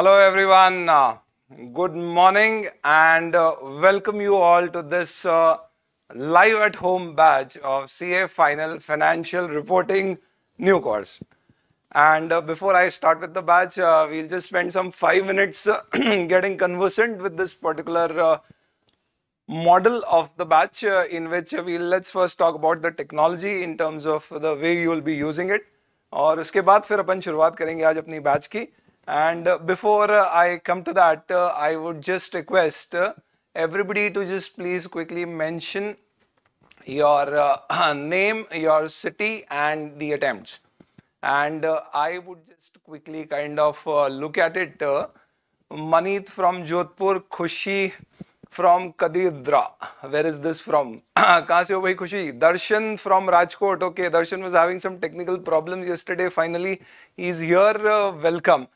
Hello everyone, uh, good morning and uh, welcome you all to this uh, live at home batch of CA Final Financial Reporting new course. And uh, before I start with the batch, uh, we'll just spend some five minutes uh, getting conversant with this particular model of the batch in which we'll let's first talk about the technology in terms of the way you'll be using it. And उसके बाद फिर अपन शुरुआत करेंगे आज अपनी and uh, before uh, I come to that, uh, I would just request everybody to just please quickly mention your name, your city and the attempts. And I would just quickly kind of look at it. Manit from Jodhpur, Khushi from Kadidra. Where is this from? Kahan bhai Khushi? Darshan from Rajkot. Okay, Darshan was having some technical problems yesterday. Finally, he's here. Uh, welcome.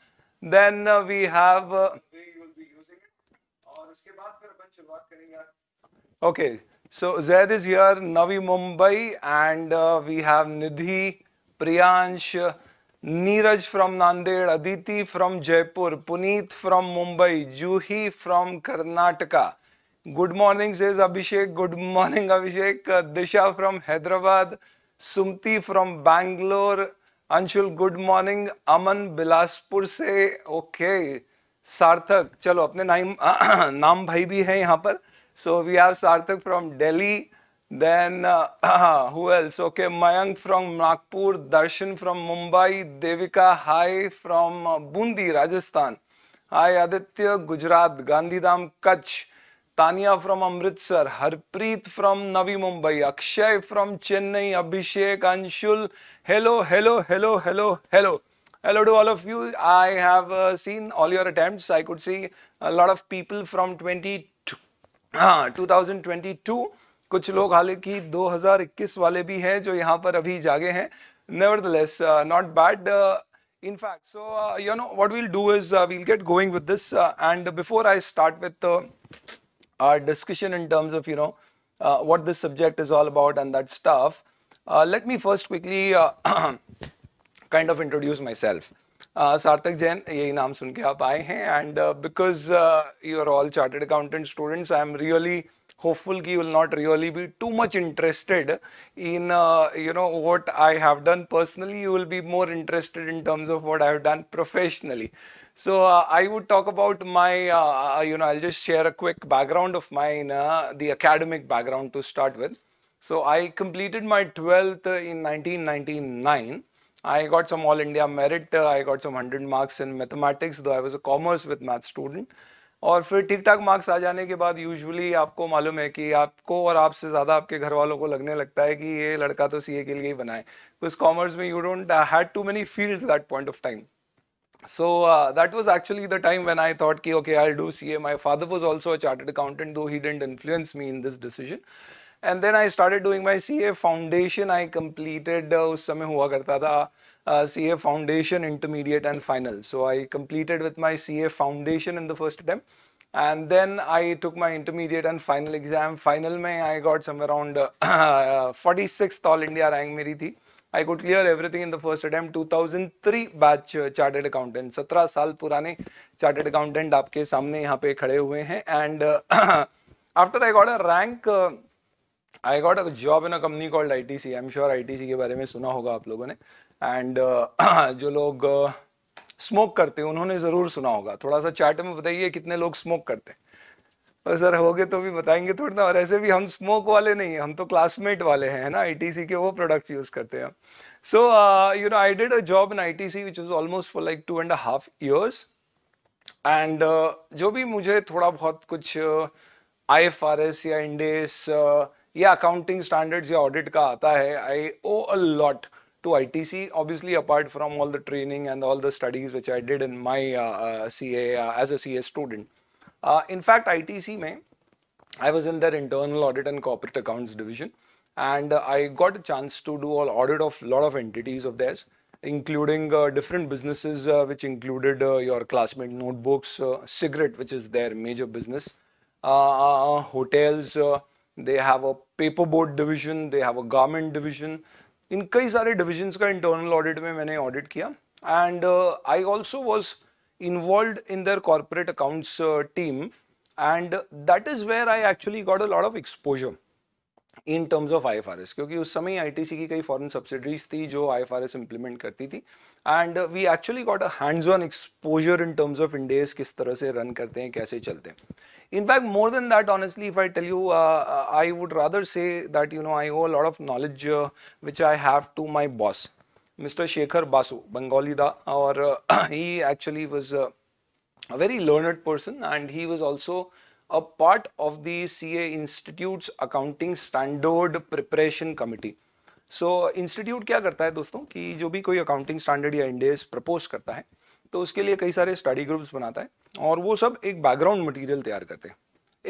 then uh, we have uh, okay so zaid is here navi mumbai and uh, we have nidhi priyansh neeraj from nanded aditi from jaipur puneet from mumbai juhi from karnataka good morning says abhishek good morning abhishek disha from hyderabad sumti from bangalore Anshul good morning Aman Bilaspur से okay सार्थक चलो अपने नाम नाम भाई भी है यहाँ पर so we have Sarthak from Delhi then who okay Mayank from Nagpur Darshan from Mumbai Devika hi from Bundi Rajasthan hi Aditya Gujarat Gandhidham Kutch Tania from Amritsar Harpreet from Navi Mumbai Akshay from Chennai Abhishek Anshul hello hello hello hello hello hello to all of you I have seen all your attempts I could see lot of people from twenty two हाँ two कुछ लोग हालांकि 2021 वाले भी हैं जो यहाँ पर अभी जागे हैं nevertheless not bad in fact so you know what we'll do is we'll get going with this and before I start with our discussion in terms of, you know, uh, what this subject is all about and that stuff, uh, let me first quickly uh, kind of introduce myself. Sarthak Jain, यही नाम सुन के आप and because you are all chartered accountant students, I am really hopeful you will not really be too much interested in you know what i have done personally you will be more interested in terms of what i have done professionally so uh, I would talk about my, uh, uh, you know, I'll just share a quick background of mine, uh, the academic background to start with. So I completed my 12th in 1999. I got some All India merit. Uh, I got some 100 marks in mathematics, though I was a commerce with math student. और फिर ठीक ठाक marks आ जाने के बाद usually आपको मालूम है कि आपको और आपसे ज़्यादा आपके घर वालों को लगने लगता है कि ये लड़का तो सीए के लिए ही बनाए कॉमर्स में you don't had too many fields that point of time so uh, that was actually the time when I thought, okay, okay, I'll do CA. My father was also a chartered accountant, though he didn't influence me in this decision. And then I started doing my CA foundation. I completed, uh, us karta tha, uh, CA foundation, intermediate and final. So I completed with my CA foundation in the first attempt. And then I took my intermediate and final exam. Final mein I got somewhere around uh, 46th uh, All India rank meri thi. I could clear everything in the first attempt 2003 batch chartered accountant 17 साल पुराने chartered accountant आपके सामने यहाँ पे खड़े हुए हैं and after I got a rank I got a job in a company called I T C am sure I T C के बारे में सुना होगा आप लोगों ने एंड uh, जो लोग स्मोक uh, करते हैं उन्होंने ज़रूर सुना होगा थोड़ा सा चार्ट में बताइए कितने लोग स्मोक करते हैं और सर गए तो भी बताएंगे थोड़ा ना और ऐसे भी हम स्मोक वाले नहीं हैं हम तो क्लासमेट वाले हैं ना आईटीसी के वो प्रोडक्ट्स यूज़ करते हैं so you know I did a job in I T C which is almost for like two and half years and जो भी मुझे थोड़ा बहुत कुछ आई एफ आर एस या इंडेस uh, या अकाउंटिंग स्टैंडर्ड्स या ऑडिट का आता है I owe a lot to I T C obviously apart from all the training and all the studies which I did in my C as a C A student Uh, in fact, ITC I was in their internal audit and corporate accounts division, and uh, I got a chance to do an audit of a lot of entities of theirs, including uh, different businesses, which included your classmate notebooks, cigarette, which is their major business, hotels. they have a paperboard division, they have a garment division. In कई सारे divisions का internal audit में मैंने audit किया, and I also was involved in their corporate accounts uh, team and that is where I actually got a lot of exposure in terms of IFRS क्योंकि उस समय ITC की कई foreign subsidiaries थी जो IFRS implement करती and we actually got a hands-on exposure in terms of Indies किस तरह run करते हैं कैसे in fact more than that honestly if I tell you uh, uh, I would rather say that you know I owe a lot of knowledge which I have to my boss mister Shekhar Basu Bengali da और he actually was a very learned person and he was also a part of the C A institute accounting standard preparation committee so institute क्या करता है दोस्तों कि जो भी कोई accounting standard या इंडेज प्रपोज करता है तो उसके लिए कई सारे स्टडी ग्रुप्स बनाता है और वो सब एक बैकग्राउंड मटीरियल तैयार करते हैं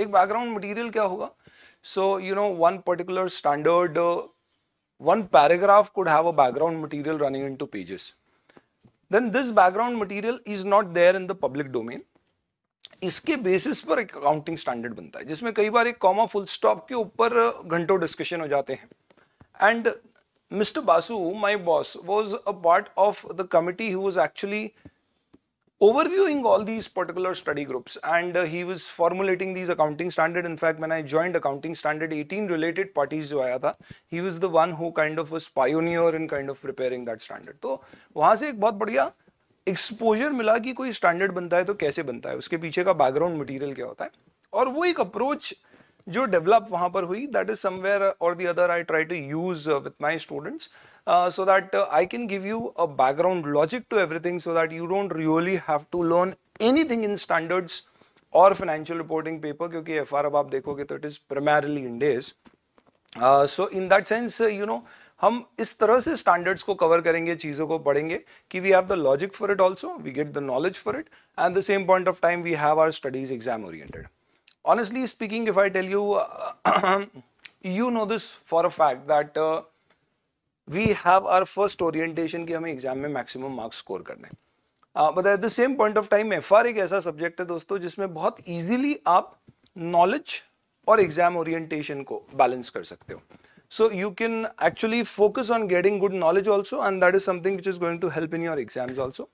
एक बैकग्राउंड मटीरियल क्या होगा so you know one particular standard one paragraph could have a background material running into pages. Then this background material is not there in the public domain. इसके basis पर एक accounting standard बनता है जिसमें कई बार एक कॉमा फुल स्टॉप के ऊपर घंटों डिस्कशन हो जाते हैं and mister Basu my boss was a part of the committee was actually overviewing all these particular study groups and uh, he was formulating these accounting standard in fact when i joined accounting standard 18 related parties jo aaya tha he was the one who kind of was pioneer in kind of preparing that standard to wahan se ek bahut badhiya exposure मिला कि कोई standard बनता है तो कैसे बनता है उसके पीछे का बैकग्राउंड मटेरियल क्या होता है और वो एक अप्रोच जो डेवलप वहां पर हुई दैट इज समवेयर और the other I try to use with my students uh, so that uh, I can give you a background logic to everything so that you don't really have to learn anything in standards or financial reporting paper because F you अब आप primarily in days. Uh, so in that sense, uh, you know, हम इस तरह से standards को cover करेंगे चीज़ों को पढ़ेंगे कि we have the logic for it also we get the knowledge for it at the same point of time we have our studies exam oriented honestly speaking if i tell you uh, you know this for a fact that uh, we have our first orientation कि हमें exam में maximum marks score करने but at the same point of time F एक ऐसा subject है दोस्तों जिसमें बहुत ईजिली आप नॉलेज और एग्जाम ओरिएंटेशन को बैलेंस कर सकते हो so you can actually focus on getting good knowledge also and that is something which is going to help in your exam also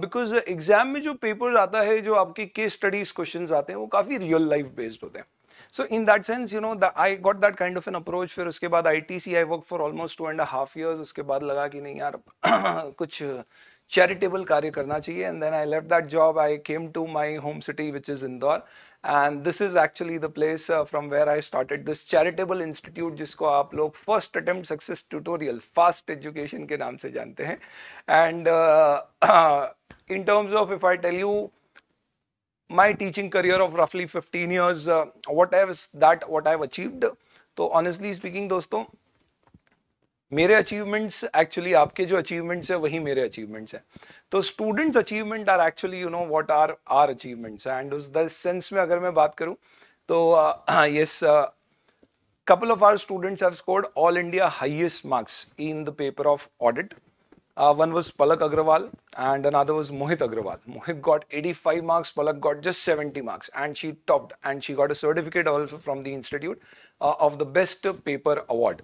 because exam में जो पेपर आता है जो आपके केस स्टडीज क्वेश्चन आते हैं वो काफ़ी रियल लाइफ बेस्ड होते हैं so in that sense you know I got that kind of an approach फिर उसके बाद I T C I work for almost two and half years उसके बाद लगा कि नहीं यार कुछ चैरिटेबल कार्य करना चाहिए and then I leave that job I came to my home city which is Indore and this is actually the place from where I started this charitable institute जिसको आप लोग first attempt success tutorial fast education के नाम से जानते हैं and in terms of if I tell you my teaching career of roughly 15 years, uh, what is that, what I've achieved? तो honestly speaking दोस्तों मेरे अचीवमेंट्स एक्चुअली आपके जो अचीवमेंट्स है वही मेरे अचीवमेंट्स हैं तो students achievement are actually you know what are our achievements and उस द सेंस में अगर मैं बात करूं तो yes couple of our students have scored all india highest marks in the paper of audit Uh, one was Palak Agrawal and another was Mohit Agrawal. Mohit got 85 marks, Palak got just 70 marks, and she topped and she got a certificate also from the institute uh, of the best paper award.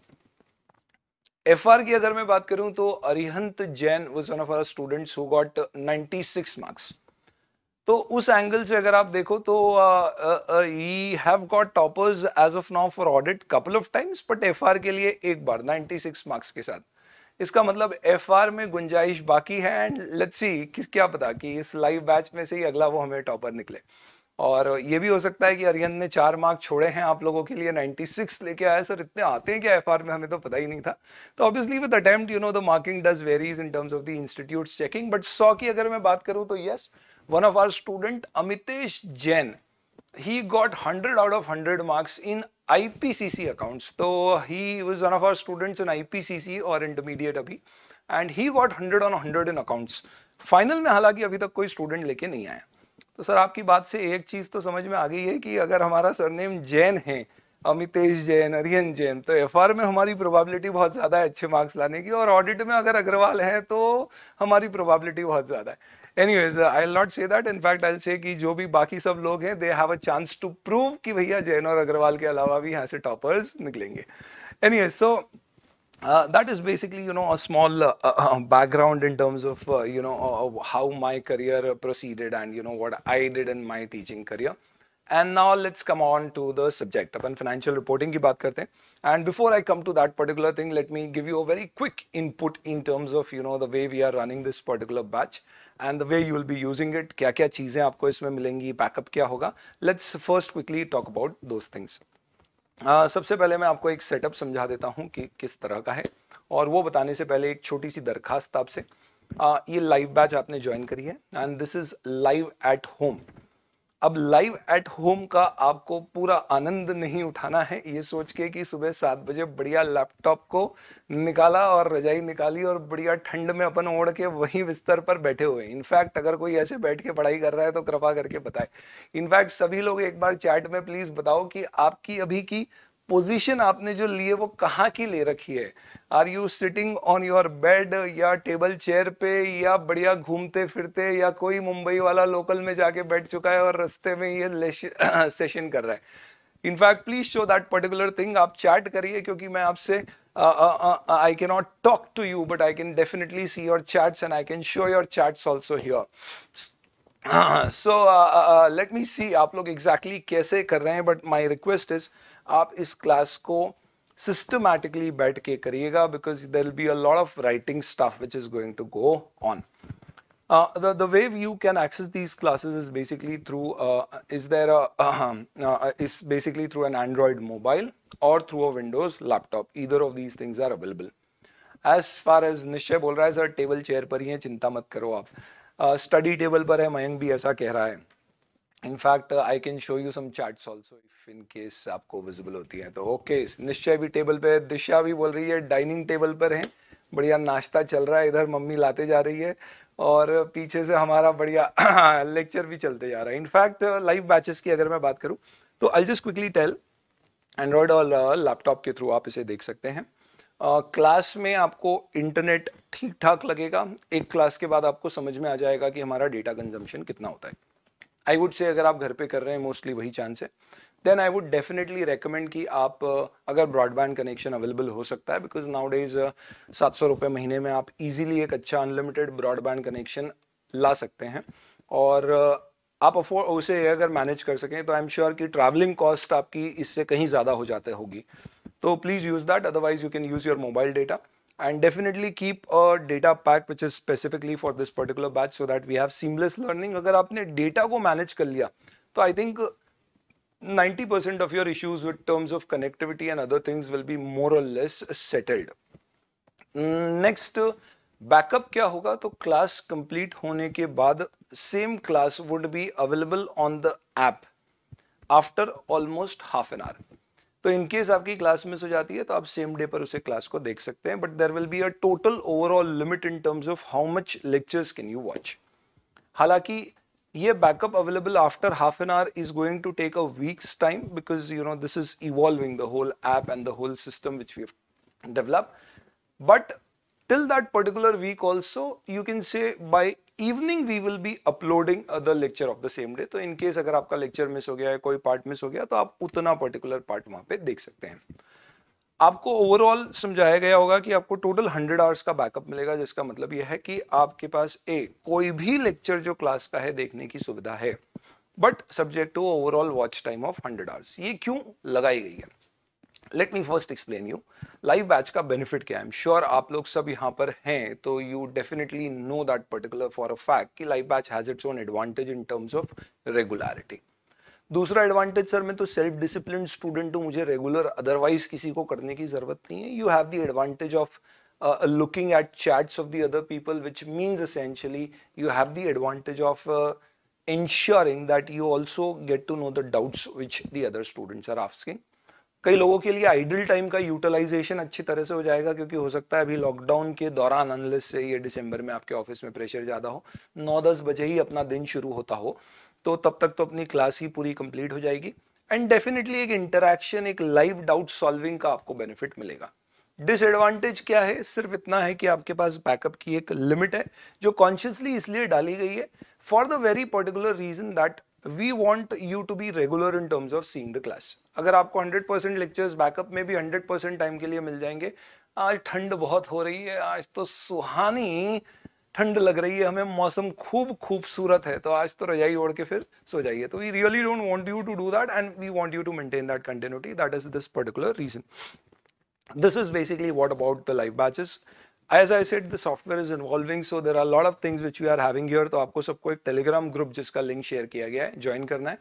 F R की अगर मैं बात करूं तो Arihant Jain was one of our students who 96 marks तो उस angle से अगर आप देखो तो we have got toppers as of now for audit couple of times but F R के लिए एक बार 96 मार्क्स के साथ इसका मतलब एफ में गुंजाइश बाकी है एंड लेट्स सी किस क्या पता कि इस लाइव बैच में से ही अगला वो हमें टॉपर निकले और ये भी हो सकता है कि अरियन ने चार मार्क छोड़े हैं आप लोगों के लिए 96 लेके आया सर इतने आते हैं क्या एफ में हमें तो पता ही नहीं था तो obviously with attempt you know the marking does varies in terms of the institute checking but सौ की अगर मैं बात करूँ तो yes one of our student Amitesh Jain he got 100 out of 100 marks in IPCC accounts. So he was one of our students in IPCC or intermediate abhi. and he got 100 on 100 in accounts. Final mein हालांकि abhi tak koi student leke nahi aaya. तो sir आपकी बात से एक चीज़ तो समझ में आ गई है कि अगर हमारा सरनेम जैन है अमितेश जैन अरियन जैन तो एफ में हमारी प्रोबेबिलिटी बहुत ज़्यादा है अच्छे मार्क्स लाने की और ऑडिट में अगर अग्रवाल है तो हमारी प्रोबेबिलिटी बहुत ज़्यादा है anyways uh, i'll not say that in fact i'll say ki jo bhi baki sab log they have a chance to prove ki bhaiya jain aur agarwal ke alawa bhi yahan se toppers niklenge anyway so uh, that is basically you know a small uh, background in terms of you know how my career proceeded and you know what I did in my teaching career. And now let's come on to the subject. Upon financial reporting ki baat karte And before I come to that particular thing, let me give you a very quick input in terms of you know the way we are running this particular batch. And the way you will be using it क्या क्या चीज़ें आपको इसमें मिलेंगी backup क्या होगा let's first quickly talk about those things सबसे पहले मैं आपको एक सेटअप समझा देता हूँ कि किस तरह का है और वो बताने से पहले एक छोटी सी दरखास्त आपसे uh, ये लाइव बैच आपने ज्वाइन करी है and this is live at home अब लाइव एट होम का आपको पूरा आनंद नहीं उठाना है ये सोच के कि सुबह सात बजे बढ़िया लैपटॉप को निकाला और रजाई निकाली और बढ़िया ठंड में अपन ओढ़ के वहीं बिस्तर पर बैठे हुए इनफैक्ट अगर कोई ऐसे बैठ के पढ़ाई कर रहा है तो कृपा करके बताए इनफैक्ट सभी लोग एक बार चैट में प्लीज बताओ कि आपकी अभी की पोजीशन आपने जो ली है वो कहाँ की ले रखी है are you sitting on your bed या टेबल चेयर पे या बढ़िया घूमते फिरते या कोई मुंबई वाला लोकल में जाके बैठ चुका है और रस्ते में ये सेशन कर रहा है in fact please show that particular thing आप चैट करिए क्योंकि मैं आपसे I can not talk to you but I can definitely see your chats and I can show your chats also here so let me see आप लोग exactly exactly कैसे कर रहे हैं बट माई रिक्वेस्ट इज आप इस class को systematically बैठ के करिएगा because there will be a lot of writing stuff which is going to go on Uh, the, the way you can access these classes is basically through uh, is there a uh, uh, is basically through an Android mobile or through a Windows laptop. Either of these things are available. As far as निश्चय बोल रहा है sir table chair पर ही है चिंता मत करो आप स्टडी टेबल पर है मयंक भी ऐसा कह रहा है in fact I can show you show you some charts also if आपको विजिबल होती है तो ओके okay, निश्चय भी टेबल पे दिशा भी बोल रही है डाइनिंग टेबल पर है बढ़िया नाश्ता चल रहा है इधर मम्मी लाते जा रही है और पीछे से हमारा बढ़िया लेक्चर भी चलते जा रहा है इनफैक्ट लाइव बैचेस की अगर मैं बात करूँ तो I just quickly tell android और लैपटॉप uh, के थ्रू आप इसे देख सकते हैं क्लास uh, में आपको इंटरनेट ठीक ठाक लगेगा एक क्लास के बाद आपको समझ में आ जाएगा कि हमारा डेटा कंजम्पशन कितना होता है आई वुड से अगर आप घर पे कर रहे हैं मोस्टली वही चांस है then I would definitely recommend कि आप अगर ब्रॉडबैंड कनेक्शन अवेलेबल हो सकता है बिकॉज नाउ डेज सात सौ रुपये महीने में आप इजीली एक अच्छा अनलिमिटेड ब्रॉडबैंड कनेक्शन ला सकते हैं और आप अफोर्ड उसे अगर मैनेज कर सकें तो आई एम श्योर कि ट्रैवलिंग कॉस्ट आपकी इससे कहीं ज़्यादा हो जाते होगी तो please use that otherwise you can use your mobile data and definitely keep a data pack which is specifically for this particular batch so that we have seamless learning अगर आपने data को manage कर लिया I think 90% of your issues with terms of connectivity and other things will be more or less settled mm, next backup. kya hoga? To class complete hone के बाद same class would be available on the app after almost half an hour. तो in case आपकी class miss हो जाती है तो आप same day पर उसे क्लास को देख सकते हैं but there will be a total overall limit in terms of how much lectures can you watch हालांकि ये backup available after half an hour is going to take a weeks time because you know this is evolving the whole app and the whole system which we develop but till that particular week also you can say by evening we will be uploading the lecture of the same day तो in case अगर आपका lecture miss हो गया है कोई part miss हो गया तो आप उतना पर्टिकुलर पार्ट वहां पे देख सकते हैं आपको ओवरऑल समझाया गया होगा कि आपको टोटल 100 आवर्स का बैकअप मिलेगा जिसका मतलब यह है कि आपके पास ए कोई भी लेक्चर जो क्लास का है देखने की सुविधा है but subject to overall watch time of 100 hours ये क्यों लगाई गई है let me first explain you live batch का बेनिफिट क्या है श्योर श्योर आप लोग सब यहाँ पर हैं तो you definitely know that particular for a fact कि live batch has its own advantage in terms of regularity दूसरा एडवांटेज सर मैं तो सेल्फ डिसिप्लिन स्टूडेंट हूँ मुझे रेगुलर अदरवाइज किसी को करने की जरूरत नहीं है you have the advantage of looking at chats of the other people which means essentially you have the advantage of ensuring that you also get to know the doubts which the other students are asking कई लोगों के लिए idle time का utilisation अच्छी तरह से हो जाएगा क्योंकि हो सकता है अभी लॉकडाउन के दौरान अनलेस से ये दिसंबर में आपके ऑफिस में प्रेशर ज़्यादा हो नौ दस बजे ही अपना दिन शुरू होता हो तो तब तक तो अपनी क्लास ही पूरी कंप्लीट हो जाएगी एंड डेफिनेटली एक इंटरेक्शन एक लाइव डाउट सॉल्विंग का आपको बेनिफिट मिलेगा डिसएडवांटेज क्या है सिर्फ इतना है कि आपके पास बैकअप की एक लिमिट है जो कॉन्शियसली इसलिए डाली गई है for the very particular reason that we want you to be regular in terms of seeing the class अगर आपको 100 परसेंट लेक्चर्स बैकअप में भी 100 परसेंट टाइम के लिए मिल जाएंगे आज ठंड बहुत हो रही है आज तो सुहानी ठंड लग रही है हमें मौसम खूब खूबसूरत है तो आज तो रजाई ओढ़ के फिर सो जाइए तो we really don't want you to do that and we want you to maintain that continuity that is this particular reason this is basically what about the life batches as I set the software is involving so there are lot of things which you are having your तो आपको सबको एक Telegram group जिसका link share किया गया है join करना है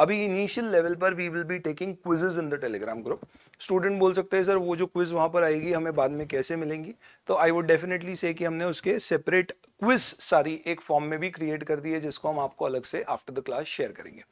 अभी इनिशियल लेवल पर we will be taking quizzes in the Telegram group student बोल सकते हैं सर वो जो क्विज वहाँ पर आएगी हमें बाद में कैसे मिलेंगी तो आई वुड डेफिनेटली से कि हमने उसके सेपरेट क्विज सारी एक फॉर्म में भी क्रिएट कर दी है जिसको हम आपको अलग से आफ्टर द क्लास शेयर करेंगे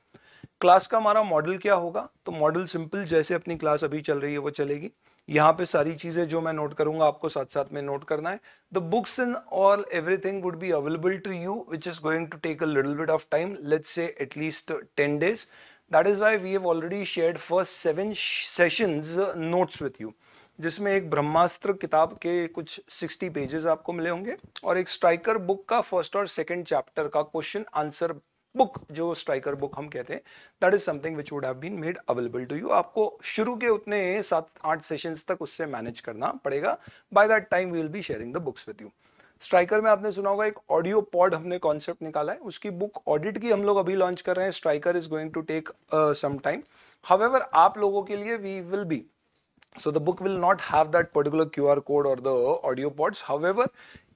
क्लास का हमारा मॉडल क्या होगा तो मॉडल सिंपल जैसे अपनी क्लास अभी चल रही है वो चलेगी यहाँ पे सारी चीज़ें जो मैं नोट करूंगा आपको साथ साथ में नोट करना है the books in all everything would be available to you which is going to take a little bit of time let's say at least ten days that is why we have already share first seven session notes with you जिसमें एक ब्रह्मास्त्र किताब के कुछ 60 pages आपको मिले होंगे और एक स्ट्राइकर बुक का फर्स्ट और सेकंड चैप्टर का क्वेश्चन आंसर बुक जो स्ट्राइकर बुक हम कहते हैं that is something which would have been made available to you आपको शुरू के उतने सात आठ सेशंस तक उससे मैनेज करना पड़ेगा by that time we will be sharing the books with you striker में आपने सुना होगा एक ऑडियो पॉड हमने कॉन्सेप्ट निकाला है उसकी बुक ऑडिट की हम लोग अभी लॉन्च कर रहे हैं striker is going to take some time however आप लोगों के लिए we will be so the book will not have that particular Q R code और the audio pods however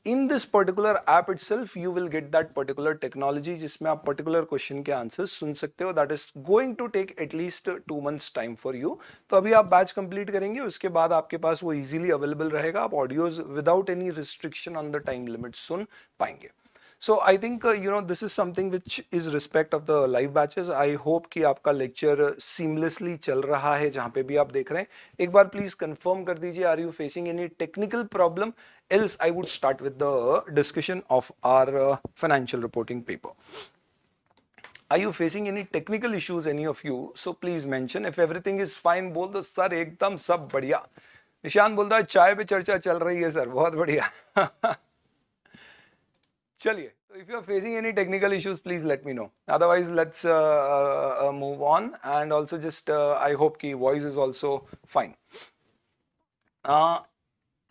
in this particular app itself you will get that particular technology जिसमें आप particular question के answer सुन सकते हो that is going to take at least two months time for you तो अभी आप बैच कंप्लीट करेंगे उसके बाद आपके पास वो इजिली अवेलेबल रहेगा आप audios without any restriction on the time limit सुन पाएंगे so I think you know this is something which is respect of the live batches I hope कि आपका लेक्चर सीमलेसली चल रहा है जहां पे भी आप देख रहे हैं एक बार प्लीज कंफर्म कर दीजिए are you facing any technical problem else I would start with the discussion of our financial reporting paper are you facing any technical issues any of you so please mention if everything is fine बोल दो sir एकदम सब बढ़िया निशान बोलता है चाय पे चर्चा चल रही है सर बहुत बढ़िया चलिए तो if you are facing any technical issues please let me know otherwise let's move on and also just I hope की voice is also fine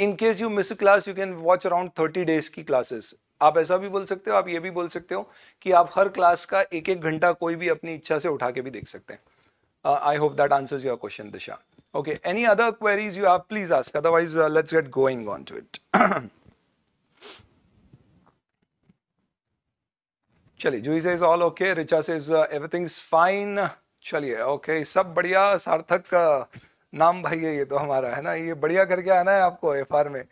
in case you miss class you can watch around thirty days की classes आप ऐसा भी बोल सकते हो आप ये भी बोल सकते हो कि आप हर क्लास का एक एक घंटा कोई भी अपनी इच्छा से उठा के भी देख सकते हैं I hope that answer your question Disha okay any other queries you have please ask otherwise let's get going on to it चलिए Juhi says is all okay Richa says is is fine चलिए ओके सब बढ़िया सार्थक uh, नाम भाई है ये तो हमारा है ना ये बढ़िया करके आना है आपको एफ आर में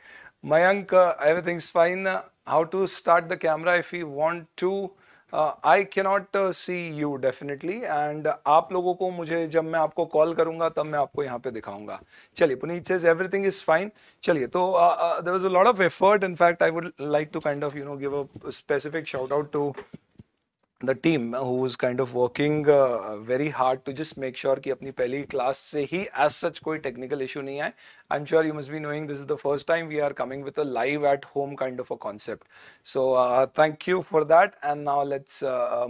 Mayank is fine how to start the camera if you want to I can not see you definitely and आप लोगों को मुझे जब मैं आपको कॉल करूंगा तब मैं आपको यहाँ पे दिखाऊंगा चलिए Puneet says everything is fine चलिए तो there was a lot of effort in fact I would like to kind of you know give a specific shout out to the team who is kind of working very hard to just make sure कि अपनी पहली class से ही as such कोई technical issue नहीं आए I am sure you must be knowing this is the first time we are coming with a live at home kind of a concept so thank you for that and now let's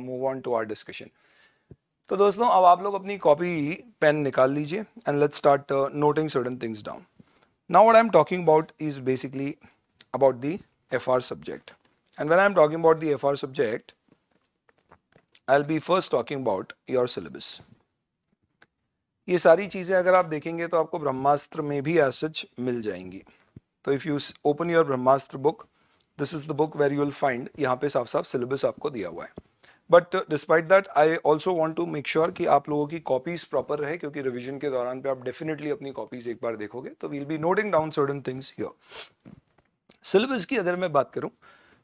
move on to our discussion तो दोस्तों अब आप लोग अपनी copy pen निकाल लीजिए and let's start noting certain things down now what i'm talking about is basically about the fr subject and when i'm talking about the fr subject I be first talking about your syllabus ये सारी चीज़ें अगर आप देखेंगे तो आपको ब्रह्मास्त्र में भी एज मिल जाएंगी तो if you open your Brahmastra book this is the book where you'll find यहाँ पे साफ साफ सिलेबस आपको दिया हुआ है but despite that I also want to make sure कि आप लोगों की कॉपीज प्रॉपर रहे क्योंकि रिविजन के दौरान पे आप डेफिनेटली अपनी कॉपीज एक बार देखोगे तो we'll be noting down certain things your syllabus की अगर मैं बात करूँ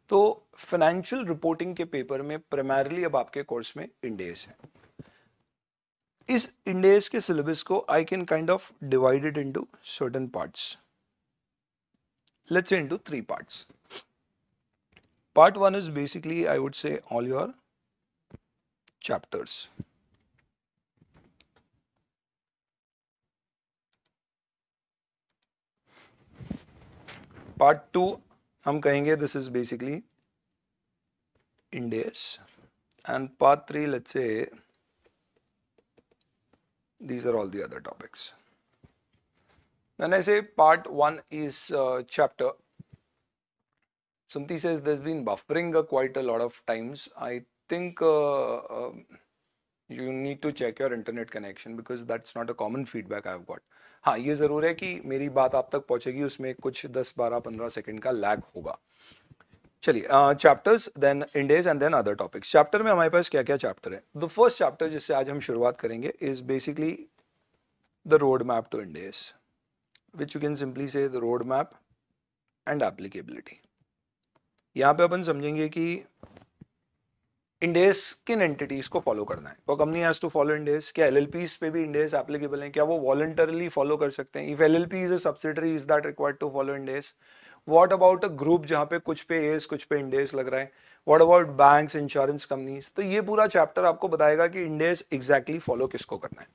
तो फाइनेंशियल रिपोर्टिंग के पेपर में प्राइमरली अब आपके कोर्स में इंडेस है इस इंडेस के सिलेबस को I can kind of divided into certain parts let's say three three part one is basically I would say all your chapters part two I'm हम कहेंगे this is basically index and part 3 let's say these are all the other topics when I say part 1 is uh, chapter Sumti says there's been buffering quite a lot of times I think uh, um, you need to check your internet connection because that's not a common feedback I've got हाँ ये ज़रूर है कि मेरी बात आप तक पहुँचेगी उसमें कुछ दस बारह पंद्रह सेकेंड का लैग होगा चलिए chapters then Ind AS and then other topics chapter में हमारे पास क्या क्या चैप्टर है द फर्स्ट चैप्टर जिससे आज हम शुरुआत करेंगे is basically the road map to Ind AS which you can simply say the road map and applicability यहाँ पे अपन समझेंगे कि इंडेस किन एंटिटीज को फॉलो करना है वो company has to follow Ind AS क्या एल पे भी इंडेस एप्लीकेबल है क्या वो वॉलंटरली फॉलो कर सकते हैं if L L P is a subsidiary subsidiary is that required to follow Ind AS what about a group जहां पे कुछ पे एस कुछ पे इंडेस लग रहा है what about bank insurance companies तो ये पूरा चैप्टर आपको बताएगा कि इंडेस एग्जैक्टली फॉलो किसको करना है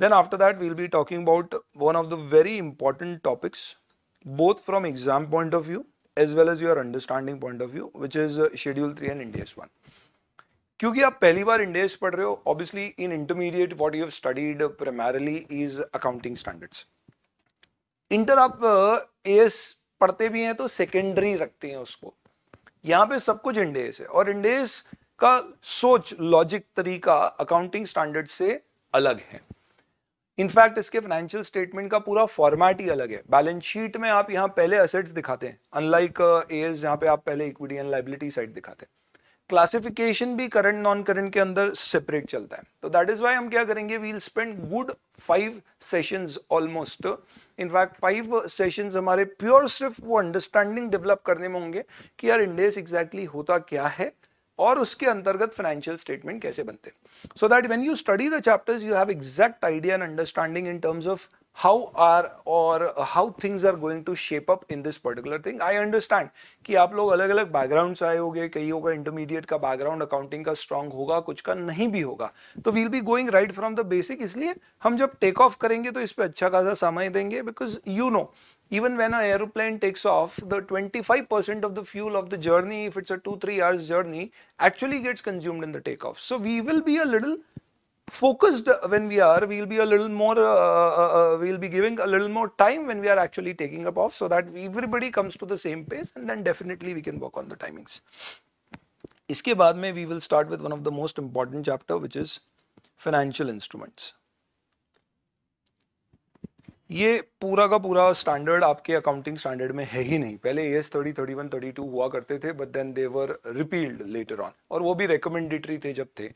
then after that we'll be talking about one of the very important topics both from exam point of view as well as your understanding point of view which is schedule three and Ind AS one क्योंकि आप पहली बार Ind AS पढ़ रहे हो obviously in intermediate what you have studied primarily is accounting standards inter आप AS uh, पढ़ते भी हैं तो सेकेंडरी रखते हैं उसको यहां पे सब कुछ इंडेस है और इंडेस का सोच लॉजिक तरीका अकाउंटिंग स्टैंडर्ड से अलग है इनफैक्ट इसके फाइनेंशियल स्टेटमेंट का पूरा फॉर्मेट ही अलग है बैलेंस शीट में आप यहां पहले असेट्स दिखाते हैं अनलाइक एज यहां पे आप पहले इक्विटी एंड लाइबिलिटी साइड दिखाते हैं क्लासिफिकेशन भी करंट नॉन करंट के अंदर सेपरेट चलता है तो दैट इज वाई हम क्या करेंगे we'll spend good five session almost in fact five session हमारे प्योर सिर्फ वो अंडरस्टैंडिंग डेवलप करने में होंगे कि यार इंडेस एग्जैक्टली exactly होता क्या है और उसके अंतर्गत फाइनेंशियल स्टेटमेंट कैसे बनते हैं so that when you study the chapters you have exact idea and understanding in terms of how are और how things are going to shape up in this particular thing I understand कि आप लोग अलग अलग background से आए होंगे कहीं होगा इंटरमीडिएट का बैकग्राउंड अकाउंटिंग का स्ट्रांग होगा कुछ का नहीं भी होगा तो we'll be going right from the basic इसलिए हम जब टेक ऑफ करेंगे तो इस पर अच्छा खासा समय देंगे because you know even when aeroplane takes off the twenty five percent of the fuel of the journey if it's a two three hours journey actually gets consumed in the take off so we will be a little focused when we are, we'll be a little more, uh uh, uh, uh, we'll be giving a little more time when we are actually taking up off so that everybody comes to the same pace and then definitely we can work on the timings. Iske baad में we will start with one of the most important chapter, which is financial instruments. ये पूरा का पूरा standard आपके accounting standard में है ही नहीं पहले AS thirty thirty one thirty two हुआ करते थे but then they were repealed later on और वो भी रिकमेंडेटरी थे जब थे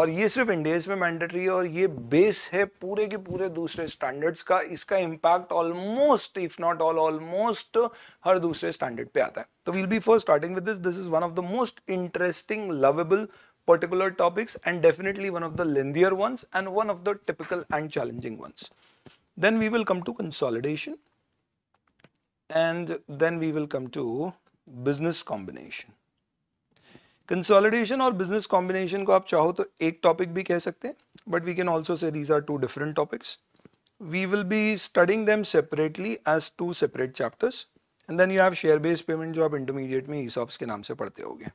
और ये सिर्फ इंडिया में मैंडेटरी है और ये बेस है पूरे के पूरे दूसरे स्टैंडर्ड्स का इसका impact almost if not all almost हर दूसरे स्टैंडर्ड पे आता है तो we'll be first starting with this this is one of the most interesting lovable particular topics and definitely one of the lengthier ones and one of the typical and challenging ones Then we will come to consolidation and then we will come to business combination. Consolidation और business combination को आप चाहो तो एक topic भी कह सकते हैं but we can also say these are two different topics we will be studying them separately as two separate chapters and then you have share based payment जो आप intermediate में ESOPs के नाम से पढ़ते होगे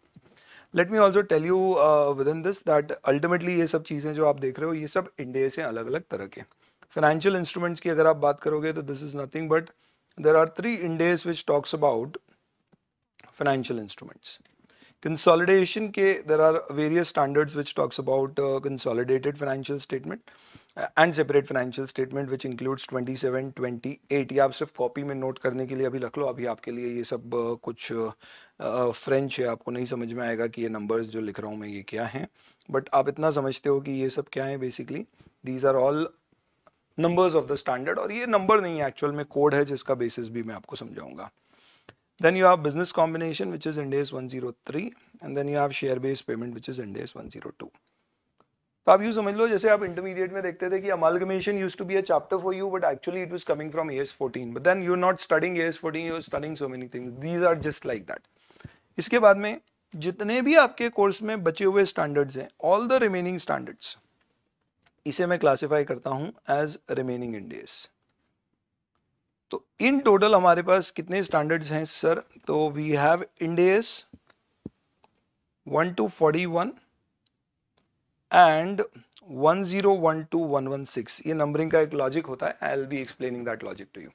let me also tell you within this that ultimately ये सब चीज़ें जो आप देख रहे हो ये सब इंडिया से अलग अलग तरह के फाइनेंशियल इंस्ट्रूमेंट्स की अगर आप बात करोगे तो this is nothing but there are three Ind AS which talks about financial instruments consolidation के there are various standard which talks about consolidated financial statement and separate financial statement which includes twenty seven twenty eight ये आप सिर्फ copy में note करने के लिए अभी रख लो अभी आपके लिए ये सब uh, कुछ फ्रेंच uh, uh, है आपको नहीं समझ में आएगा कि ये नंबर्स जो लिख रहा हूँ मैं ये क्या हैं बट आप इतना समझते हो कि ये सब क्या है basically these are all numbers of the standard और ये नंबर नहीं है एक्चुअल में कोड है जिसका बेसिस भी मैं आपको समझाऊंगा combination which is Ind AS one zero three and 103 you then share base payment which is Ind AS one zero 102 तो आप यू समझ लो जैसे आप इंटरमीडिएट में देखते थे कि amalgamation used to be a chapter for you but actually it was coming from AS fourteen but then you not studying AS fourteen you are studying so many things these are just like that इसके बाद में जितने भी आपके course में बचे हुए standards हैं ऑल द रिमेनिंग स्टैंडर्ड्स इसे मैं क्लासिफाई करता हूं एज रिमेनिंग इंडेज तो इन टोटल हमारे पास कितने स्टैंडर्ड्स हैं सर तो we have Ind AS one two forty one and one zero one two one one six ये नंबरिंग का एक लॉजिक होता है I'll be explaining that logic to you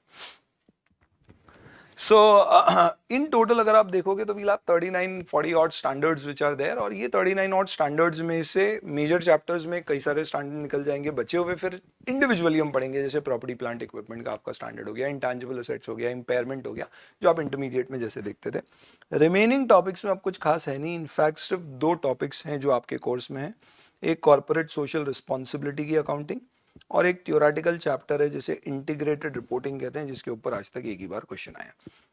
so in total अगर आप देखोगे तो वील आप nine forty odd standards which are there और ये थर्टी नाइन ऑट स्टैंडर्ड्स में से मेजर चैप्टर्स में कई सारे स्टैंडर्ड निकल जाएंगे बचे हुए फिर इंडिविजुअली हम पढ़ेंगे जैसे प्रॉपर्टी प्लांट इक्विपमेंट का आपका स्टैंडर्ड हो गया इंटेंजिबल असेट्स हो गया इंपेयरमेंट हो गया जो आप इंटरमीडिएट में जैसे देखते थे रिमेनिंग टॉपिक्स में आप कुछ खास है नहीं इनफैक्ट सिर्फ दो टॉपिक्स हैं जो आपके कोर्स में हैं एक कॉरपोरेट सोशल रिस्पॉन्सिबिलिटी की अकाउंटिंग और एक थियोराटिकल चैप्टर है जिसे इंटीग्रेटेड रिपोर्टिंग कहते हैं जिसके ऊपर आज तक एक ही बार क्वेश्चन आया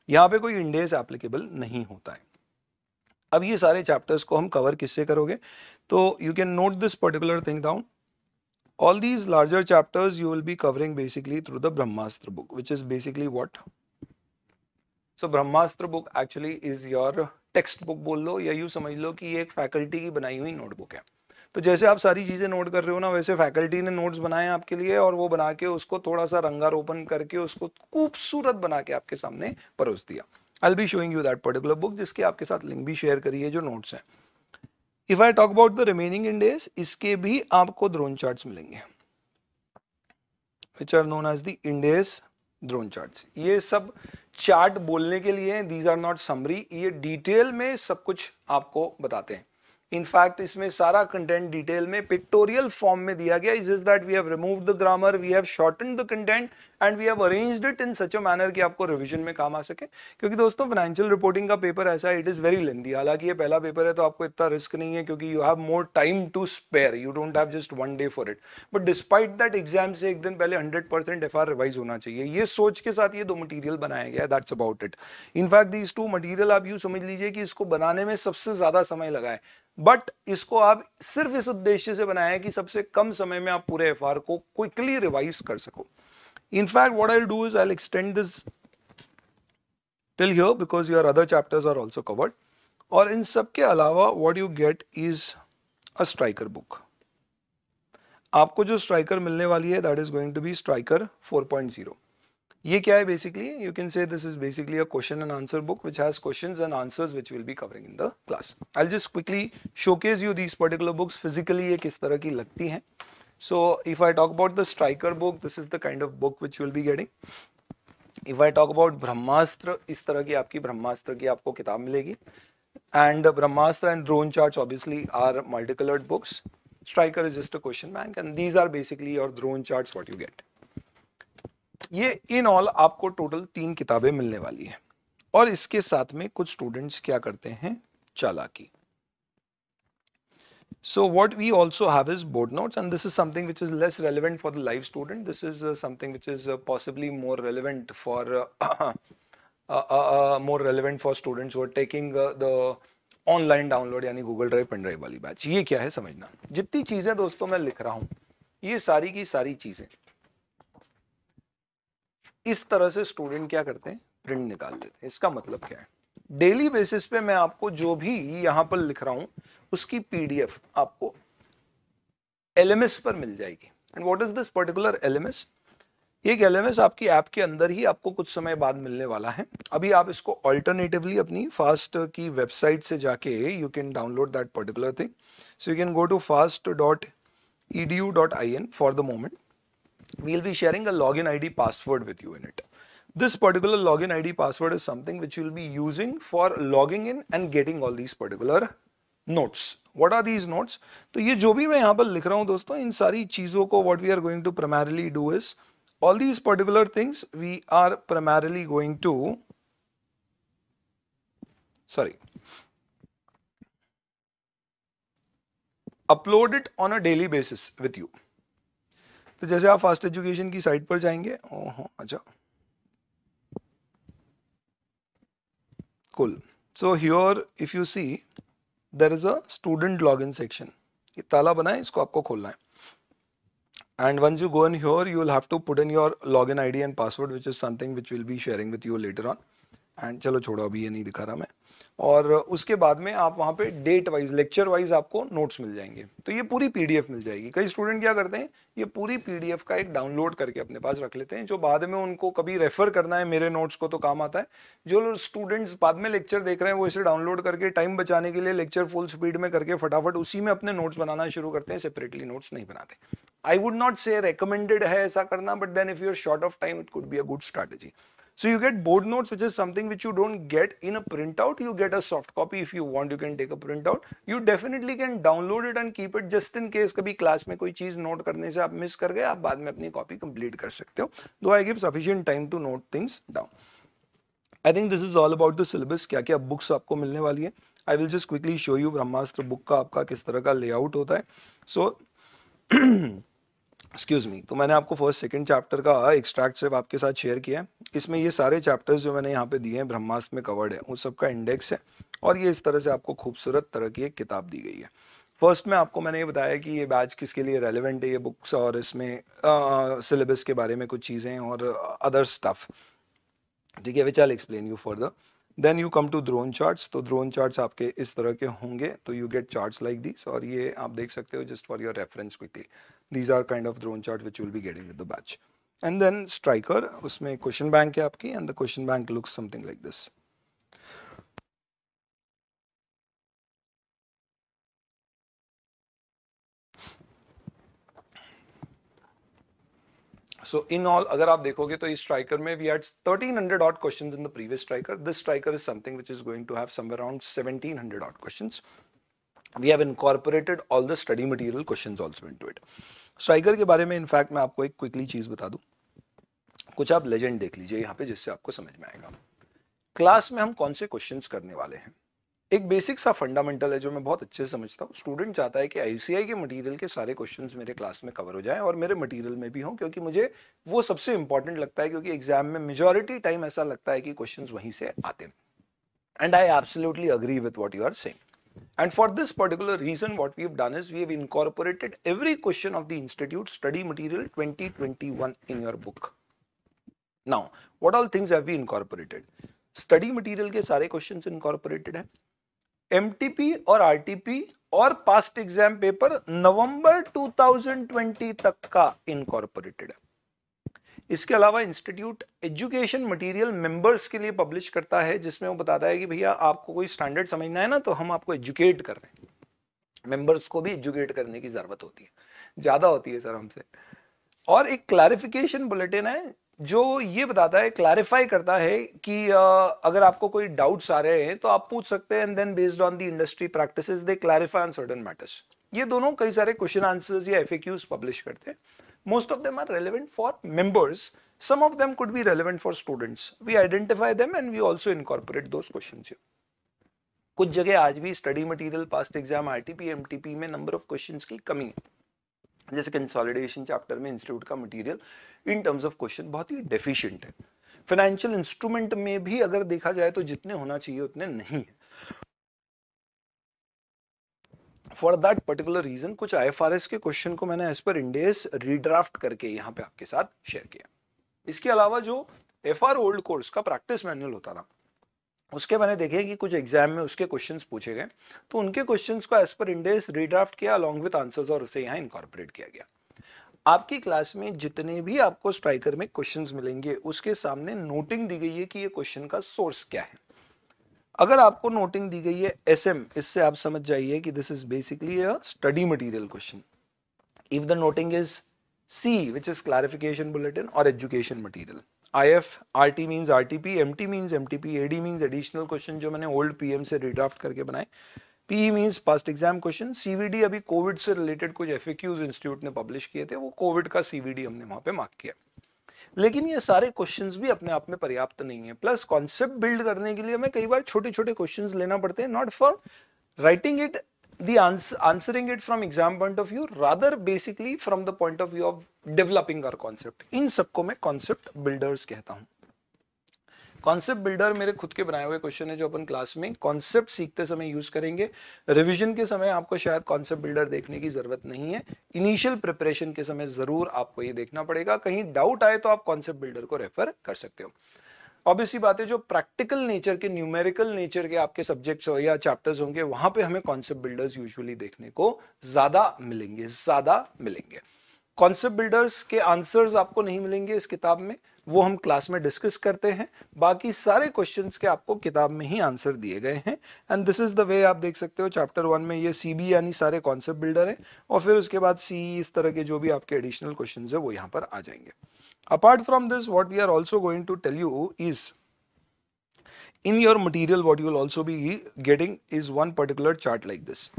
यहाँ पे कोई इंडेस एप्लीकेबल नहीं होता है अब ये सारे चैप्टर्स को हम कवर किससे करोगे तो you can note this particular thing down these larger chapters you will be covering basically through the Brahmastra book which is basically what so Brahmastra book actually is your text book बोल लो या you समझ लो कि ये एक फैकल्टी की बनाई हुई नोटबुक है तो जैसे आप सारी चीज़ें नोट कर रहे हो ना वैसे फैकल्टी ने नोट्स बनाए आपके लिए और वो बना के उसको थोड़ा सा रंगारोपन करके उसको खूबसूरत बना के आपके सामने परोस दिया I be showing you that particular book जिसकी आपके साथ लिंक भी शेयर करिए जो नोट्स हैं if I talk about the remaining Ind AS इसके भी आपको ड्रोन चार्ट्स मिलेंगे which are known as the Ind AS drone charts ये सब चार्ट बोलने के लिए दीज आर नॉट समरी ये डिटेल में सब कुछ आपको बताते हैं इनफैक्ट इसमें सारा कंटेंट डिटेल में पिक्टोरियल फॉर्म में दिया गया is is that we have remove the grammar we have shorten the content and we have arranged it in such a manner कि आपको रिवीजन में काम आ सके क्योंकि दोस्तों फाइनेंशियल रिपोर्टिंग का पेपर ऐसा है इट इज़ वेरी लेंदी हालांकि ये पहला पेपर है तो आपको इतना रिस्क नहीं है क्योंकि you have more time to spare you don't have just one day for it but despite that exam से एक दिन पहले hundred percent F R revise होना चाहिए ये सोच के साथ ये दो मटीरियल बनाया गया that's about it in fact these two material आप यू समझ लीजिए कि इसको बनाने में सबसे ज़्यादा समय लगा है बट इसको आप सिर्फ इस उद्देश्य से बनाया कि सबसे कम समय में आप पूरे एफ को क्विकली रिवाइज कर सको in fact what I do is I extend this till here because your other chapters are also covered और इन सब के अलावा what you get is a striker book आपको जो स्ट्राइकर मिलने वाली है that is going to be striker 4.0 ये क्या है basically you can say this is basically a question and answer book which has question and answers which will be covering in the class I just quickly showcase you these particular books physically ये किस तरह की लगती हैं so if I talk about the striker book this is the kind of book which will be getting if I talk about Brahmastra इस तरह की आपकी ब्रह्मास्त्र की आपको किताब मिलेगी and Brahmastra and drone chart obviously are multi coloured books striker is just a question bank and these are basically your drone chart what you get ये in all आपको टोटल तीन किताबें मिलने वाली है और इसके साथ में कुछ स्टूडेंट्स क्या करते हैं चालाकी So what we also have is board notes and this is something which is less relevant for the live student. This is uh, something which is uh, possibly more relevant for uh, more relevant for students who are taking the online download यानी Google drive pen drive वाली batch ये क्या है समझना जितनी चीज़ें दोस्तों मैं लिख रहा हूँ ये सारी की सारी चीज़ें इस तरह से स्टूडेंट क्या करते हैं प्रिंट निकाल लेते हैं इसका मतलब क्या है डेली बेसिस पे मैं आपको जो भी यहां पर लिख रहा हूं उसकी पीडीएफ आपको एलएमएस पर मिल जाएगी and what is this particular LMS एक एलएमएस आपकी ऐप के अंदर ही आपको कुछ समय बाद मिलने वाला है अभी आप इसको ऑल्टरनेटिवली अपनी फास्ट की वेबसाइट से जाके you can download that particular thing so you can go to fast dot E D U dot I N for the moment we'll be sharing a login ID password with you in it. This particular login ID password is something which you'll be using for logging in and getting all these particular notes. What are these notes? So, what we are going to primarily do is all these particular things we are primarily going to sorry upload it on a daily basis with you. तो जैसे आप fast education की site पर जाएंगे ओह अच्छा cool so here if you see there is a student log in section ये ताला बना है इसको आपको खोलना है and once you go in here you will have to put in your log in I D and password which is something which will be sharing with you later on and चलो छोड़ो अभी ये नहीं दिखा रहा मैं और उसके बाद में आप वहाँ पे डेट वाइज लेक्चर वाइज आपको नोट्स मिल जाएंगे तो ये पूरी पीडीएफ मिल जाएगी कई स्टूडेंट क्या करते हैं ये पूरी पीडीएफ का एक डाउनलोड करके अपने पास रख लेते हैं जो बाद में उनको कभी रेफर करना है मेरे नोट्स को तो काम आता है जो स्टूडेंट्स बाद में लेक्चर देख रहे हैं वो इसे डाउनलोड करके टाइम बचाने के लिए लेक्चर फुल स्पीड में करके फटाफट उसी में अपने नोट्स बनाना शुरू करते हैं सेपरेटली नोट्स नहीं बनाते I would not say recommended है ऐसा करना but then if you're short of time it could be a good strategy So you get board notes, which is something which you don't get in a printout. You get a soft copy if you want. You can take a printout. You definitely can download it and keep it just in case kabhi class mein koi cheez note karne se aap miss kar gaye aap baad mein apni copy complete kar sakte ho do I give sufficient time to note things down. i think this is all about the syllabus kya kya books aapko milne wali hai i will just quickly show you brahmastra book ka aapka kis tarah ka layout hota hai so, excuse me तो मैंने आपको first second chapter का extract सिर्फ आपके साथ share किया है इसमें ये सारे चैप्टर्स जो मैंने यहाँ पे दिए हैं ब्रह्मास्त्र में कवर्ड है उन सबका इंडेक्स है और ये इस तरह से आपको खूबसूरत तरह की एक किताब दी गई है फर्स्ट में आपको मैंने ये बताया कि ये बैच किसके लिए रेलिवेंट है ये बुक्स और इसमें सिलेबस के बारे में कुछ चीज़ें और अदर स्टफ़ ठीक है which I'll explain you for the then you come to drone charts तो ड्रोन चार्ट्स आपके इस तरह के होंगे तो you get charts like this और ये आप देख सकते हो just for your reference quickly these are kind of drone chart which will be getting with the batch and then striker उसमें क्वेश्चन बैंक है आपकी and the question bank looks something like this so in all अगर आप देखोगे तो इस striker में we had 1300 odd questions in the previous striker this striker is something which is going to have somewhere around 1700 odd questions we have incorporated all the study material questions also into it striker के बारे में in fact मैं आपको एक quickly चीज बता दूं कुछ आप लेजेंड देख लीजिए यहां पे जिससे आपको समझ में आएगा क्लास में हम कौन से क्वेश्चंस करने वाले हैं एक बेसिक सा फंडामेंटल है जो मैं बहुत अच्छे से समझता हूँ स्टूडेंट चाहता है कि आईसीआई के मटेरियल के सारे क्वेश्चंस मेरे क्लास में कवर हो जाएं और मेरे मटेरियल में भी हों क्योंकि मुझे वो सबसे इंपॉर्टेंट लगता है क्योंकि एग्जाम में मेजोरिटी टाइम ऐसा लगता है कि क्वेश्चन वहीं से आते हैं and I absolutely agree with what you are same and for this particular reason what we done is we incorporated every question of the institute study material twenty in your book now what all things have study material के सारे questions incorporated है MTP और RTP और past exam paper November 2020 तक का incorporated है इसके अलावा इंस्टीट्यूट एजुकेशन मटेरियल मेंबर्स के लिए पब्लिश करता है जिसमें वो बताता है कि भैया आपको कोई स्टैंडर्ड समझना है ना तो हम आपको एजुकेट कर रहे हैं मेंबर्स को भी एजुकेट करने की ज़रूरत होती है ज़्यादा होती है सर हमसे और एक क्लैरिफिकेशन बुलेटिन है जो ये बताता है क्लैरिफाई करता है कि अगर आपको कोई डाउट्स आ रहे हैं तो आप पूछ सकते हैं and then based on the industry practice they clarify on certain matters ये दोनों कई सारे क्वेश्चन आंसर्स या एफ पब्लिश करते हैं most of them are relevant for members some of them could be relevant for students we identify them and we also incorporate दो question कुछ जगह आज भी study material past exam RTP MTP में number of questions की कमी है जैसे कंसोलिडेशन चैप्टर में इंस्टीट्यूट का material in terms of question बहुत ही डेफिशिएंट है फाइनेंशियल इंस्ट्रूमेंट में भी अगर देखा जाए तो जितने होना चाहिए उतने नहीं है फॉर दैट पर्टिकुलर रीजन कुछ आई के क्वेश्चन को मैंने एज पर इंडेस रीड्राफ्ट करके यहाँ पे आपके साथ शेयर किया इसके अलावा जो एफ ओल्ड कोर्स का प्रैक्टिस मैनुअल होता था उसके मैंने देखे कि कुछ एग्जाम में उसके क्वेश्चंस पूछे गए तो उनके क्वेश्चंस को एज पर इंडेस रीड्राफ्ट किया अलॉन्ग विद आंसर्स और उसे यहाँ इनकॉर्पोरेट किया गया आपकी क्लास में जितने भी आपको स्ट्राइकर में क्वेश्चन मिलेंगे उसके सामने नोटिंग दी गई है कि ये क्वेश्चन का सोर्स क्या है अगर आपको नोटिंग दी गई है एस एम इससे आप समझ जाइए कि this is basically a study material question if the noting is C which is clarification bulletin और education material I F R T means R T P M T means M T P A D means additional question जो मैंने old P M से redraft करके बनाए P means past exam question C V D अभी COVID से related कुछ FAQs institute ने publish किए थे वो कोविड का सी वी डी हमने वहां पे मार्क किया लेकिन ये सारे क्वेश्चंस भी अपने आप में पर्याप्त नहीं है प्लस कॉन्सेप्ट बिल्ड करने के लिए हमें कई बार छोटे छोटे क्वेश्चंस लेना पड़ते हैं not for writing it the ans answering it from exam point of view rather basically from the point of view of developing our concept in sabko main concept builders kehta hu concept builder मेरे खुद के बनाए हुए question है जो अपन class में concept सीखते समय यूज करेंगे रिवीजन के समय आपको शायद कॉन्सेप्ट बिल्डर देखने की जरूरत नहीं है इनिशियल प्रिपरेशन के समय जरूर आपको ये देखना पड़ेगा कहीं डाउट आए तो आप कॉन्सेप्ट बिल्डर को रेफर कर सकते हो ऑब्वियसली बात है जो प्रैक्टिकल नेचर के न्यूमेरिकल नेचर के आपके सब्जेक्ट्स हो या चैप्टर्स होंगे वहां पे हमें कॉन्सेप्ट बिल्डर्स यूजुअली देखने को ज्यादा मिलेंगे ज्यादा मिलेंगे कॉन्सेप्ट बिल्डर्स के आंसर्स आपको नहीं मिलेंगे इस किताब में वो हम क्लास में डिस्कस करते हैं बाकी सारे क्वेश्चंस के आपको किताब में ही आंसर दिए गए हैं and this is the way आप देख सकते हो चैप्टर वन में ये सी यानी सारे कॉन्सेप्ट बिल्डर हैं और फिर उसके बाद सी इस तरह के जो भी आपके एडिशनल क्वेश्चन है वो यहाँ पर आ जाएंगे apart from this what we are also going to tell you is in your material what you also be getting is one particular chart like this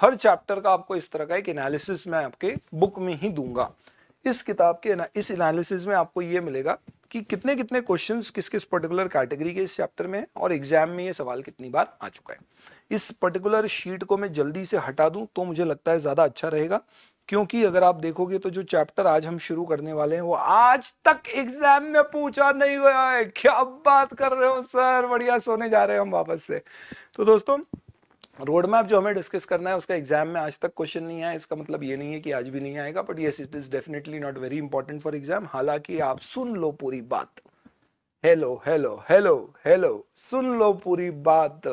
हर चैप्टर का आपको इस तरह का एक एनालिसिस मैं आपके बुक में ही दूंगा इस किताब के इस एनालिसिस में आपको ये मिलेगा कि कितने कितने क्वेश्चन किस किस पर्टिकुलर कैटेगरी के इस चैप्टर में है और एग्जाम में ये सवाल कितनी बार आ चुका है इस पर्टिकुलर शीट को मैं जल्दी से हटा दूं तो मुझे लगता है ज़्यादा अच्छा रहेगा क्योंकि अगर आप देखोगे तो जो चैप्टर आज हम शुरू करने वाले हैं वो आज तक एग्जाम में पूछा नहीं गया है क्या बात कर रहे हो सर बढ़िया सोने जा रहे हैं हम वापस से तो दोस्तों रोड मैप जो हमें डिस्कस करना है उसका एग्जाम में आज तक क्वेश्चन नहीं आया इसका मतलब ये नहीं है कि आज भी नहीं आएगा but yes it is definitely not very important for exam हालांकि आप सुन लो पूरी बात हेलो हेलो हेलो हेलो सुन लो पूरी बात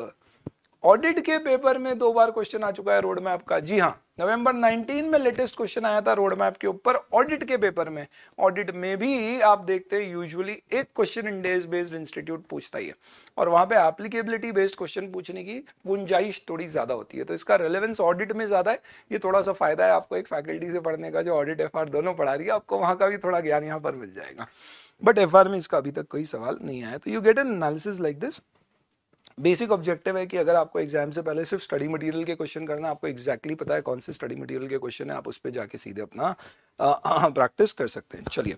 ऑडिट के पेपर में दो बार क्वेश्चन आ चुका है रोड मैप का जी हाँ नवंबर 19 में लेटेस्ट क्वेश्चन आया था रोड मैप के ऊपर ऑडिट के पेपर में ऑडिट में भी आप देखते हैं यूजुअली एक क्वेश्चन इंडेज बेस्ड इंस्टीट्यूट पूछता ही है और वहां पे एप्लीकेबिलिटी बेस्ड क्वेश्चन पूछने की गुंजाइश थोड़ी ज्यादा होती है तो इसका रेलेवेंस ऑडिट में ज्यादा है ये थोड़ा सा फायदा है आपको एक फैकल्टी से पढ़ने का जो ऑडिट एफ दोनों पढ़ा रही है आपको वहां का भी थोड़ा ज्ञान यहाँ पर मिल जाएगा बट एफ में इसका अभी तक कोई सवाल नहीं आया तो you get an analysis like this basic objective है कि अगर आपको एग्जाम से पहले सिर्फ स्टडी मटेरियल के क्वेश्चन करना आपको एग्जैक्टली exactly पता है कौन से स्टडी मटेरियल के क्वेश्चन है आप उस पर जाके सीधे अपना प्रैक्टिस कर सकते हैं चलिए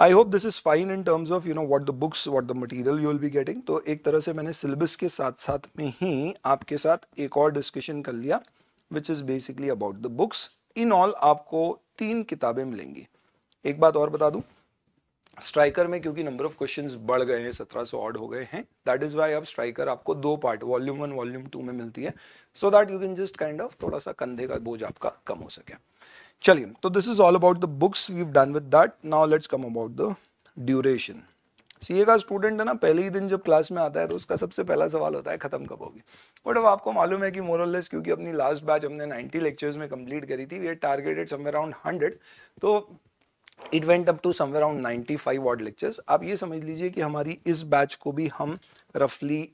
I hope this is fine in terms of you know what the books what the material you will be getting तो एक तरह से मैंने सिलेबस के साथ साथ में ही आपके साथ एक और डिस्कशन कर लिया which is basically about the books in all आपको तीन किताबें मिलेंगी एक बात और बता दूँ स्ट्राइकर में क्योंकि नंबर ऑफ क्वेश्चन बढ़ गए हैं सत्रह सौ ऑड हो गए हैं दैट इज वाई अब स्ट्राइकर आपको दो part volume one volume two में मिलती है so that you can just kind of थोड़ा सा कंधे का बोझ आपका कम हो सके चलिए तो this is all about the books we done with that now let's come about the duration CA का स्टूडेंट है ना पहले ही दिन जब क्लास में आता है तो उसका सबसे पहला सवाल होता है खत्म कब होगी बट अब आपको मालूम है कि मोरलेस क्योंकि अपनी लास्ट बैच हमने 90 लेक्चर्स में कंप्लीट करी थी we are targeted somewhere around 100 तो it went up to somewhere around 95 five odd lectures आप ये समझ लीजिए कि हमारी इस बैच को भी हम रफली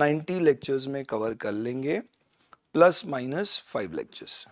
90 लेक्चर्स में कवर कर लेंगे plus minus five lectures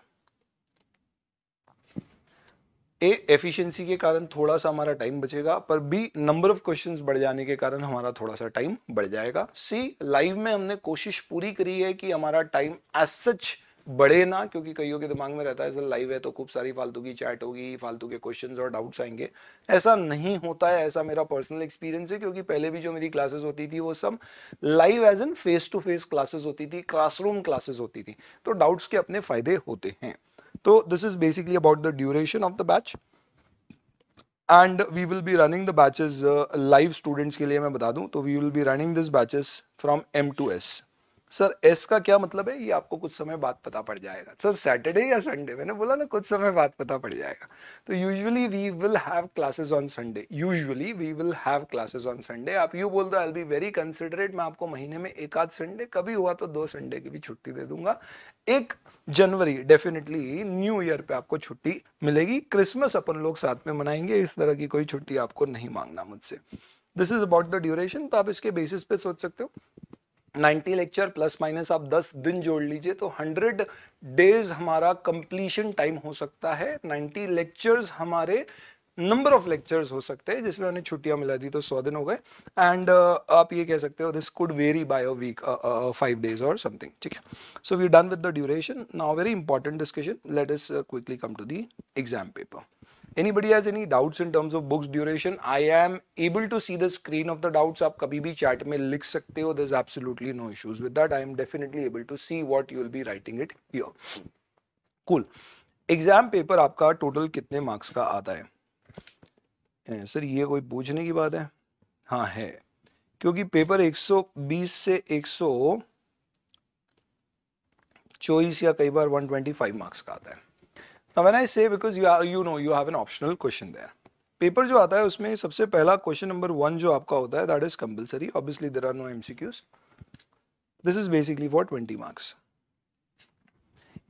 a efficiency के कारण थोड़ा सा हमारा टाइम बचेगा पर बी नंबर ऑफ क्वेश्चंस बढ़ जाने के कारण हमारा थोड़ा सा टाइम बढ़ जाएगा सी लाइव में हमने कोशिश पूरी करी है कि हमारा टाइम एज सच बड़े ना क्योंकि कईयों के दिमाग में रहता है सर लाइव है तो खूब सारी फालतू की चैट होगी फालतू के क्वेश्चंस और डाउट्स आएंगे ऐसा नहीं होता है ऐसा मेरा पर्सनल एक्सपीरियंस है क्योंकि पहले भी जो मेरी क्लासेस होती थी वो सब live as in face to face classes होती थी क्लासरूम क्लासेस होती थी तो डाउट्स के अपने फायदे होते हैं तो this is basically about the duration of the batch and we will be running the batches live students के लिए मैं बता दूं तो we will be running this batches from M to S sir S का क्या मतलब है ये आपको कुछ समय बाद पता पड़ जाएगा सर सैटरडे या संडे मैंने बोला ना कुछ समय बाद पता पड़ जाएगा तो usually we will have classes on Sunday usually we will have classes on Sunday आप यू बोल दो आई बी वेरी कंसिडरेट मैं आपको महीने में एक आध संडे कभी हुआ तो दो संडे की भी छुट्टी दे दूंगा एक जनवरी डेफिनेटली न्यू ईयर पे आपको छुट्टी मिलेगी क्रिसमस अपन लोग साथ में मनाएंगे इस तरह की कोई छुट्टी आपको नहीं मांगना मुझसे this is about the duration तो आप इसके बेसिस पे सोच सकते हो 90 लेक्चर प्लस माइनस आप 10 दिन जोड़ लीजिए तो 100 डेज हमारा कंप्लीशन टाइम हो सकता है 90 लेक्चर्स हमारे नंबर ऑफ लेक्चर्स हो सकते हैं जिसमें हमने छुट्टियां मिला दी तो सौ दिन हो गए एंड uh, आप ये कह सकते हो this could vary by a week five days और समथिंग ठीक है so we done with the duration now very important discussion let us quickly come to the exam paper anybody has any doubts in terms of books duration I am able to see the screen of the doubts आप कभी भी chat में लिख सकते हो there is absolutely no issues with that I am definitely able to see what you will be writing it here cool exam paper आपका total कितने marks का आता है सर eh, ये कोई पूछने की बात है हाँ है क्योंकि पेपर 120 से 124 या कई बार 125 मार्क्स का आता है Now when I say because you are you know you have an optional question there. Paper, जो आता है उसमें सबसे पहला question number one जो आपका होता है that is compulsory. Obviously there are no MCQs. This is basically for 20 marks.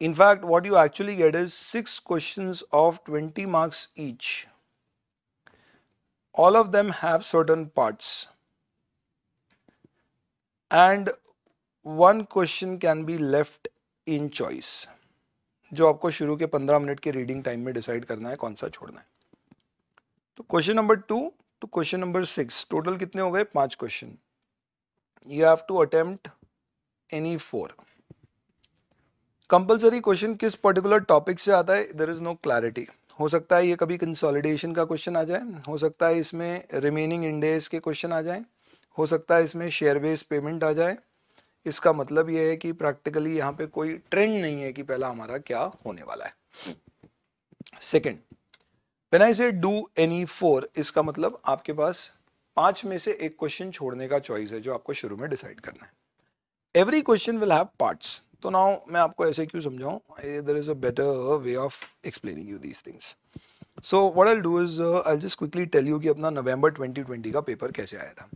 in fact what you actually get is six questions of 20 marks each all of them have certain parts and one question can be left in choice जो आपको शुरू के पंद्रह minute के reading time में decide करना है कौन सा छोड़ना है तो question number two to question number six total कितने हो गए पांच question you have to attempt any four compulsory question किस पर्टिकुलर टॉपिक से आता है देर इज नो क्लैरिटी हो सकता है ये कभी कंसोलिडेशन का क्वेश्चन आ जाए हो सकता है इसमें रिमेनिंग इंडेज के क्वेश्चन आ जाए हो सकता है इसमें शेयर बेस्ड पेमेंट आ जाए इसका मतलब यह है कि प्रैक्टिकली यहां पे कोई ट्रेंड नहीं है कि पहला हमारा क्या होने वाला है सेकेंड वेन आई से डू एनी फोर इसका मतलब आपके पास पांच में से एक क्वेश्चन छोड़ने का चॉइस है जो आपको शुरू में डिसाइड करना है every question will have parts तो नाउ मैं आपको ऐसे क्यों समझाऊं there is a better way of explaining you these things so what I do is I just quickly tell you कि अपना नवंबर 2020 का पेपर कैसे आया था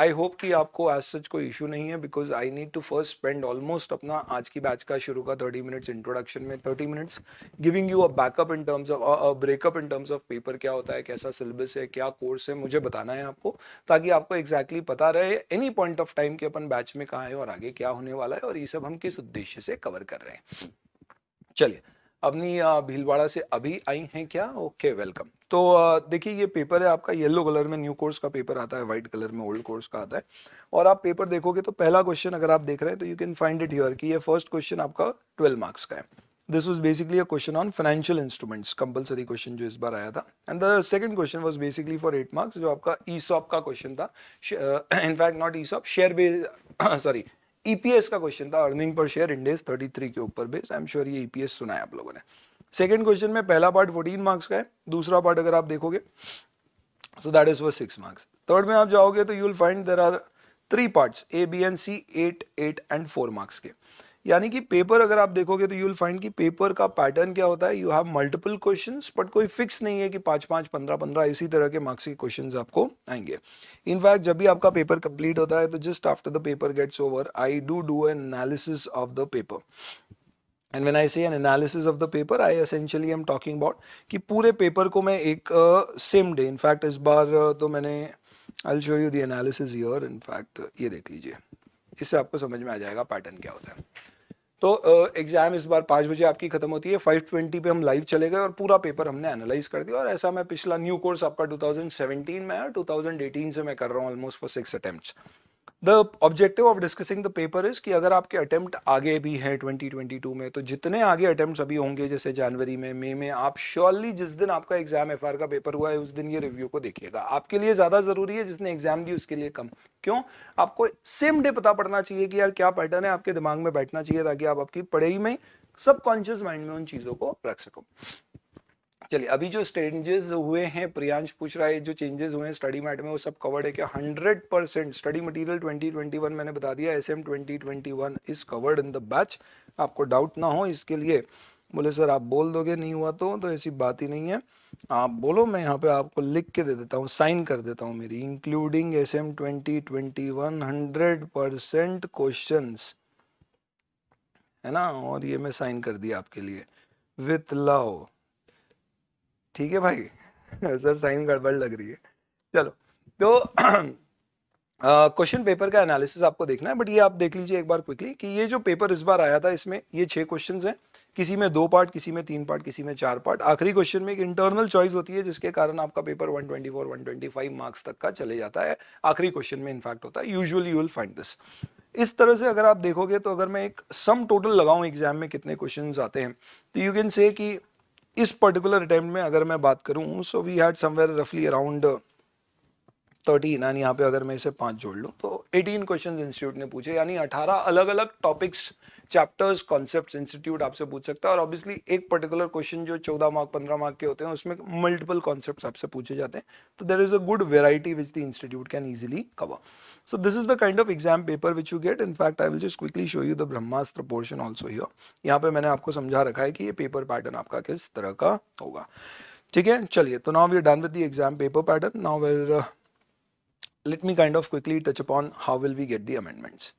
आई होप कि आपको एज सच कोई इशू नहीं है because I need to first spend almost अपना आज की बैच का शुरू का थर्टी मिनट्स इंट्रोडक्शन में thirty minutes giving you a backup in terms of breakup in terms of paper क्या होता है कैसा सिलेबस है क्या कोर्स है मुझे बताना है आपको ताकि आपको एग्जैक्टली exactly पता रहे एनी पॉइंट ऑफ टाइम कि अपन बैच में कहाँ है और आगे क्या होने वाला है और ये सब हम किस उद्देश्य से कवर कर रहे हैं चलिए अवनी भीलवाड़ा से अभी आई हैं क्या ओके वेलकम तो देखिए ये पेपर है आपका येलो कलर में न्यू कोर्स का पेपर आता है वाइट कलर में ओल्ड कोर्स का आता है और आप पेपर देखोगे तो पहला क्वेश्चन अगर आप देख रहे हैं तो you can find it your कि ये फर्स्ट क्वेश्चन आपका ट्वेल्व मार्क्स का है this was basically a question on financial instruments compulsory question जो इस बार आया था and the second question was basically for eight marks जो आपका ई e का क्वेश्चन था in fact not ESOP share based sorry EPS e का क्वेश्चन था अर्निंग पर शेयर इंडेस 33 के ऊपर बेस आई एम श्योर ये ईपीएस e सुना है आप लोगों ने सेकंड क्वेश्चन में पहला पार्ट 14 मार्क्स का है दूसरा पार्ट अगर आप देखोगे so that is for six marks third में आप जाओगे तो you will find there are three parts A B and C eight eight and four marks के यानी कि पेपर अगर आप देखोगे तो यू विल फाइंड कि पेपर का पैटर्न क्या होता है you have multiple question but कोई फिक्स नहीं है कि पांच पांच पंद्रह पंद्रह इसी तरह के मार्क्स के क्वेश्चन आपको आएंगे इनफैक्ट जब भी आपका पेपर कंप्लीट होता है तो just after the paper gets over I do do analysis of the paper and when I see an analysis of the paper I essentially am talking about कि पूरे पेपर को मैं एक सेम डे इनफैक्ट इस बार uh, तो मैंने I show you the analysis your in fact ये देख लीजिए इससे आपको समझ में आ जाएगा पैटर्न क्या होता है तो एग्ज़ाम इस बार पाँच बजे आपकी ख़त्म होती है फाइव ट्वेंटी पे हम लाइव चले गए और पूरा पेपर हमने एनालाइज कर दिया और ऐसा मैं पिछला न्यू कोर्स आपका 2017 में है 2018 से मैं कर रहा हूँ almost four six attempt the objective of discussing the paper is कि अगर आपके अटेम्प्ट आगे भी हैं 2022 में तो जितने आगे अटेम्प्ट अभी होंगे जैसे जनवरी में मई में आप श्योरली जिस दिन आपका एग्जाम एफ का पेपर हुआ है उस दिन ये रिव्यू को देखिएगा आपके लिए ज़्यादा ज़रूरी है जिसने एग्जाम दी उसके लिए कम क्यों आपको सेम डे पता पड़ना चाहिए कि यार क्या पैटर्न है आपके दिमाग में बैठना चाहिए ताकि आप आपकी पढ़ाई में सबकॉन्शियस माइंड में उन चीजों को रख सको चलिए अभी जो चेंजेस हुए हैं प्रियांश पूछ रहा है जो चेंजेस हुए हैं स्टडी मैट में वो सब कवर्ड है क्या हंड्रेड परसेंट स्टडी मटेरियल 2021 मैंने बता दिया S M twenty is covered in the batch आपको डाउट ना हो इसके लिए बोले सर आप बोल दोगे नहीं हुआ तो तो ऐसी बात ही नहीं है आप बोलो मैं यहाँ पे आपको लिख के दे देता हूँ साइन कर देता हूँ मेरी including S M twenty twenty one hundred percent question है ना और ये मैं साइन कर दिया आपके लिए विथ लव ठीक है भाई सर साइन गड़बड़ लग रही है चलो तो क्वेश्चन uh, पेपर का एनालिसिस आपको देखना है बट ये आप देख लीजिए एक बार क्विकली कि ये जो पेपर इस बार आया था इसमें ये छह क्वेश्चन हैं किसी में दो पार्ट किसी में तीन पार्ट किसी में चार पार्ट आखिरी क्वेश्चन में एक इंटरनल चॉइस होती है जिसके कारण आपका पेपर 124 125 मार्क्स तक का चले जाता है आखिरी क्वेश्चन में इनफैक्ट होता है usually you will find this इस तरह से अगर आप देखोगे तो अगर मैं एक सम टोटल लगाऊं एग्जाम में कितने क्वेश्चन आते हैं तो यू कैन से कि इस पर्टिकुलर अटैम्प्ट में अगर मैं बात करूं सो वी हैड समवेयर रफली अराउंड थर्टीन एंड यहाँ पे अगर मैं इसे पाँच जोड़ लूँ तो एटीन क्वेश्चन इंस्टीट्यूट ने पूछे यानी अठारह अलग अलग टॉपिक्स चैप्टर्स कॉन्सेप्ट इंस्टीट्यूट आपसे पूछ सकता है और ऑब्वियसली एक पर्टिकुलर क्वेश्चन जो चौदह मार्क पंद्रह मार्क के होते हैं उसमें मल्टीपल कॉन्सेप्ट आपसे पूछे जाते हैं तो there is a good variety which the institute can easily cover So this is the kind of exam paper which you get. In fact, I will just quickly show you the Brahmastra portion also here. यहाँ पे मैंने आपको समझा रखा है कि ये paper pattern आपका किस तरह का होगा ठीक है चलिए तो now we are done with the exam paper pattern. Now we're uh, let me kind of quickly touch upon how will we get the amendments.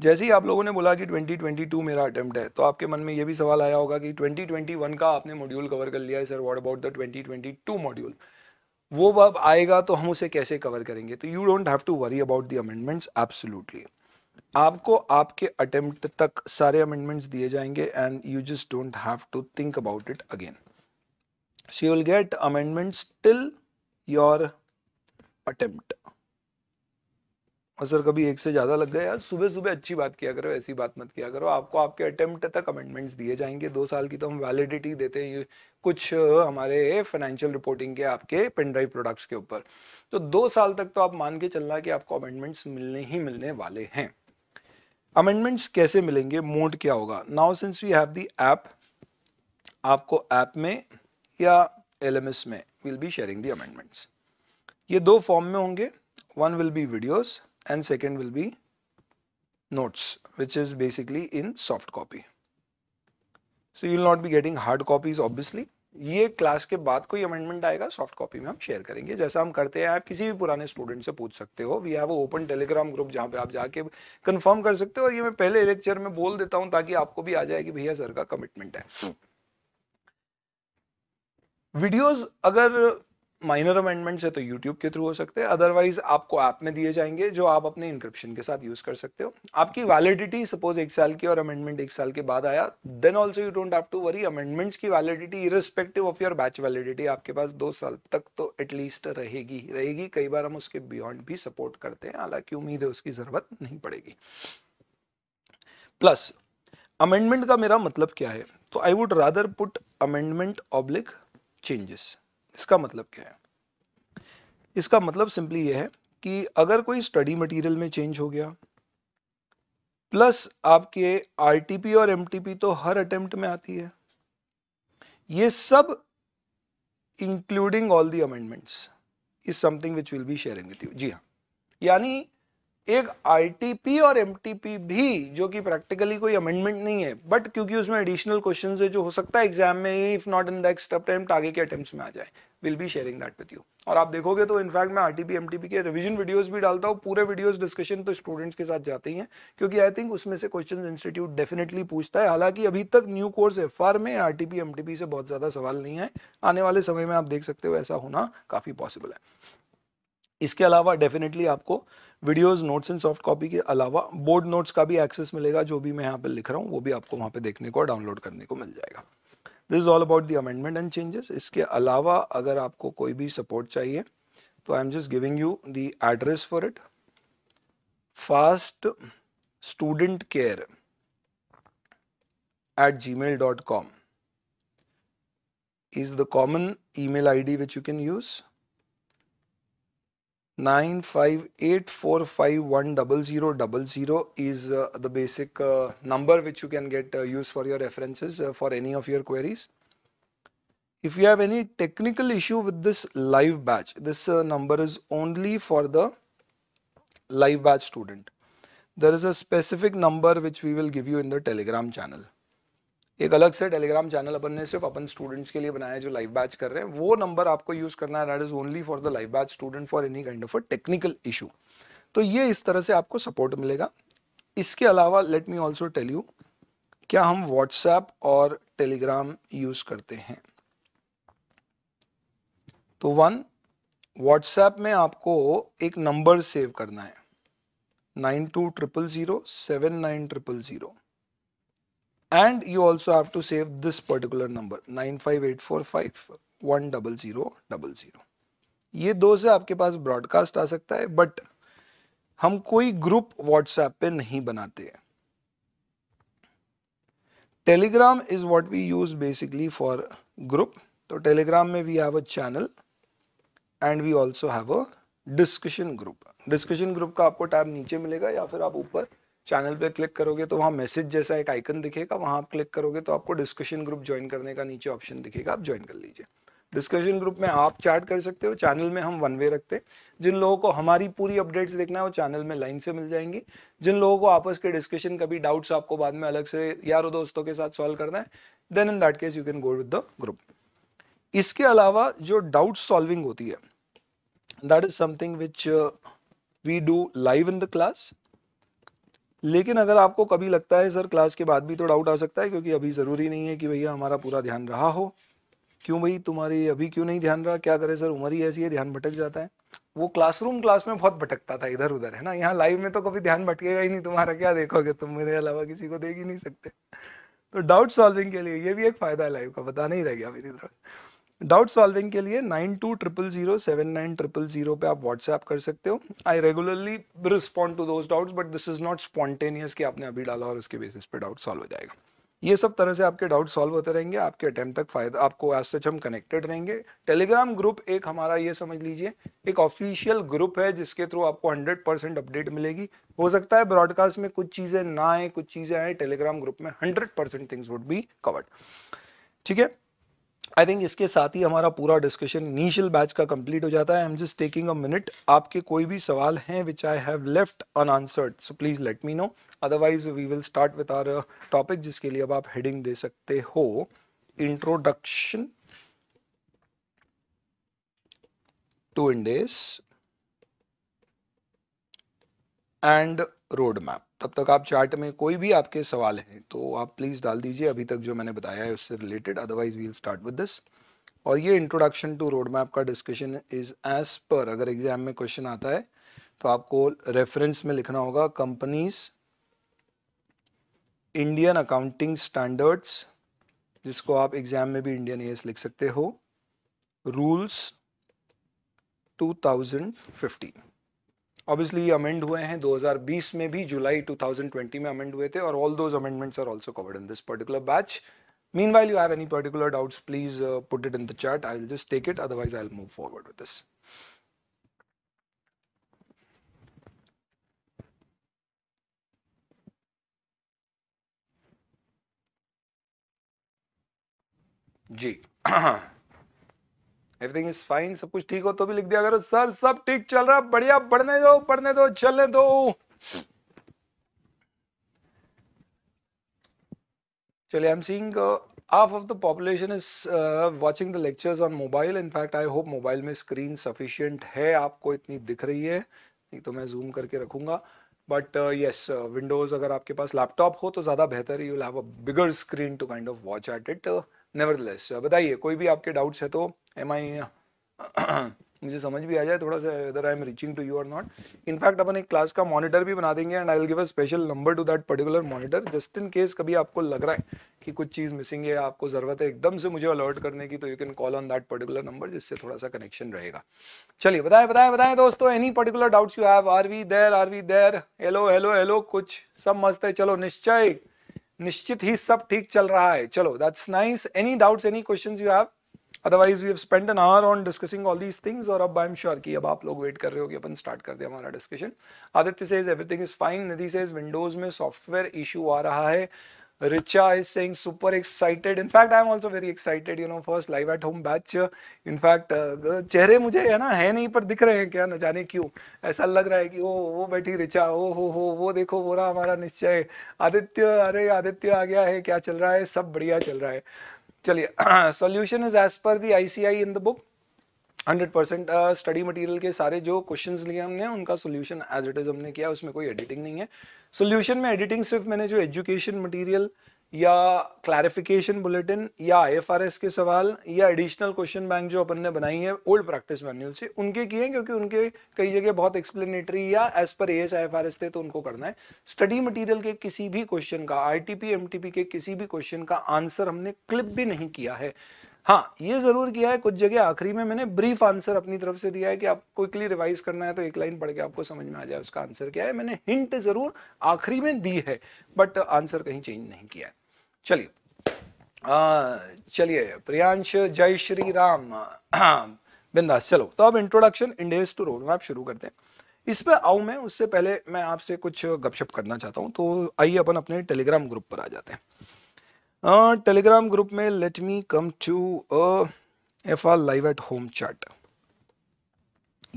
जैसे ही आप लोगों ने बोला कि 2022 मेरा अटेम्प्ट है तो आपके मन में ये भी सवाल आया होगा कि 2021 का आपने मॉड्यूल कवर कर लिया है sir what about the 2022 module वो अब आएगा तो हम उसे कैसे कवर करेंगे तो you don't have to worry about the amendments absolutely आपको आपके अटेम्प्ट तक सारे अमेंडमेंट्स दिए जाएंगे and you just don't have to think about it again so you will get amendments till your attempt और सर कभी एक से ज़्यादा लग गया यार सुबह सुबह अच्छी बात किया करो ऐसी बात मत किया करो आपको आपके अटेम्प्ट तक अमेंडमेंट्स दिए जाएंगे दो साल की तो हम वैलिडिटी देते हैं कुछ हमारे फाइनेंशियल रिपोर्टिंग के आपके पेनड्राइव प्रोडक्ट्स के ऊपर तो दो साल तक तो आप मान के चलना कि आपको अमेंडमेंट्स मिलने ही मिलने वाले हैं अमेंडमेंट्स कैसे मिलेंगे मोड क्या होगा now since we have the app आपको ऐप में या एल में will be sharing the amendments ये दो फॉर्म में होंगे one will be videos and second will be notes which is basically in soft copy. So you will not be getting hard copies obviously. ये class के बाद कोई amendment आएगा soft copy में हम शेयर करेंगे जैसा हम करते हैं आप किसी भी पुराने स्टूडेंट से पूछ सकते हो we have open Telegram group जहां पे आप जाके कंफर्म कर सकते हो और ये मैं पहले लेक्चर में बोल देता हूं ताकि आपको भी आ जाए कि भैया सर का कमिटमेंट है वीडियोस हम्म। अगर माइनर अमेंडमेंट्स है तो यूट्यूब के थ्रू हो सकते हैं अदरवाइज आपको ऐप आप में दिए जाएंगे जो आप अपने इंक्रिप्शन के साथ यूज कर सकते हो आपकी वैलिडिटी सपोज एक साल की और अमेंडमेंट एक साल के बाद आया then also you don't have to worry amendments की validity irrespective of your batch validity आपके पास दो साल तक तो एटलीस्ट रहेगी रहेगी कई बार हम उसके बियॉन्ड भी सपोर्ट करते हैं हालांकि उम्मीद है उसकी जरूरत नहीं पड़ेगी प्लस अमेंडमेंट का मेरा मतलब क्या है तो I would rather put amendment oblique changes इसका मतलब क्या है इसका मतलब सिंपली यह है कि अगर कोई स्टडी मटेरियल में चेंज हो गया प्लस आपके आरटीपी और एमटीपी तो हर अटेम्प्ट में आती है ये सब including all the amendments is something which will be sharing with you जी हाँ यानी एक आरटीपी और एमटीपी भी जो कि प्रैक्टिकली कोई अमेंडमेंट नहीं है बट क्योंकि उसमें एडिशनल क्वेश्चंस है जो हो सकता है एग्जाम में if not in the next attempt आगे के अटेम्प्ट में आ जाए will be sharing that with you और आप देखोगे तो इनफैक्ट मैं आरटीपी एमटीपी के रिविजन वीडियोज भी डालता हूँ पूरे वीडियोज डिस्कशन तो स्टूडेंट्स के साथ जाते ही हैं क्योंकि आई थिंक उसमें से क्वेश्चन इंस्टीट्यूट डेफिनेटली पूछता है हालांकि अभी तक न्यू कोर्स एफ में आरटीपी एमटीपी से बहुत ज्यादा सवाल नहीं है आने वाले समय में आप देख सकते हो ऐसा होना काफी पॉसिबल है इसके अलावा डेफिनेटली आपको videos notes and soft copy के अलावा बोर्ड नोट्स का भी एक्सेस मिलेगा जो भी मैं यहाँ पे लिख रहा हूँ वो भी आपको वहाँ पे देखने को और डाउनलोड करने को मिल जाएगा this is all about the amendment and changes इसके अलावा अगर आपको कोई भी सपोर्ट चाहिए तो I am just giving you the address for it fast student care at Gmail dot com is the common email I D which you can use Nine five eight four five one double zero double zero is uh, the basic uh, number which you can get uh, used for your references uh, for any of your queries. If you have any technical issue with this live batch, this uh, number is only for the live batch student. There is a specific number which we will give you in the telegram channel. एक अलग से Telegram channel अपन ने सिर्फ अपन students के लिए बनाया जो live batch कर रहे हैं वो नंबर आपको यूज़ करना है that is only for the live batch student for any kind of a technical issue तो ये इस तरह से आपको सपोर्ट मिलेगा इसके अलावा let me also tell you क्या हम व्हाट्सएप और टेलीग्राम यूज़ करते हैं तो वन व्हाट्सएप में आपको एक नंबर सेव करना है nine two triple zero seven nine triple zero and you also have to save this particular number 9584510000 ये दो से आपके पास ब्रॉडकास्ट आ सकता है बट हम कोई ग्रुप व्हाट्सएप पे नहीं बनाते हैं Telegram is what we use basically for group तो टेलीग्राम में we have a channel and we also have a discussion group discussion group का आपको टैब नीचे मिलेगा या फिर आप ऊपर चैनल पे क्लिक करोगे तो वहाँ मैसेज जैसा एक आइकन दिखेगा वहाँ आप क्लिक करोगे तो आपको डिस्कशन ग्रुप ज्वाइन करने का नीचे ऑप्शन दिखेगा आप ज्वाइन कर लीजिए डिस्कशन ग्रुप में आप चैट कर सकते हो चैनल में हम वन वे रखते हैं जिन लोगों को हमारी पूरी अपडेट्स देखना है वो चैनल में लाइन से मिल जाएंगी जिन लोगों को आपस के डिस्कशन कभी डाउट्स आपको बाद में अलग से यारों दोस्तों के साथ सॉल्व करना है then in that case you can go with the group इसके अलावा जो डाउट सॉल्विंग होती है that is something which we do live in the class लेकिन अगर आपको कभी लगता है सर क्लास के बाद भी तो डाउट आ सकता है क्योंकि अभी ज़रूरी नहीं है कि भैया हमारा पूरा ध्यान रहा हो क्यों भाई तुम्हारी अभी क्यों नहीं ध्यान रहा क्या करे सर उम्र ही ऐसी है ध्यान भटक जाता है वो क्लासरूम क्लास में बहुत भटकता था इधर उधर है ना यहाँ लाइव में तो कभी ध्यान भटकेगा ही नहीं तुम्हारा क्या देखोगे तुम मेरे अलावा किसी को देख ही नहीं सकते तो डाउट सॉल्विंग के लिए ये भी एक फ़ायदा है लाइव का पता नहीं रह गया मेरी तरफ डाउट सॉल्विंग के लिए nine two triple zero seven nine triple zero पर आप व्हाट्सएप कर सकते हो I regularly respond to those doubts but this is not spontaneous कि आपने अभी डाला और उसके बेसिस पे डाउट सॉल्व हो जाएगा ये सब तरह से आपके डाउट सॉल्व होते रहेंगे आपके अटैम्प तक फायदा आपको आज सच हम कनेक्टेड रहेंगे टेलीग्राम ग्रुप एक हमारा ये समझ लीजिए एक ऑफिशियल ग्रुप है जिसके थ्रू आपको 100 परसेंट अपडेट मिलेगी हो सकता है ब्रॉडकास्ट में कुछ चीज़ें ना आए कुछ चीज़ें आए टेलीग्राम ग्रुप में hundred percent things would be covered ठीक है आई थिंक इसके साथ ही हमारा पूरा डिस्कशन इनिशियल बैच का कंप्लीट हो जाता है I am just taking a minute आपके कोई भी सवाल हैं which I have left unanswered so please let me know otherwise we will start with our topic जिसके लिए अब आप हेडिंग दे सकते हो introduction to Ind AS and road map तब तक आप चार्ट में कोई भी आपके सवाल हैं तो आप प्लीज़ डाल दीजिए अभी तक जो मैंने बताया है उससे related otherwise we'll start with this और ये इंट्रोडक्शन टू रोड मैप का डिस्कशन इज एज पर अगर एग्जाम में क्वेश्चन आता है तो आपको रेफरेंस में लिखना होगा कंपनीज इंडियन अकाउंटिंग स्टैंडर्ड्स जिसको आप एग्जाम में भी इंडियन एस लिख सकते हो रूल्स 2015 ऑब्वियसली अमेंड हुए हैं 2020 में भी जुलाई 2020 में अमेंड हुए थे और all those amendments are also covered in this particular batch meanwhile you have any particular doubts please put it in the chat I will just take it otherwise I will move forward with this जी everything is fine सब कुछ ठीक हो तो भी लिख दिया करो सर सब ठीक चल रहा बढ़िया बढ़ने दो पढ़ने दो चलने दो चलिए I am seeing half of the population is watching the lectures on mobile in fact I hope mobile में स्क्रीन सफिशियंट है आपको इतनी दिख रही है नहीं तो मैं जूम करके रखूंगा बट यस विंडोज़ अगर आपके पास लैपटॉप हो तो ज़्यादा बेहतर you will have a bigger screen to kind of watch at it nevertheless uh, बताइए कोई भी आपके डाउट्स है तो एम आई मुझे समझ भी आ जाए थोड़ा सा whether I am reaching to you are not in fact अपन एक क्लास का मॉनिटर भी बना देंगे and I will give a special number to that particular monitor just in case कभी आपको लग रहा है कि कुछ चीज़ मिसिंग है आपको ज़रूरत है एकदम से मुझे अलर्ट करने की तो you can call on that particular number जिससे थोड़ा सा कनेक्शन रहेगा चलिए बताए बताए बताए दोस्तों any particular doubts you have are we there are we there hello hello hello कुछ सब मस्त है चलो निश्चय निश्चित ही सब ठीक चल रहा है चलो that's nice any doubts any questions you have otherwise we have spend an hour on discussing all these things और अब आई एम श्योर कि अब आप लोग वेट कर रहे हो कि अपन स्टार्ट कर दे हमारा discussion Aditya says everything is fine Nidhi says Windows में सॉफ्टवेयर इशू आ रहा है Richa is saying super excited. In fact, I am also very excited. You know, first live at home batch. In fact, uh, चेहरे मुझे है ना है नहीं पर दिख रहे हैं क्या न जाने क्यों ऐसा लग रहा है कि ओ वो बैठी रिचा ओ हो हो वो देखो वो रहा हमारा निश्चय आदित्य अरे आदित्य आ गया है क्या चल रहा है सब बढ़िया चल रहा है चलिए solution is as per the I in the book hundred percent study material के सारे जो क्वेश्चंस लिए हमने उनका सोल्यूशन एज इट इज़ हमने किया उसमें कोई एडिटिंग नहीं है सोल्यूशन में एडिटिंग सिर्फ मैंने जो एजुकेशन मटेरियल या क्लैरिफिकेशन बुलेटिन या आईएफआरएस के सवाल या एडिशनल क्वेश्चन बैंक जो अपन ने बनाई है ओल्ड प्रैक्टिस मैनुअल से उनके किए हैं क्योंकि उनके कई जगह बहुत एक्सप्लेनेटरी या एज पर एस आई थे तो उनको करना है स्टडी मटेरियल के किसी भी क्वेश्चन का आईटीपी एमटीपी के किसी भी क्वेश्चन का आंसर हमने क्लिप भी नहीं किया है हाँ ये ज़रूर किया है कुछ जगह आखिरी में मैंने ब्रीफ आंसर अपनी तरफ से दिया है कि आप क्विकली रिवाइज करना है तो एक लाइन पढ़ के आपको समझ में आ जाए उसका आंसर क्या है मैंने हिंट ज़रूर आखिरी में दी है बट आंसर कहीं चेंज नहीं किया है चलिए चलिए प्रियांश जय श्री राम बिंदास चलो तो अब introduction Ind AS to road map शुरू करते हैं इस पर आऊ मैं उससे पहले मैं आपसे कुछ गपशप करना चाहता हूँ तो आइए अपन अपने टेलीग्राम ग्रुप पर आ जाते हैं टेलीग्राम uh, ग्रुप में let me come to F R live at home chart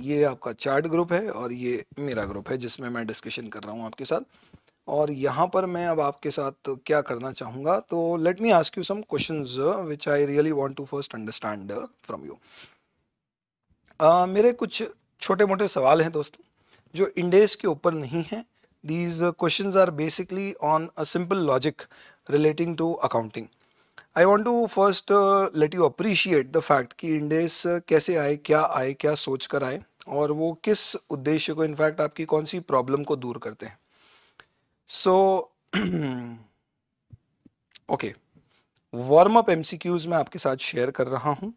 ये आपका चार्ट ग्रुप है और ये मेरा ग्रुप है जिसमें मैं डिस्कशन कर रहा हूँ आपके साथ और यहाँ पर मैं अब आपके साथ क्या करना चाहूँगा तो let me ask you some question which I really want to first understand from you मेरे कुछ छोटे मोटे सवाल हैं दोस्तों जो इंडेस के ऊपर नहीं हैं these question are basically on a simple logic relating to accounting. I want to first let you appreciate the fact कि इंडेस uh, कैसे आए क्या आए क्या सोच कर आए और वो किस उद्देश्य को इनफैक्ट आपकी कौन सी प्रॉब्लम को दूर करते हैं so okay warm up quiz मैं आपके साथ शेयर कर रहा हूँ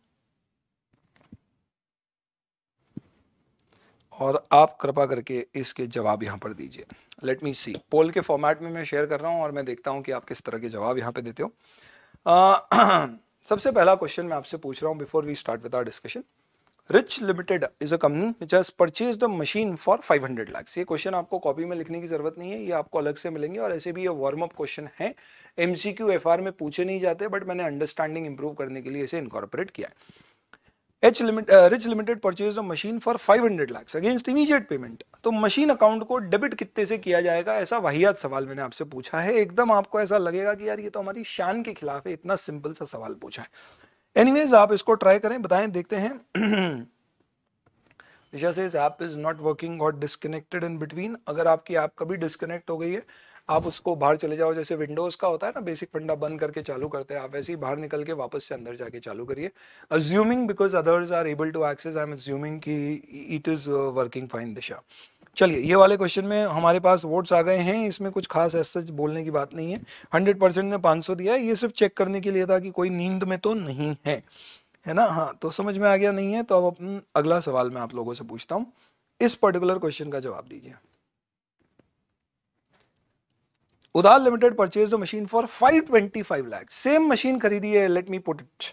और आप कृपा करके इसके जवाब यहाँ पर दीजिए लेट मी सी पोल के फॉर्मेट में मैं शेयर कर रहा हूँ और मैं देखता हूँ कि आप किस तरह के जवाब यहाँ पे देते हो uh, सबसे पहला क्वेश्चन मैं आपसे पूछ रहा हूँ before we start with our discussion rich limited is a company which has purchase the machine for 500 lakhs ये क्वेश्चन आपको कॉपी में लिखने की जरूरत नहीं है ये आपको अलग से मिलेंगे और ऐसे भी ये वार्म अप क्वेश्चन है एमसीक्यू आर में पूछे नहीं जाते बट मैंने अंडरस्टैंडिंग इंप्रूव करने के लिए इसे इनकॉर्पोरेट किया है H limit rich limited purchase machine for 500 lakhs against immediate payment तो मशीन अकाउंट को डेबिट कितने से किया जाएगा ऐसा वाहियात सवाल मैंने आपसे पूछा है एकदम आपको ऐसा लगेगा कि यार ये तो हमारी शान के खिलाफ है इतना सिंपल सा सवाल पूछा है एनीवेज आप इसको ट्राई करें बताएं देखते हैं दिशा से ऐप इज नॉट वर्किंग और डिस्कनेक्टेड इन बिटवीन अगर आपकी ऐप कभी डिस्कनेक्ट हो गई है आप उसको बाहर चले जाओ जैसे विंडोज़ का होता है ना बेसिक फंडा बंद करके चालू करते हैं आप वैसे ही बाहर निकल के वापस से अंदर जाके चालू करिए assuming because others are able to access I am assuming कि it is working fine Disha चलिए ये वाले क्वेश्चन में हमारे पास वोट्स आ गए हैं इसमें कुछ खास ऐसा बोलने की बात नहीं है हंड्रेड परसेंट ने पाँच सौ दिया है ये सिर्फ चेक करने के लिए था कि कोई नींद में तो नहीं है है ना हाँ तो समझ में आ गया नहीं है तो अब अगला सवाल मैं आप लोगों से पूछता हूँ इस पर्टिकुलर क्वेश्चन का जवाब दीजिए Udal Limited purchased a machine for 525 lakhs. Same machine खरीदी है let me put it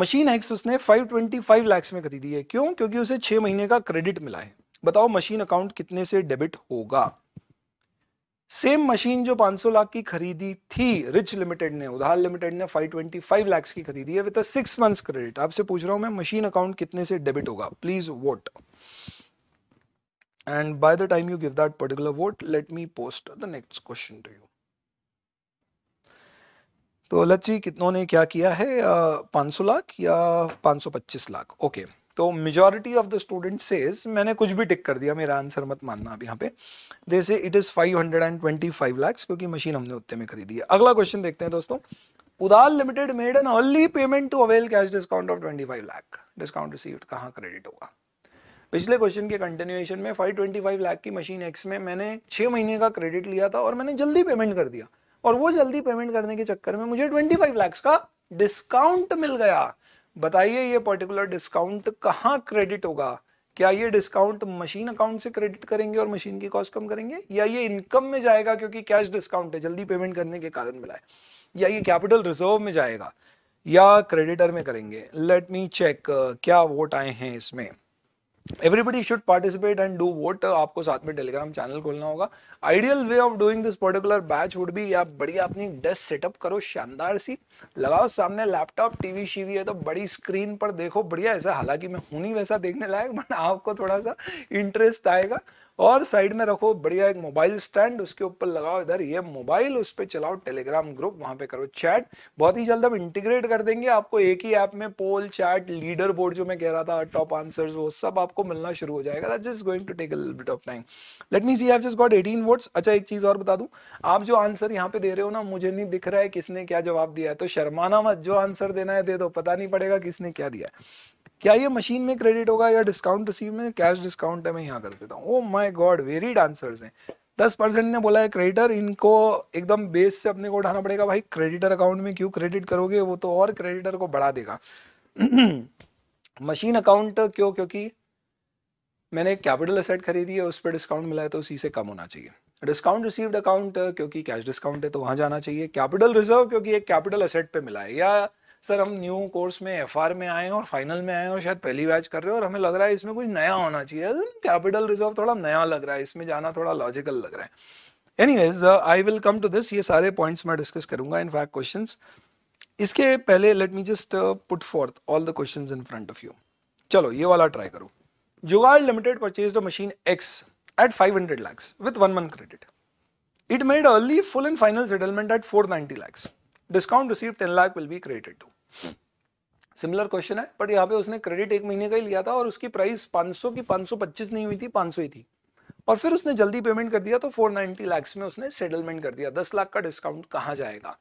machine हेक्स उसने 525 लाख में खरीदी है क्यों क्योंकि उसे छह महीने का क्रेडिट मिला है बताओ मशीन अकाउंट कितने से डेबिट होगा सेम मशीन जो 500 लाख की खरीदी थी रिच लिमिटेड ने उधार लिमिटेड ने 525 लाख की खरीदी है with a six months credit आपसे पूछ रहा हूं मैं मशीन अकाउंट कितने से डेबिट होगा please vote and by the time you give that particular vote let me post the next question to you तो लत जी कितनों ने क्या किया है पाँच सौ लाख या पाँच सौ पच्चीस लाख ओके तो majority of the student says मैंने कुछ भी टिक कर दिया मेरा आंसर मत मानना अब यहाँ पे जैसे it is five hundred and twenty five lakhs क्योंकि मशीन हमने उतने में खरीदी है अगला क्वेश्चन देखते हैं दोस्तों Udal limited made an early payment to avail cash discount of twenty five lakh discount receive कहाँ क्रेडिट होगा पिछले क्वेश्चन के कंटिन्यूएशन में 525 लाख की मशीन एक्स में मैंने छः महीने का क्रेडिट लिया था और मैंने जल्दी पेमेंट कर दिया और वो जल्दी पेमेंट करने के चक्कर में मुझे ट्वेंटी फाइव लैक्स का डिस्काउंट मिल गया बताइए ये पर्टिकुलर डिस्काउंट कहाँ क्रेडिट होगा क्या ये डिस्काउंट मशीन अकाउंट से क्रेडिट करेंगे और मशीन की कॉस्ट कम करेंगे या ये इनकम में जाएगा क्योंकि कैश डिस्काउंट है जल्दी पेमेंट करने के कारण मिला है या ये कैपिटल रिजर्व में जाएगा या क्रेडिटर में करेंगे लेट मी चेक क्या वोट आए हैं इसमें everybody should participate and do vote आपको साथ में टेलीग्राम चैनल खोलना होगा ideal way of doing this particular batch would be आप बढ़िया अपनी डेस्क सेटअप करो शानदार सी लगाओ सामने लैपटॉप टीवी शीवी है तो बड़ी स्क्रीन पर देखो बढ़िया ऐसा हालांकि मैं हूं नहीं वैसा देखने लायक बट आपको थोड़ा सा इंटरेस्ट आएगा और साइड में रखो बढ़िया एक मोबाइल स्टैंड उसके ऊपर लगाओ इधर ये मोबाइल उस पर चलाओ टेलीग्राम ग्रुप वहाँ पे करो चैट बहुत ही जल्द हम इंटीग्रेट कर देंगे आपको एक ही ऐप में पोल चैट लीडर बोर्ड जो मैं कह रहा था टॉप आंसर्स वो सब आपको मिलना शुरू हो जाएगा that is going to take bit of time let me see I just got eighteen votes अच्छा एक चीज़ और बता दू आप जो आंसर यहाँ पे दे रहे हो ना मुझे नहीं दिख रहा है किसने क्या जवाब दिया है तो शर्माना मत जो आंसर देना है दे दो पता नहीं पड़ेगा किसने क्या दिया है क्या ये मशीन में क्रेडिट होगा या डिस्काउंट रिसीव में कैश डिस्काउंट है मैं यहाँ कर देता हूँ oh my god varied answers है दस परसेंट ने बोला है क्रेडिटर इनको एकदम बेस से अपने को उठाना पड़ेगा भाई क्रेडिटर अकाउंट में क्यों क्रेडिट करोगे वो तो और क्रेडिटर को बढ़ा देगा मशीन अकाउंट क्यों क्योंकि मैंने कैपिटल असेट खरीदी है उस पर डिस्काउंट मिला है तो उसी से कम होना चाहिए डिस्काउंट रिसीव्ड अकाउंट क्योंकि कैश डिस्काउंट है तो वहां जाना चाहिए कैपिटल रिजर्व क्योंकि एक कैपिटल असेट पे मिला है या सर हम न्यू कोर्स में एफ में आए हैं और फाइनल में आए हैं और शायद पहली बैच कर रहे हो और हमें लग रहा है इसमें कुछ नया होना चाहिए कैपिटल रिजर्व थोड़ा नया लग रहा है इसमें जाना थोड़ा लॉजिकल लग रहा है anyways I will come to this ये सारे पॉइंट्स मैं डिस्कस करूंगा इन फैक्ट क्वेश्चन इसके पहले let me just put forth all the question in front of you चलो ये वाला ट्राई करो Jugaad limited purchase the machine X at five hundred lakhs with one month credit it made early full and final settlement at four ninety lakhs discount receive ten lakh will be credited to similar question है but यहाँ पे उसने credit एक महीने का ही लिया था और उसकी प्राइस 500 की 525 नहीं हुई थी 500 ही थी और फिर उसने जल्दी पेमेंट कर दिया तो 490 लाख में उसने सेटलमेंट कर दिया 10 लाख का डिस्काउंट कहाँ जाएगा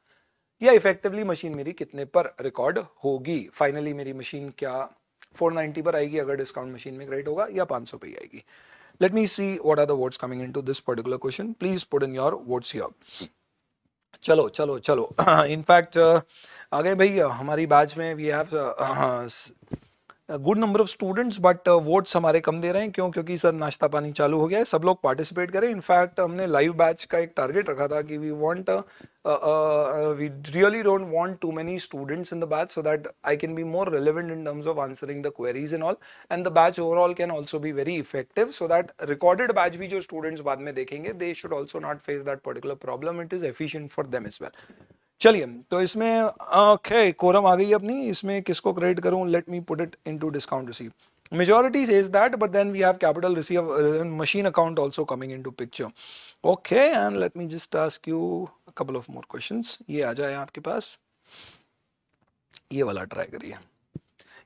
या इफेक्टिवली मशीन मेरी कितने पर रिकॉर्ड होगी फाइनली मेरी मशीन क्या 490 पर आएगी अगर डिस्काउंट मशीन में क्रेडिट होगा या 500 पे ही आएगी let me see what are the words coming into this particular question please put in your words here चलो चलो चलो इनफैक्ट आगे भैया हमारी बैच में we have good number of students but votes हमारे कम दे रहे हैं क्यों क्योंकि सर नाश्ता पानी चालू हो गया है सब लोग पार्टिसिपेट करें इनफैक्ट हमने लाइव बैच का एक टारगेट रखा था कि we want we really don't want too many students in the batch so that I can be more relevant in terms of answering the queries in all and the batch overall can also भी very effective so that recorded batch भी जो students बाद में देखेंगे they should also not face that particular problem it is efficient for them is well चलिए तो इसमें okay quorum आ गई अपनी इसमें किसको क्रेडिट करूं let me put it into discount receive majority is that but then we have capital receive machine account also coming into picture okay and let me just ask you couple of more questions ये आ जाए आपके पास ये वाला try करिए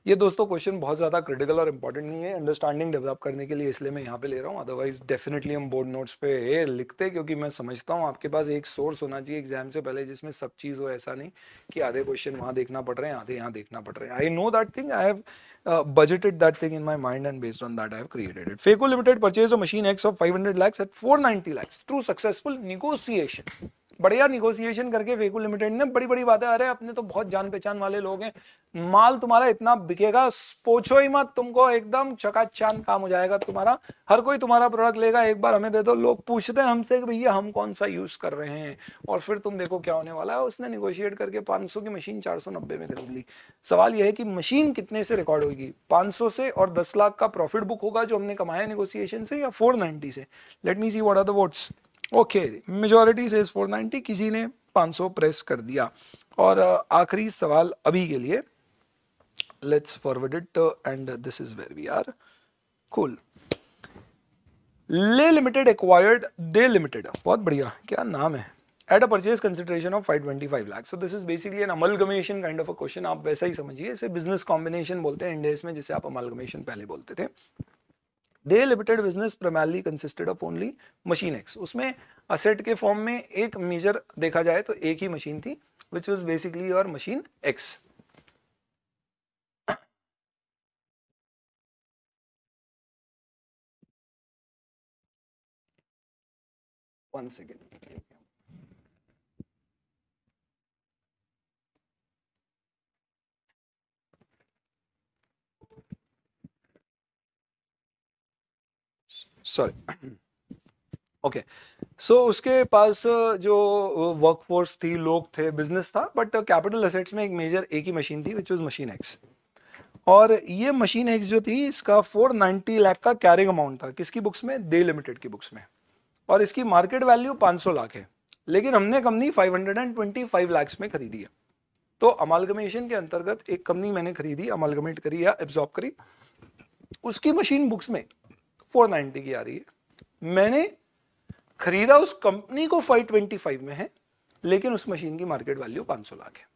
ये दोस्तों question बहुत ज़्यादा क्रिटिकल और इंपॉर्टेंट नहीं है अंडरस्टैंडिंग डेवलप करने के लिए इसलिए मैं यहाँ पे ले रहा हूँ अदरवाइज डेफिनेटली हम बोर्ड नोट्स पे लिखते क्योंकि मैं समझता हूँ आपके पास एक सोर्स होना चाहिए एग्जाम से पहले जिसमें सब चीज़ हो ऐसा नहीं कि आधे क्वेश्चन वहाँ देखना पड़ रहे हैं आधे यहाँ देखना पड़ रहे हैं I know that thing I have budgeted that thing in my mind and based on that I have created it फेको limited purchase machine X of five hundred lakhs at four ninety lakhs through successful negotiation बढ़िया negotiation करके वेकू limited ने बड़ी बड़ी बातें हैं अपने तो बहुत जान पहचान वाले लोग हैं माल तुम्हारा इतना बिकेगा पोछो ही मत तुमको एकदम चकाचान काम हो जाएगा तुम्हारा हर कोई तुम्हारा प्रोडक्ट लेगा एक बार हमें दे दो लोग पूछते हैं हमसे कि भैया हम कौन सा यूज कर रहे हैं और फिर तुम देखो क्या होने वाला है उसने निगोशिएट करके पांच की मशीन चार में खरीद ली सवाल यह है कि मशीन कितने से रिकॉर्ड होगी पांच से और दस लाख का प्रॉफिट बुक होगा जो हमने कमाया निगोसिएशन से या फोर से let me see what are the okay majority से फोर 490 किसी ने 500 प्रेस कर दिया और आखिरी सवाल अभी के लिए let's forward it and this is where we are cool ले लिमिटेड एक्वायर्ड दे लिमिटेड बहुत बढ़िया क्या नाम है at a purchase consideration of five twenty five lakhs this is basically an amalgamation kind of a question आप वैसा ही समझिए इसे बिजनेस कॉम्बिनेशन बोलते हैं इंडेस में जिसे आप अमलगमेशन पहले बोलते थे the limited business primarily consisted of only machine X उसमें असेट के फॉर्म में एक मेजर देखा जाए तो एक ही मशीन थी which was basically your machine X one second sorry okay so उसके पास uh, जो वर्कफोर्स uh, थी लोग थे बिजनेस था बट कैपिटल असेट्स में एक मेजर एक ही मशीन थी विच वॉज मशीन एक्स और ये मशीन एक्स जो थी इसका 490 लाख का कैरिंग अमाउंट था किसकी बुक्स में दे लिमिटेड की बुक्स में और इसकी मार्केट वैल्यू 500 लाख है लेकिन हमने कंपनी 525 लाख में खरीदी है तो अमालगमेशन के अंतर्गत एक कंपनी मैंने खरीदी अमालगमेट करी या एब्जॉर्ब करी उसकी मशीन बुक्स में 490 की आ रही है मैंने खरीदा उस कंपनी को 525 में है लेकिन उस मशीन की मार्केट वैल्यू 500 लाख है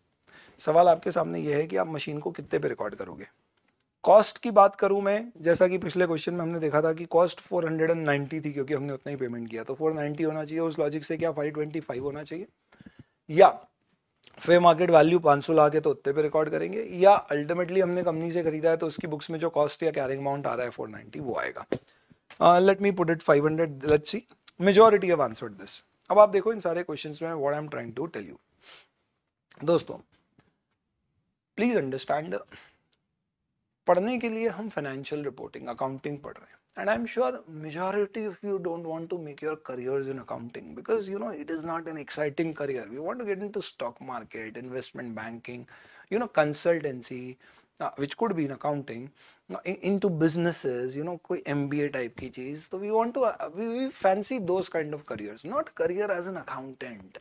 सवाल आपके सामने यह है कि आप मशीन को कितने पे रिकॉर्ड करोगे कॉस्ट की बात करूं मैं जैसा कि पिछले क्वेश्चन में हमने देखा था कि कॉस्ट 490 थी क्योंकि हमने उतना ही पेमेंट किया तो 490 होना चाहिए उस लॉजिक से क्या 525 होना चाहिए या फेयर मार्केट वैल्यू 500 लाख है तो उतने पे रिकॉर्ड करेंगे या अल्टीमेटली हमने कंपनी से खरीदा है तो उसकी बुक्स में जो कॉस्ट या कैरिंग अमाउंट आ रहा है 490 वो आएगा Uh, let me put it 500 let's see majority have answered this अब आप देखो इन सारे क्वेश्चन में what I am trying to tell you दोस्तों प्लीज अंडरस्टैंड पढ़ने के लिए हम फाइनेंशियल रिपोर्टिंग अकाउंटिंग पढ़ and i'm sure majority of you don't want to make your careers in accounting because you know it is not an exciting career we want to get into stock market investment banking you know consultancy uh, which could be in accounting into businesses you know MBA type ki cheez. So we want to uh, we, we fancy those kind of careers not career as an accountant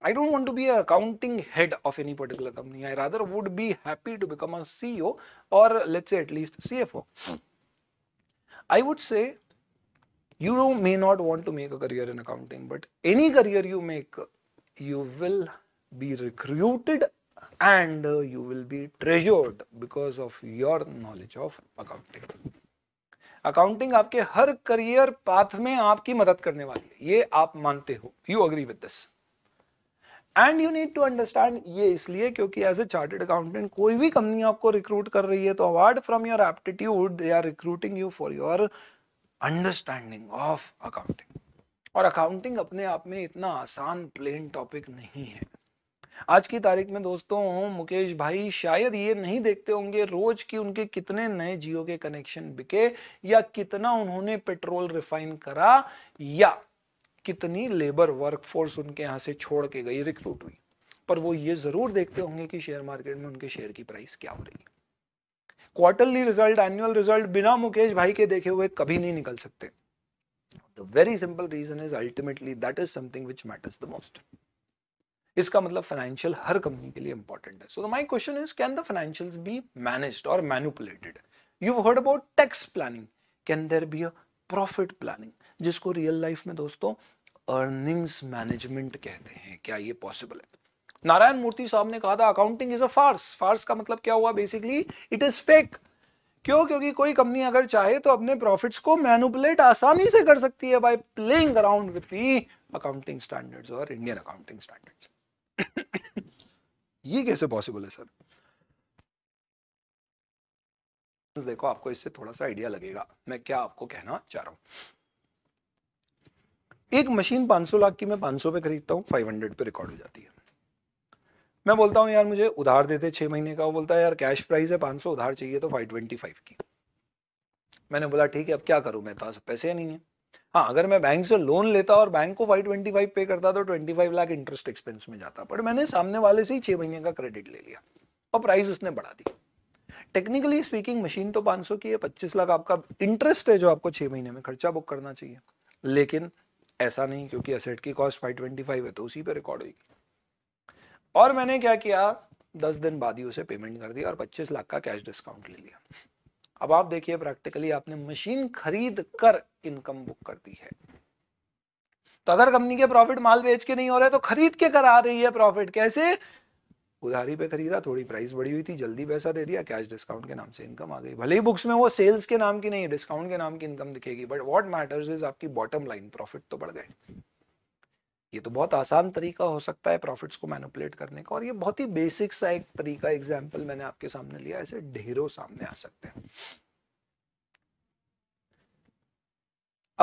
I don't want to be an accounting head of any particular company I rather would be happy to become a CEO or let's say at least CFO I would say you may not want to make a career in accounting but any career you make you will be recruited and you will be treasured because of your knowledge of accounting. Accounting आपके हर career path में आपकी मदद करने वाली है ये आप मानते हो you agree with this and you need to understand ये इसलिए क्योंकि एज ए चार्टेड अकाउंटेंट कोई भी कंपनी आपको रिक्रूट कर रही है तो award from your aptitude they are recruiting you for your understanding of accounting और अकाउंटिंग अपने आप में इतना आसान प्लेन टॉपिक नहीं है आज की तारीख में दोस्तों मुकेश भाई शायद ये नहीं देखते होंगे रोज की उनके कितने नए जियो के कनेक्शन बिके या कितना उन्होंने पेट्रोल रिफाइन करा या कितनी लेबर वर्कफोर्स उनके यहां से छोड़ के गई रिक्रूट हुई पर वो ये जरूर देखते होंगे कि शेयर मार्केट में उनके शेयर की प्राइस क्या हो रही है क्वार्टरली रिजल्ट एनुअल रिजल्ट बिना मुकेश भाई के देखे हुए कभी नहीं निकल सकते very simple reason is ultimately that is something which matters the most इसका मतलब फाइनेंशियल हर कंपनी के लिए इंपॉर्टेंट है so my question is can the financials be managed और manipulated you heard about tax planning can there be a profit planning जिसको real life में दोस्तों अर्निंग्स मैनेजमेंट कहते हैं क्या ये पॉसिबल है नारायण मूर्ति साहब ने कहा था accounting is a farce farce का मतलब क्या हुआ बेसिकली इट इज फेक क्यों क्योंकि कोई कंपनी अगर चाहे तो अपने प्रॉफिट्स को मैनुपुलेट आसानी से कर सकती है by playing around with the accounting standards और इंडियन अकाउंटिंग स्टैंडर्ड्स ये कैसे पॉसिबल है सर देखो आपको इससे थोड़ा सा आइडिया लगेगा मैं क्या आपको कहना चाह रहा हूं एक मशीन 500 लाख की मैं 500 पे खरीदता हूं 500 पे रिकॉर्ड हो जाती है मैं बोलता हूं यार मुझे उधार देते छह महीने का वो बोलता है यार कैश प्राइस है 500 उधार चाहिए तो 525 की मैंने बोला ठीक है अब क्या करूं मैं तो पैसे नहीं है हाँ अगर मैं बैंक से लोन लेता और बैंक को 525 पे करता तो 25 लाख इंटरेस्ट एक्सपेंस में जाता बट मैंने सामने वाले से ही छः महीने का क्रेडिट ले लिया और प्राइस उसने बढ़ा दी टेक्निकली स्पीकिंग मशीन तो 500 की है 25 लाख आपका इंटरेस्ट है जो आपको छः महीने में खर्चा बुक करना चाहिए लेकिन ऐसा नहीं क्योंकि असेट की कॉस्ट फाइव है तो उसी पर रिकॉर्ड होगी और मैंने क्या किया दस दिन बाद ही उसे पेमेंट कर दिया और पच्चीस लाख का कैश डिस्काउंट ले लिया अब आप देखिए प्रैक्टिकली आपने मशीन खरीद कर इनकम बुक कर दी है तो अगर कंपनी के प्रॉफिट माल बेच के नहीं हो रहे तो खरीद के कर आ रही है प्रॉफिट कैसे उधारी पे खरीदा थोड़ी प्राइस बढ़ी हुई थी जल्दी पैसा दे दिया कैश डिस्काउंट के नाम से इनकम आ गई भले ही बुक्स में वो सेल्स के नाम की नहीं डिस्काउंट के नाम की इनकम दिखेगी बट व्हाट मैटर्स इज आपकी बॉटम लाइन प्रॉफिट तो बढ़ गए ये तो बहुत आसान तरीका हो सकता है प्रॉफिट्स को मैनुपुलेट करने का और ये बहुत ही बेसिक सा एक तरीका एग्जाम्पल मैंने आपके सामने लिया ऐसे ढेरों सामने आ सकते हैं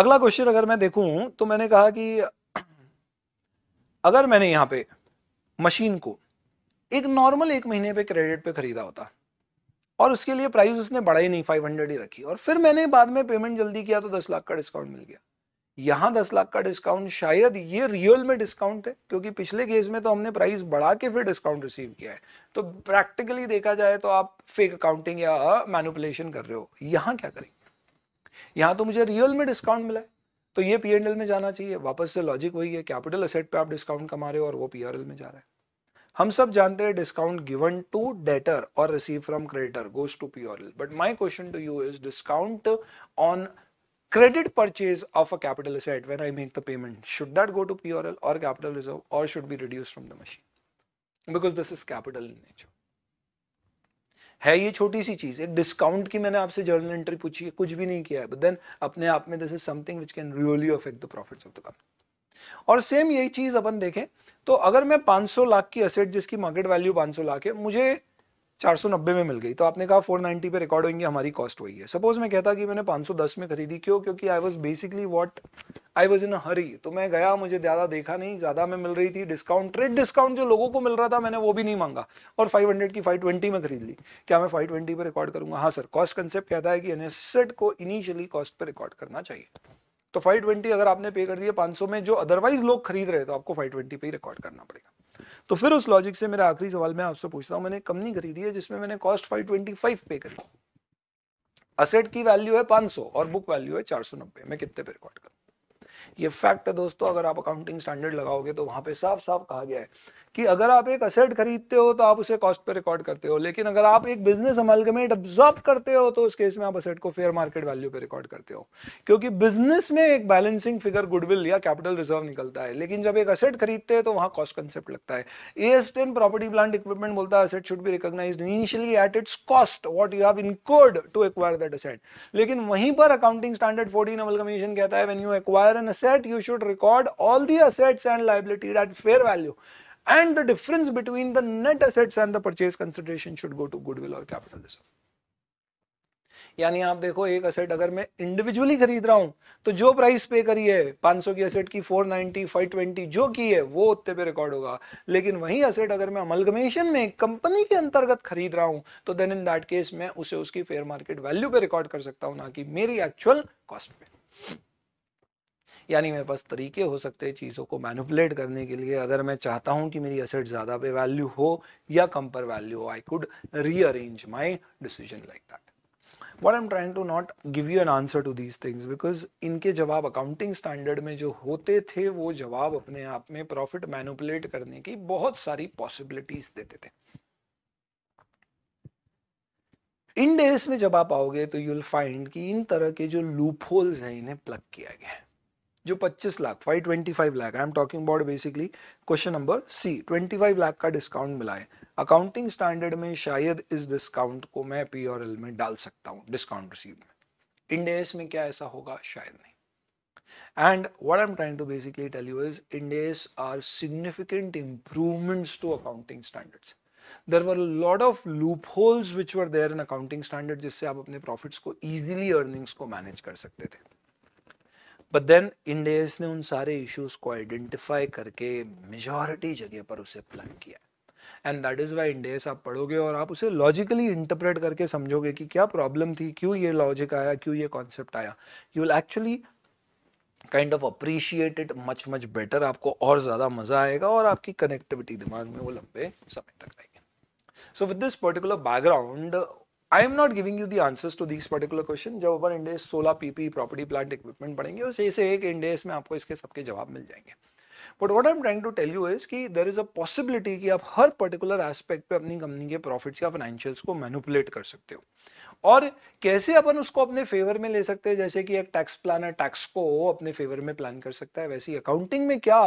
अगला क्वेश्चन अगर मैं देखूं तो मैंने कहा कि अगर मैंने यहां पे मशीन को एक नॉर्मल एक महीने पे क्रेडिट पे खरीदा होता और उसके लिए प्राइस उसने बढ़ाई ही नहीं 500 ही रखी और फिर मैंने बाद में पेमेंट जल्दी किया तो 10 लाख का डिस्काउंट मिल गया यहां दस लाख का डिस्काउंट शायद ये रियल में डिस्काउंट है क्योंकि पिछले केस में तो हमने प्राइस बढ़ा के फिर डिस्काउंट रिसीव किया है तो प्रैक्टिकली देखा जाए तो आप फेक अकाउंटिंग या मैनुपुलेशन कर रहे हो यहां क्या करेंगे यहां तो मुझे रियल में डिस्काउंट मिला है तो ये पी में जाना चाहिए वापस से लॉजिक वही है कैपिटल असेट पे आप डिस्काउंट कमा रहे हो और वो पी में जा रहा है हम सब जानते हैं डिस्काउंट गिवन टू डेटर और receive from creditor goes to P but my question to you is discount on credit purchase of a capital asset when I make the payment, should that go to PRL or capital reserve or should be reduced from the machine? Because this is capital in nature. है ये छोटी सी चीज एक discount की मैंने आपसे journal entry पूछी है कुछ भी नहीं किया है बट देन अपने आप में this is something which can really affect the profits of the company और सेम यही चीज अपन देखें तो अगर मैं 500 लाख की असेट जिसकी मार्केट वैल्यू 500 लाख है मुझे 490 में मिल गई तो आपने कहा 490 पे रिकॉर्ड होंगी हमारी कॉस्ट वही है सपोज मैं कहता कि मैंने 510 में खरीदी क्यों क्योंकि I was basically what I was in a hurry तो मैं गया मुझे ज़्यादा देखा नहीं ज़्यादा में मिल रही थी डिस्काउंट ट्रेड डिस्काउंट जो लोगों को मिल रहा था मैंने वो भी नहीं मांगा और 500 की 520 में खरीद ली क्या मैं 520 पर रिकॉर्ड करूंगा हाँ सर कॉस्ट कंसेप्ट कहता है कि एन को इनिशियली कॉस्ट पर रिकॉर्ड करना चाहिए तो 520 अगर आपने पे कर दिया 500 में जो अदरवाइज लोग खरीद रहे तो आपको 520 पे ही रिकॉर्ड करना पड़ेगा तो फिर उस लॉजिक से मेरा आखिरी सवाल मैं आपसे पूछता हूं मैंने कंपनी खरीदी है जिसमें मैंने कॉस्ट 525 पे करी असेट की वैल्यू है 500 और बुक वैल्यू है चार मैं कितने पे रिकॉर्ड करूँ ये फैक्ट है दोस्तों अगर आप अकाउंटिंग स्टैंडर्ड लगाओगे तो वहां पे साफ साफ कहा गया है कि अगर आप एक असेट खरीदते हो तो आप उसे कॉस्ट पे रिकॉर्ड करते हो लेकिन अगर आप एक बिजनेस अमलगमेट ऑब्जॉर्व करते हो तो उस केस में आप असेट को फेयर मार्केट वैल्यू पे रिकॉर्ड करते हो क्योंकि बिजनेस में एक बैलेंसिंग फिगर गुडविल या कैपिटल रिजर्व निकलता है लेकिन जब एक असेट खरीदते हैं तो वहां कॉस्ट कंसेप्ट लगता है A S ten property plant equipment बोलता है asset should be recognise initially at its cost what you have incurred to acquire that asset लेकिन वहीं पर अकाउंटिंग स्टैंडर्ड फोर्टीन अमलगमेशन कहता है when you acquire an asset, you should record all the assets and liability at fair value. And the difference between the net assets and the purchase consideration should go to goodwill or capital reserve. यानी आप देखो एक asset अगर मैं individually खरीद रहा हूं तो जो प्राइस पे करी है 500 की असेट की 490 520 जो की है वो उतने पे रिकॉर्ड होगा लेकिन वही असेट अगर मैं अमलगमेशन में कंपनी के अंतर्गत खरीद रहा हूं तो देन इन दैट केस मैं उसे उसकी फेयर मार्केट वैल्यू पे रिकॉर्ड कर सकता हूं ना कि मेरी एक्चुअल कॉस्ट पे यानी मेरे पास तरीके हो सकते हैं चीज़ों को मैनुपलेट करने के लिए अगर मैं चाहता हूँ कि मेरी असेट ज़्यादा पे वैल्यू हो या कम पर वैल्यू हो I could rearrange my decision like that what am trying to not give you an answer to these things because इनके जवाब अकाउंटिंग स्टैंडर्ड में जो होते थे वो जवाब अपने आप में प्रॉफिट मैनुपुलेट करने की बहुत सारी पॉसिबिलिटीज देते थे इन डेज में जब आप आओगे तो यूल फाइंड कि इन तरह के जो लूप होल्स हैं इन्हें प्लग किया गया है जो 25 lakh 525 lakh I am talking about basically question number C 25 lakh का डिस्काउंट मिला है अकाउंटिंग स्टैंडर्ड में शायद इस डिस्काउंट को मैं पी और एल में डाल सकता हूँ डिस्काउंट रिसीव में इंडेस में क्या ऐसा होगा शायद नहीं and what i'm trying to basically tell you is indes are significant improvements to accounting standards there were a lot of loopholes which were there in accounting standards jisse aap apne profits ko easily earnings ko manage kar sakte the but then Ind AS ने उन सारे issues को identify करके majority जगह पर उसे plan किया and that is why Ind AS आप पढ़ोगे और आप उसे लॉजिकली इंटरप्रेट करके समझोगे कि क्या प्रॉब्लम थी क्यों ये लॉजिक आया क्यों ये कॉन्सेप्ट आया you will actually kind of appreciated much much better आपको और ज़्यादा मज़ा आएगा और आपकी कनेक्टिविटी दिमाग में वो लंबे समय तक रहेगी so with this particular background I am not giving you the answers to this particular question जब अपन इंडेस सोलह पीपी प्रॉपर्टी प्लांट इक्विपमेंट पढ़ेंगे उस जैसे एक इंडेस में आपको इसके सबके जवाब मिल जाएंगे but what I am trying to tell you is key there is a possibility कि आप हर पर्टिकुलर एस्पेक्ट पे अपनी कंपनी के प्रॉफिट या फाइनेंशियल्स को मैनुपुलेट कर सकते हो और कैसे अपन उसको अपने फेवर में ले सकते हैं जैसे कि एक टैक्स प्लानर टैक्स को अपने फेवर में प्लान कर सकता है वैसे ही अकाउंटिंग में क्या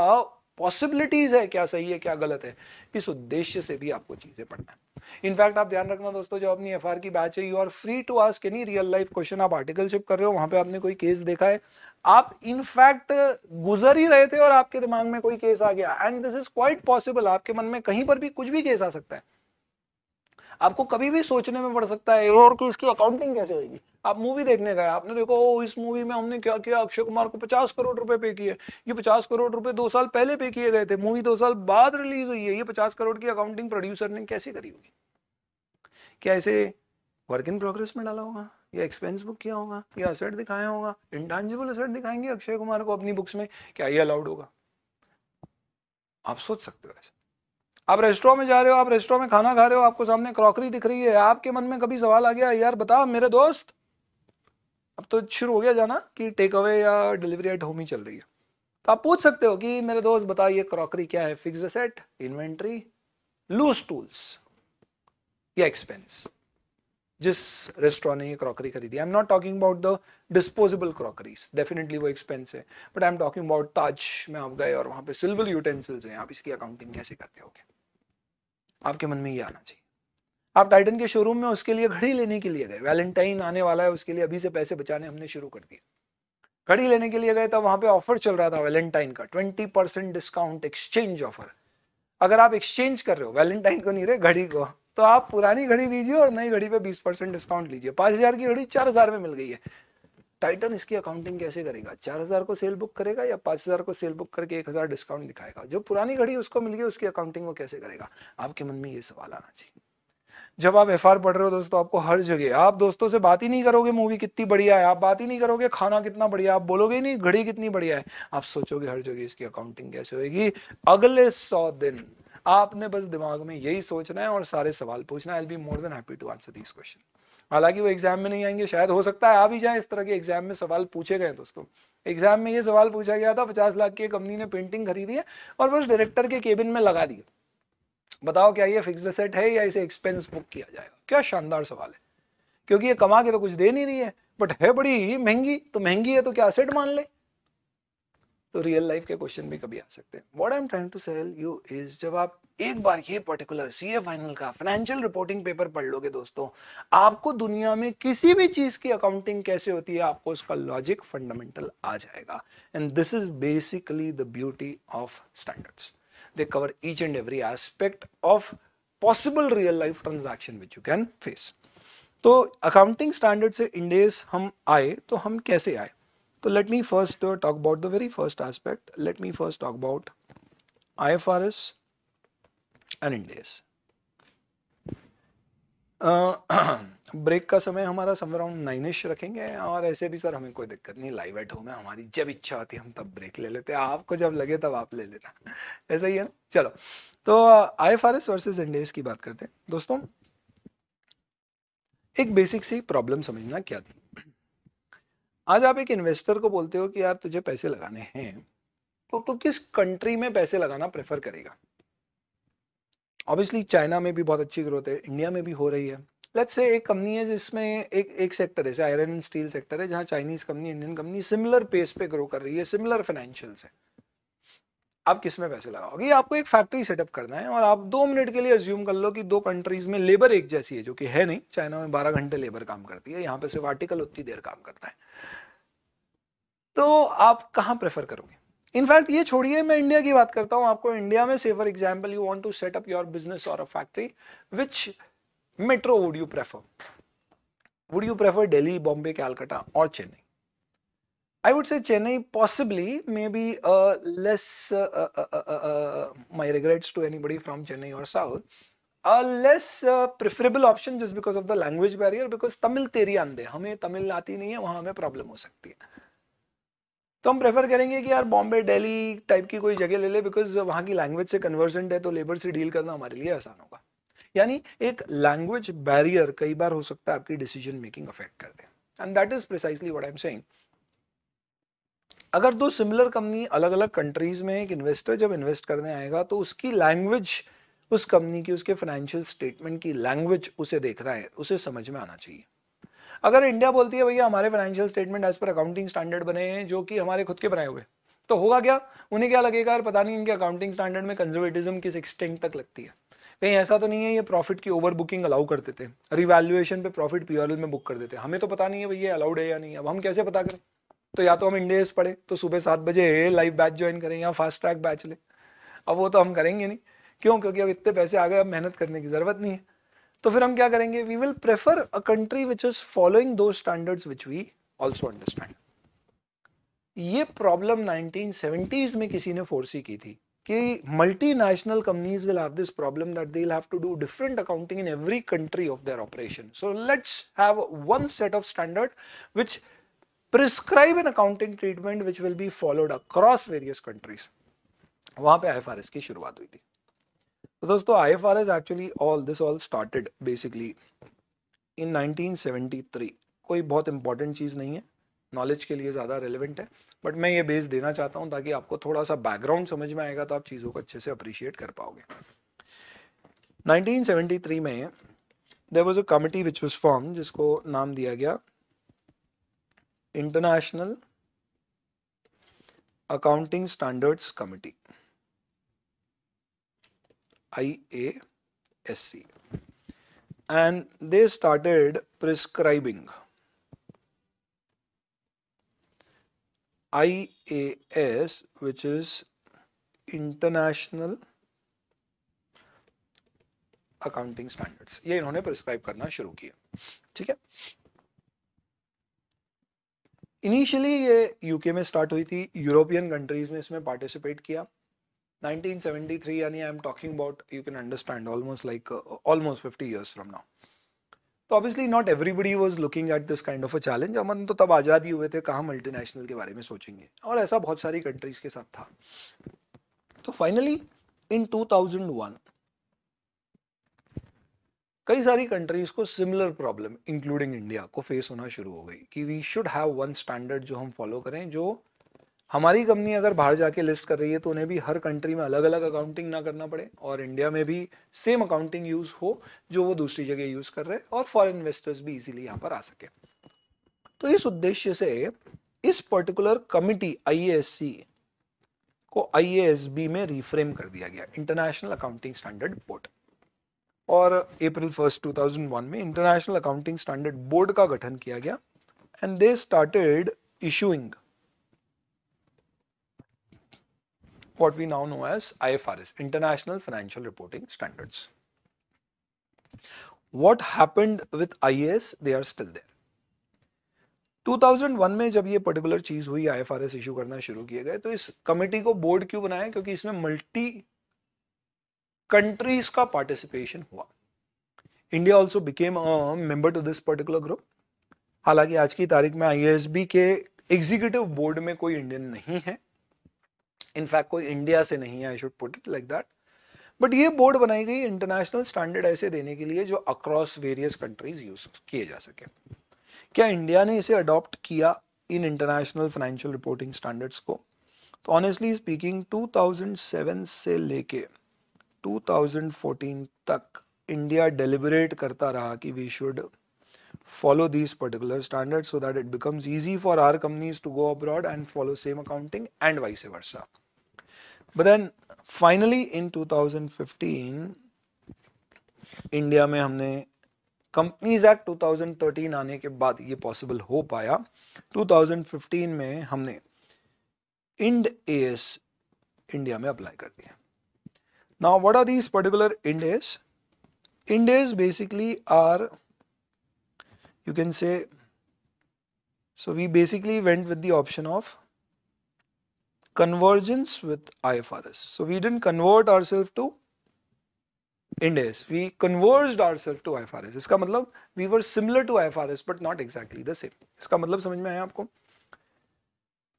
पॉसिबिलिटीज है क्या सही है क्या गलत है इस उद्देश्य से भी आपको चीजें पढ़ना है इनफैक्ट आप ध्यान रखना दोस्तों जब अपनी एफ की बैच है you are free to ask any real life question आप आर्टिकलशिप कर रहे हो वहां पे आपने कोई केस देखा है आप इनफैक्ट गुजर ही रहे थे और आपके दिमाग में कोई केस आ गया and this is quite possible आपके मन में कहीं पर भी कुछ भी केस आ सकता है आपको कभी भी सोचने में पड़ सकता है और कि इसकी अकाउंटिंग कैसे होगी आप मूवी देखने गए आपने देखो ओ इस मूवी में हमने क्या किया अक्षय कुमार को पचास करोड़ रुपए पे किए ये पचास करोड़ रुपए दो साल पहले पे किए गए थे मूवी दो साल बाद रिलीज हुई है ये पचास करोड़ की अकाउंटिंग प्रोड्यूसर ने कैसे करी होगी क्या इसे वर्क इन प्रोग्रेस में डाला होगा या एक्सपेंस बुक किया होगा या असेट दिखाया होगा इंटांजिबल असेट दिखाएंगे अक्षय कुमार को अपनी बुक्स में क्या ये अलाउड होगा आप सोच सकते हो ऐसे आप रेस्टोरेंट में जा रहे हो आप रेस्टोरेंट में खाना खा रहे हो आपको सामने क्रॉकरी दिख रही है आपके मन में कभी सवाल आ गया यार बता मेरे दोस्त अब तो शुरू हो गया जाना कि टेक अवे या डिलीवरी एट होम ही चल रही है तो आप पूछ सकते हो कि मेरे दोस्त बता ये क्रॉकरी क्या है fixed asset inventory loose tools या एक्सपेंस जिस रेस्टोरेंट ने ये क्रॉकरी खरीदी I am not talking about the disposable crockeries definitely वो एक्सपेंस है but I am talking about Taj में आप गए और वहाँ पे सिल्वर यूटेंसिल्स हैं आप इसकी अकाउंटिंग कैसे करते हो okay? आपके मन में ये आना चाहिए आप टाइटन के शोरूम में उसके लिए घड़ी लेने के लिए गए वैलेंटाइन आने वाला है उसके लिए अभी से पैसे बचाने हमने शुरू कर दिए घड़ी लेने के लिए गए तब वहां पे ऑफर चल रहा था वैलेंटाइन का twenty percent discount exchange offer अगर आप एक्सचेंज कर रहे हो वैलेंटाइन को नहीं रहे घड़ी को तो आप पुरानी घड़ी दीजिए और नई घड़ी पे बीस परसेंट डिस्काउंट लीजिए पाँच हजार की घड़ी चार हजार में मिल गई है टाइटन इसकी अकाउंटिंग कैसे करेगा चार हजार को सेल बुक करेगा या पांच हजार को सेल बुक करके एक हजार डिस्काउंट दिखाएगा जो पुरानी घड़ी उसको मिल गई उसकी अकाउंटिंग वो कैसे करेगा आपके मन में ये सवाल आना चाहिए जब आप एफ पढ़ रहे हो दोस्तों आपको हर जगह आप दोस्तों से बात ही नहीं करोगे मूवी कितनी बढ़िया है आप बात ही नहीं करोगे खाना कितना बढ़िया आप बोलोगे ही नहीं घड़ी कितनी बढ़िया है आप सोचोगे हर जगह इसकी अकाउंटिंग कैसे होगी अगले सौ दिन आपने बस दिमाग में यही सोचना है और सारे सवाल पूछना I be more than happy to answer this question हालांकि वो एग्जाम में नहीं आएंगे शायद हो सकता है आ भी जाए इस तरह के एग्जाम में सवाल पूछे गए दोस्तों एग्जाम में ये सवाल पूछा गया था पचास लाख की कंपनी ने पेंटिंग खरीदी है और बस डायरेक्टर के केबिन में लगा दिया बताओ क्या ये फिक्स सेट है या इसे एक्सपेंस बुक किया जाएगा क्या शानदार सवाल है क्योंकि ये कमा के तो कुछ दे नहीं रही है बट है बड़ी महंगी तो महंगी है तो क्या सेट मान ले तो रियल लाइफ के क्वेश्चन भी कभी आ सकते हैं what I am trying to sell you is जब आप एक बार ये पर्टिकुलर सीए फाइनल का फाइनेंशियल रिपोर्टिंग पेपर पढ़ लोगे दोस्तों आपको दुनिया में किसी भी चीज की अकाउंटिंग कैसे होती है आपको उसका लॉजिक फंडामेंटल आ जाएगा and this is basically the beauty of standards they cover each and every aspect of possible real life transaction which you can face तो अकाउंटिंग स्टैंडर्ड से इंडेस हम आए तो हम कैसे आए तो let me first uh, talk about the very first aspect let me first talk about ifrs and Ind break का समय हमारा सब अराउंड नाइनिश रखेंगे और ऐसे भी सर हमें कोई दिक्कत नहीं लाइव एट होम है हमारी जब इच्छा होती है हम तब ब्रेक ले लेते हैं आपको जब लगे तब आप ले लेना ऐसा ही है ना चलो तो I F R S versus Ind AS की बात करते हैं दोस्तों एक बेसिक सी प्रॉब्लम समझना क्या थी आज आप एक इन्वेस्टर को बोलते हो कि यार तुझे पैसे लगाने हैं तो तू किस कंट्री में पैसे लगाना प्रेफर करेगा ऑब्वियसली चाइना में भी बहुत अच्छी ग्रोथ है इंडिया में भी हो रही है लेट्स से एक कंपनी है जिसमें एक एक सेक्टर है जैसे आयरन एंड स्टील सेक्टर है जहां Chinese company Indian company similar pace पे ग्रो कर रही है सिमिलर फाइनेंशियल्स है आप किस में पैसे लगाओगे आपको एक फैक्ट्री सेटअप करना है और आप दो मिनट के लिए अज्यूम कर लो कि दो कंट्रीज में लेबर एक जैसी है जो कि है नहीं चाइना में बारह घंटे लेबर काम करती है यहाँ पे सिर्फ आर्टिकल उतनी देर काम करता है तो आप कहाँ प्रेफर करोगे इनफैक्ट ये छोड़िए मैं इंडिया की बात करता हूँ आपको इंडिया में say for example you want to set up your business or a factory which metro would you prefer would you prefer Delhi Bombay Calcutta or Chennai I would say Chennai possibly maybe less my regrets to anybody from Chennai or South less preferable option just because of the language barrier because Tamil तेरी अंधे हमें तमिल आती नहीं है वहां हमें problem हो सकती है तो हम प्रेफर करेंगे कि यार बॉम्बे दिल्ली टाइप की कोई जगह ले ले बिकॉज वहाँ की लैंग्वेज से कन्वर्सेंट है तो लेबर से डील करना हमारे लिए आसान होगा यानी एक लैंग्वेज बैरियर कई बार हो सकता है आपकी डिसीजन मेकिंग अफेक्ट कर दे and that is precisely what I am saying अगर दो सिमिलर कंपनी अलग अलग कंट्रीज में एक इन्वेस्टर जब इन्वेस्ट करने आएगा तो उसकी लैंग्वेज उस कंपनी की उसके फाइनेंशियल स्टेटमेंट की लैंग्वेज उसे देखना है उसे समझ में आना चाहिए अगर इंडिया बोलती है भैया हमारे financial statement as per accounting standard बने हैं जो कि हमारे खुद के बनाए हुए तो होगा क्या उन्हें क्या लगेगा यार पता नहीं इनके अकाउंटिंग स्टैंडर्ड में कंजर्वेटिज्म किस एक्सटेंट तक लगती है कहीं ऐसा तो नहीं है ये प्रॉफिट की ओवर बुकिंग अलाउ कर देते हैं रिवैल्यूएशन पे प्रॉफिट पीआरएल में बुक कर देते हैं हमें तो पता नहीं है भैया अलाउड है या नहीं अब हम कैसे पता करें तो या तो हम इंडेस पढ़े तो सुबह सात बजे लाइव बैच ज्वाइन करें या फास्ट ट्रैक बैच लें अब वो तो हम करेंगे नहीं क्यों क्योंकि अब इतने पैसे आ गए अब मेहनत करने की ज़रूरत नहीं है तो फिर हम क्या करेंगे we will prefer a country which is following two standards which we also understand ये प्रॉब्लम 1970s में किसी ने फोर्सी की थी कि multinational companies will have this problem that they will have to do different accounting in every country of their operation so let's have one set of standard which prescribe an accounting treatment which will be followed across various countries वहां पे IFRS की शुरुआत हुई थी तो दोस्तों I F R S actually all this all started basically in 1973 कोई बहुत इंपॉर्टेंट चीज़ नहीं है नॉलेज के लिए ज़्यादा रेलिवेंट है बट मैं ये बेस देना चाहता हूँ ताकि आपको थोड़ा सा बैकग्राउंड समझ में आएगा तो आप चीज़ों को अच्छे से अप्रिशिएट कर पाओगे 1973 में there was a committee which was form जिसको नाम दिया गया International accounting Standards Committee IASC. And they started prescribing IAS, which is International Accounting Standards ये इन्होंने प्रिस्क्राइब करना शुरू किया ठीक है इनिशियली ये यूके में स्टार्ट हुई थी यूरोपियन कंट्रीज में इसमें पार्टिसिपेट किया 1973 यानी I am talking about you can understand almost like almost 50 years from now तो obviously not everybody was looking at this kind of a challenge among तो तब आज़ादी हुए थे कहाँ मल्टीनेशनल के बारे में सोचेंगे और ऐसा बहुत सारी कंट्रीज के साथ था तो फाइनली इन 2001 कई सारी कंट्रीज को सिमिलर प्रॉब्लम इंक्लूडिंग इंडिया को फेस होना शुरू हो गई कि we should have one standard जो हम फॉलो करें जो हमारी कंपनी अगर बाहर जाके लिस्ट कर रही है तो उन्हें भी हर कंट्री में अलग अलग अकाउंटिंग ना करना पड़े और इंडिया में भी सेम अकाउंटिंग यूज़ हो जो वो दूसरी जगह यूज़ कर रहे हैं और फॉरेन इन्वेस्टर्स भी इजीली यहाँ पर आ सके तो इस उद्देश्य से इस पर्टिकुलर कमिटी आई को आई में रिफ्रेम कर दिया गया इंटरनेशनल अकाउंटिंग स्टैंडर्ड बोर्ड और अप्रैल फर्स्ट 2001 में इंटरनेशनल अकाउंटिंग स्टैंडर्ड बोर्ड का गठन किया गया and they started issuing what we now know as IFRS, International Financial Reporting Standards. What happened with IAS, they are still there. 2001 में जब ये particular चीज़ हुई आईएफआरएस इशू करना शुरू किए गए तो इस कमेटी को बोर्ड क्यों बनाया क्योंकि इसमें मल्टी कंट्रीज का पार्टिसिपेशन हुआ India also became a member to this particular group हालांकि आज की तारीख में आईएएसबी के एग्जीक्यूटिव बोर्ड में कोई इंडियन नहीं है इनफैक्ट कोई इंडिया से नहीं है I should put it like that but ये बोर्ड बनाई गई इंटरनेशनल स्टैंडर्ड ऐसे देने के लिए जो अक्रॉस वेरियस कंट्रीज यूज किए जा सके क्या इंडिया ने इसे अडॉप्ट किया इन इंटरनेशनल फाइनेंशियल रिपोर्टिंग स्टैंडर्ड्स को तो ऑनेस्टली स्पीकिंग 2007 से लेके 2014 तक इंडिया डेलिबरेट करता रहा कि we should follow these particular standards so that it becomes easy for our companies to go abroad and follow same accounting and vice versa but then finally in 2015 India में हमने companies act 2013 आने के बाद ये possible हो पाया 2015 में हमने इंड एस इंडिया में अप्लाई कर दिया now what are these particular Ind AS Ind AS basically are you can say so we basically went with the option of convergence with IFRS. So we didn't convert ourselves to Ind AS. We converged ourselves to IFRS. इसका मतलब we were similar to IFRS but not exactly the same. इसका मतलब समझ में आया आपको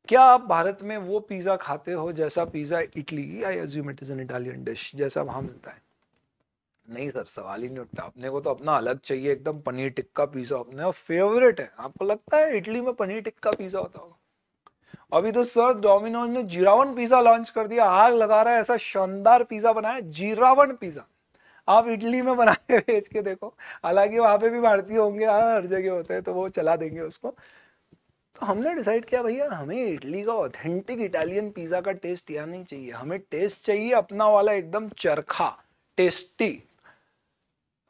क्या आप भारत में वो पिज़्ज़ा खाते हो जैसा pizza Italy I assume it is an Italian dish जैसा वहाँ मिलता है नहीं सर सवाल ही नहीं उठता अपने को तो अपना अलग चाहिए एकदम पनीर टिक्का पिज़्ज़ा अपने फेवरेट है आपको लगता है इटली में पनीर टिक्का पिज़्ज़ा होता होगा अभी तो सर डोमिनोज ने जीरावन पिज्जा लॉन्च कर दिया आग लगा रहा है ऐसा शानदार पिज्जा बनाया जीरावन पिज्जा आप इडली में बना के भेज के देखो हालांकि वहां पे भी भारतीय होंगे हाँ, हर जगह होते हैं तो वो चला देंगे उसको तो हमने डिसाइड किया भैया हमें इडली का ऑथेंटिक इटालियन पिज्जा का टेस्ट यहाँ नहीं चाहिए हमें टेस्ट चाहिए अपना वाला एकदम चरखा टेस्टी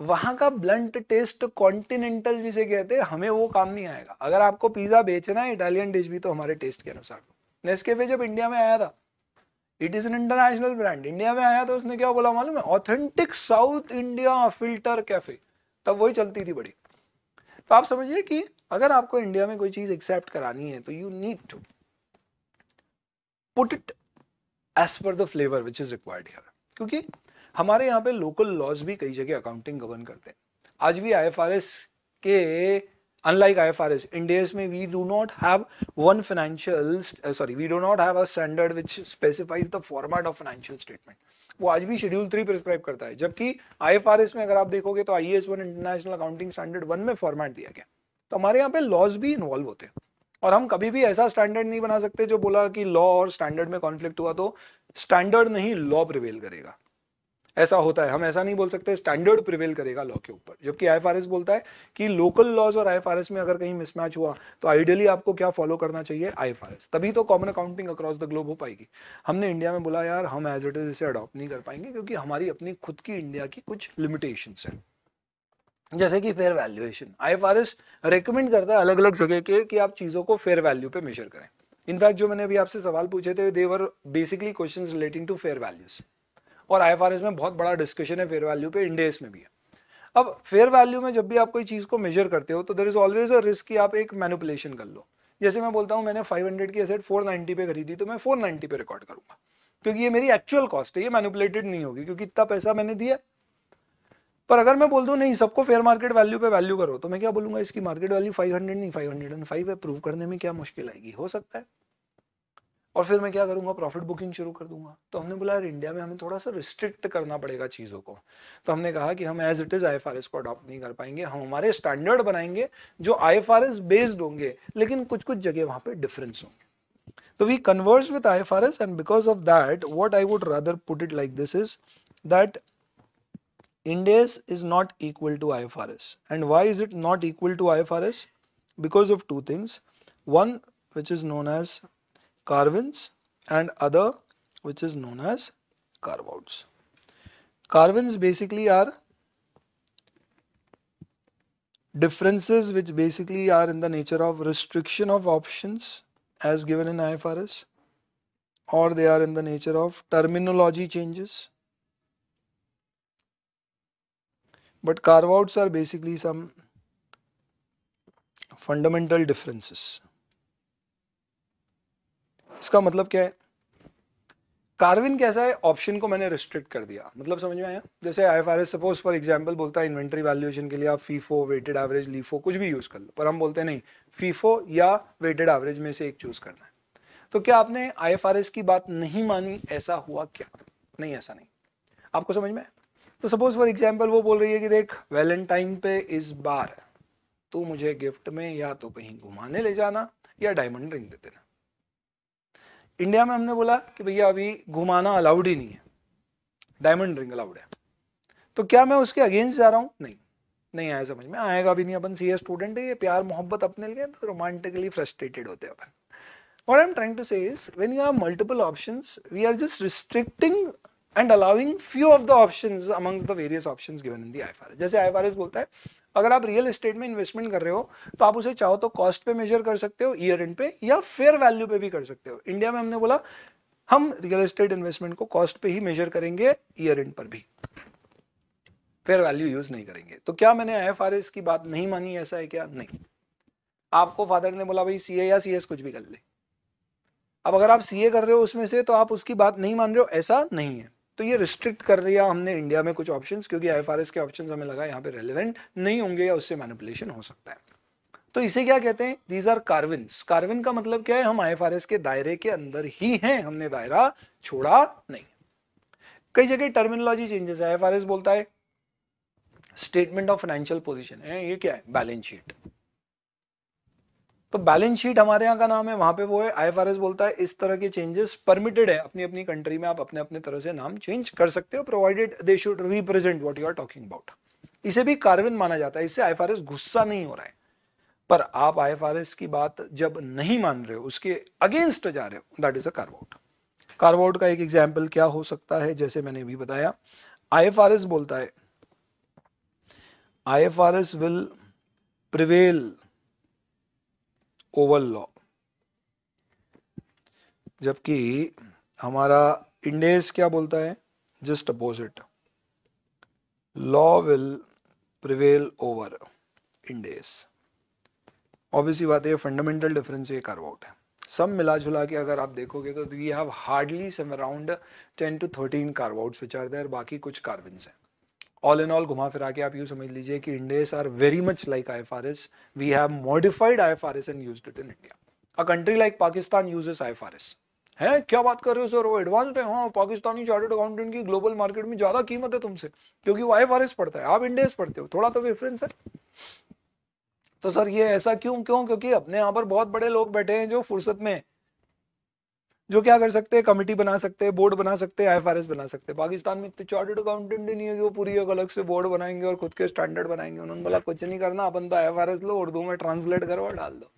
वहां का ब्लंट टेस्ट कॉन्टिनेंटल जिसे कहते हैं हमें वो काम नहीं आएगा अगर आपको पिज्जा बेचना है इटालियन डिश भी तो हमारे टेस्ट के अनुसार नेस्केफे जब इंडिया में आया था it is an international brand India में आया तो उसने क्या बोला मालूम है authentic South India filter cafe तब वही चलती थी बड़ी तो आप समझिए कि अगर आपको इंडिया में कोई चीज एक्सेप्ट करानी है तो you need to put it as per the flavour which is required क्योंकि हमारे यहाँ पे लोकल लॉज भी कई जगह अकाउंटिंग गवर्न करते हैं आज भी आईएफआरएस के unlike IFRS, Ind AS में we do not have one financial sorry we do not have a standard standard specifies the format of financial statement वो आज भी शेड्यूल थ्री प्रिस्क्राइब करता है जबकि आईएफआरएस में अगर आप देखोगे तो I S one international accounting Standard one में फॉर्मेट दिया गया तो हमारे यहाँ पे लॉज भी इन्वॉल्व होते हैं और हम कभी भी ऐसा स्टैंडर्ड नहीं बना सकते जो बोला कि लॉ और स्टैंडर्ड में कॉन्फ्लिक्ट हुआ तो स्टैंडर्ड नहीं लॉ प्रिवेल करेगा ऐसा होता है हम ऐसा नहीं बोल सकते स्टैंडर्ड प्रिवेल करेगा लॉ के ऊपर जबकि आई बोलता है कि लोकल लॉज और आई में अगर कहीं मिसमैच हुआ तो आइडियली आपको क्या फॉलो करना चाहिए आई तभी तो common accounting across the globe हो पाएगी हमने इंडिया में बोला यार हम एज इट इज इसे अडॉप्ट नहीं कर पाएंगे क्योंकि हमारी अपनी खुद की इंडिया की कुछ लिमिटेशन है जैसे कि फेयर वैल्यूएशन आई रिकमेंड करता है अलग अलग जगह के कि आप चीज़ों को फेयर वैल्यू पे मेजर करें इनफैक्ट जो मैंने अभी आपसे सवाल पूछे थे they were basically question relating to fair values और आई में बहुत बड़ा डिस्कशन है फेयर वैल्यू पे इंडेस में भी है अब फेयर वैल्यू में जब भी आप कोई चीज़ को मेजर करते हो तो there is always a risk कि आप एक मैनुपुलेशन कर लो जैसे मैं बोलता हूँ मैंने 500 की एसेट 490 पे खरीदी तो मैं 490 पे रिकॉर्ड करूंगा क्योंकि ये मेरी एक्चुअल कॉस्ट है ये मैनुपुलेटेड नहीं होगी क्योंकि इतना पैसा मैंने दिया पर अगर मैं बोल दूँ नहीं सबको फेयर मार्केट वैल्यू पे वैल्यू करो तो मैं क्या बोलूंगा इसकी मार्केट वैल्यू 500 नहीं 505 है प्रूव करने में क्या मुश्किल आएगी हो सकता है और फिर मैं क्या करूंगा प्रॉफिट बुकिंग शुरू कर दूंगा तो हमने बोला यार इंडिया में हमें थोड़ा सा रिस्ट्रिक्ट करना पड़ेगा चीज़ों को तो हमने कहा कि हम as it is I S को अडॉप्ट नहीं कर पाएंगे हम हमारे स्टैंडर्ड बनाएंगे जो I F R S based होंगे लेकिन कुछ कुछ जगह वहां पर डिफरेंस होंगे तो we converse with I and because of that what I would rather put it like this is that Ind AS is not equal to I F R S and why is it not equal to I F R S because of two things one which is known as Carvins and other which is known as carve-outs. carve basically are differences which basically are in the nature of restriction of options as given in IFRS or they are in the nature of terminology changes. But carve-outs are basically some fundamental differences. इसका मतलब क्या है Corvin कैसा है option को मैंने restrict कर दिया मतलब समझ में आया जैसे I F R S suppose for example बोलता है इन्वेंट्री वैल्यूएशन के लिए आप फीफो वेटेड एवरेज लीफो कुछ भी यूज़ कर लो पर हम बोलते नहीं फीफो या वेटेड एवरेज में से एक चूज़ करना है तो क्या आपने आई एफ आर एस की बात नहीं मानी ऐसा हुआ क्या नहीं ऐसा नहीं आपको समझ में तो सपोज फॉर एग्जाम्पल वो बोल रही है कि देख वैलेंटाइन पे इस बार तू मुझे गिफ्ट में या तो कहीं घुमाने ले जाना या डायमंड रिंग दे देना इंडिया में हमने बोला कि भैया अभी घुमाना अलाउड ही नहीं है डायमंड रिंग अलाउड है तो क्या मैं उसके अगेंस्ट जा रहा हूँ नहीं नहीं आया समझ में आएगा भी नहीं अपन सी स्टूडेंट है ये प्यार मोहब्बत अपने लिए तो रोमांटिकली फ्रस्ट्रेटेड होते हैं अपन what I am trying to say is when you have multiple option we are just restricting and allowing few of the option among the various option given in the I जैसे I बोलता है अगर आप real estate में investment कर रहे हो तो आप उसे चाहो तो कॉस्ट पे मेजर कर सकते हो ईयर एंड पे या फेयर वैल्यू पे भी कर सकते हो इंडिया में हमने बोला हम रियल इस्टेट इन्वेस्टमेंट को कॉस्ट पे ही मेजर करेंगे ईयर एंड पर भी फेयर वैल्यू यूज नहीं करेंगे तो क्या मैंने आई की बात नहीं मानी ऐसा है क्या नहीं आपको फादर ने बोला भाई सी या सी कुछ भी कर ले अब अगर आप सीए कर रहे हो उसमें से तो आप उसकी बात नहीं मान रहे हो ऐसा नहीं है तो ये रिस्ट्रिक्ट कर दिया हमने इंडिया में कुछ ऑप्शंस क्योंकि आईएफआरएस के ऑप्शंस हमें लगा यहाँ पे रेलेवेंट नहीं होंगे या उससे मैनिपुलेशन हो सकता है तो इसे क्या कहते हैं दीज आर कार्विन कार्विन का मतलब क्या है हम आईएफआरएस के दायरे के अंदर ही हैं हमने दायरा छोड़ा नहीं कई जगह टर्मिनोलॉजी चेंजेस आईएफआरएस बोलता है स्टेटमेंट ऑफ फाइनेंशियल पोजीशन है ये क्या है बैलेंस शीट तो बैलेंस शीट हमारे यहाँ का नाम है वहां पे वो है आई आर एस बोलता है इस तरह के चेंजेस परमिटेड है अपनी अपनी कंट्री में आप अपने अपने तरह से नाम चेंज कर सकते हो provided they should represent what you are talking about इसे भी कार्विन माना जाता है इससे एस गुस्सा नहीं हो रहा है पर आप आई आर एस की बात जब नहीं मान रहे हो उसके अगेंस्ट जा रहे हो दैट इज अ कार्वाउट कार्वाउट का एक एग्जाम्पल क्या हो सकता है जैसे मैंने भी बताया आई आर एस बोलता है I R S will prevail over law जबकि हमारा इंडेस क्या बोलता है just opposite law will prevail over Ind AS obvious बात है फंडामेंटल डिफरेंस ये कार्व आउट है सब मिला जुला के अगर आप देखोगे तो we have hardly some around ten to thirteen carve outs which are there बाकी कुछ कार्विंस हैं ऑल इन ऑल घुमा फिरा के आप यू समझ लीजिए कि Ind AS are very much like I F R S we have modified I F R S and use it in India a country like Pakistan uses I F R S है क्या बात कर रहे हो सर वो एडवांस है हाँ Pakistani chartered accountant की ग्लोबल मार्केट में ज्यादा कीमत है तुमसे क्योंकि वो आई एफ आर एस पढ़ता है आप इंडेस पढ़ते हो थोड़ा तो डिफरेंस है तो सर ये ऐसा क्यों क्यों क्योंकि अपने यहाँ पर बहुत बड़े लोग बैठे हैं जो फुर्सत में जो क्या कर सकते हैं कमेटी बना सकते हैं बोर्ड बना सकते हैं आई बना सकते हैं पाकिस्तान में इतने चार्टर्ड अकाउंटेंट ही नहीं है कि वो पूरी एक अलग से बोर्ड बनाएंगे और खुद के स्टैंडर्ड बनाएंगे उन्होंने बोला कुछ नहीं करना अपन तो आई लो उर्दू में ट्रांसलेट करो और डाल दो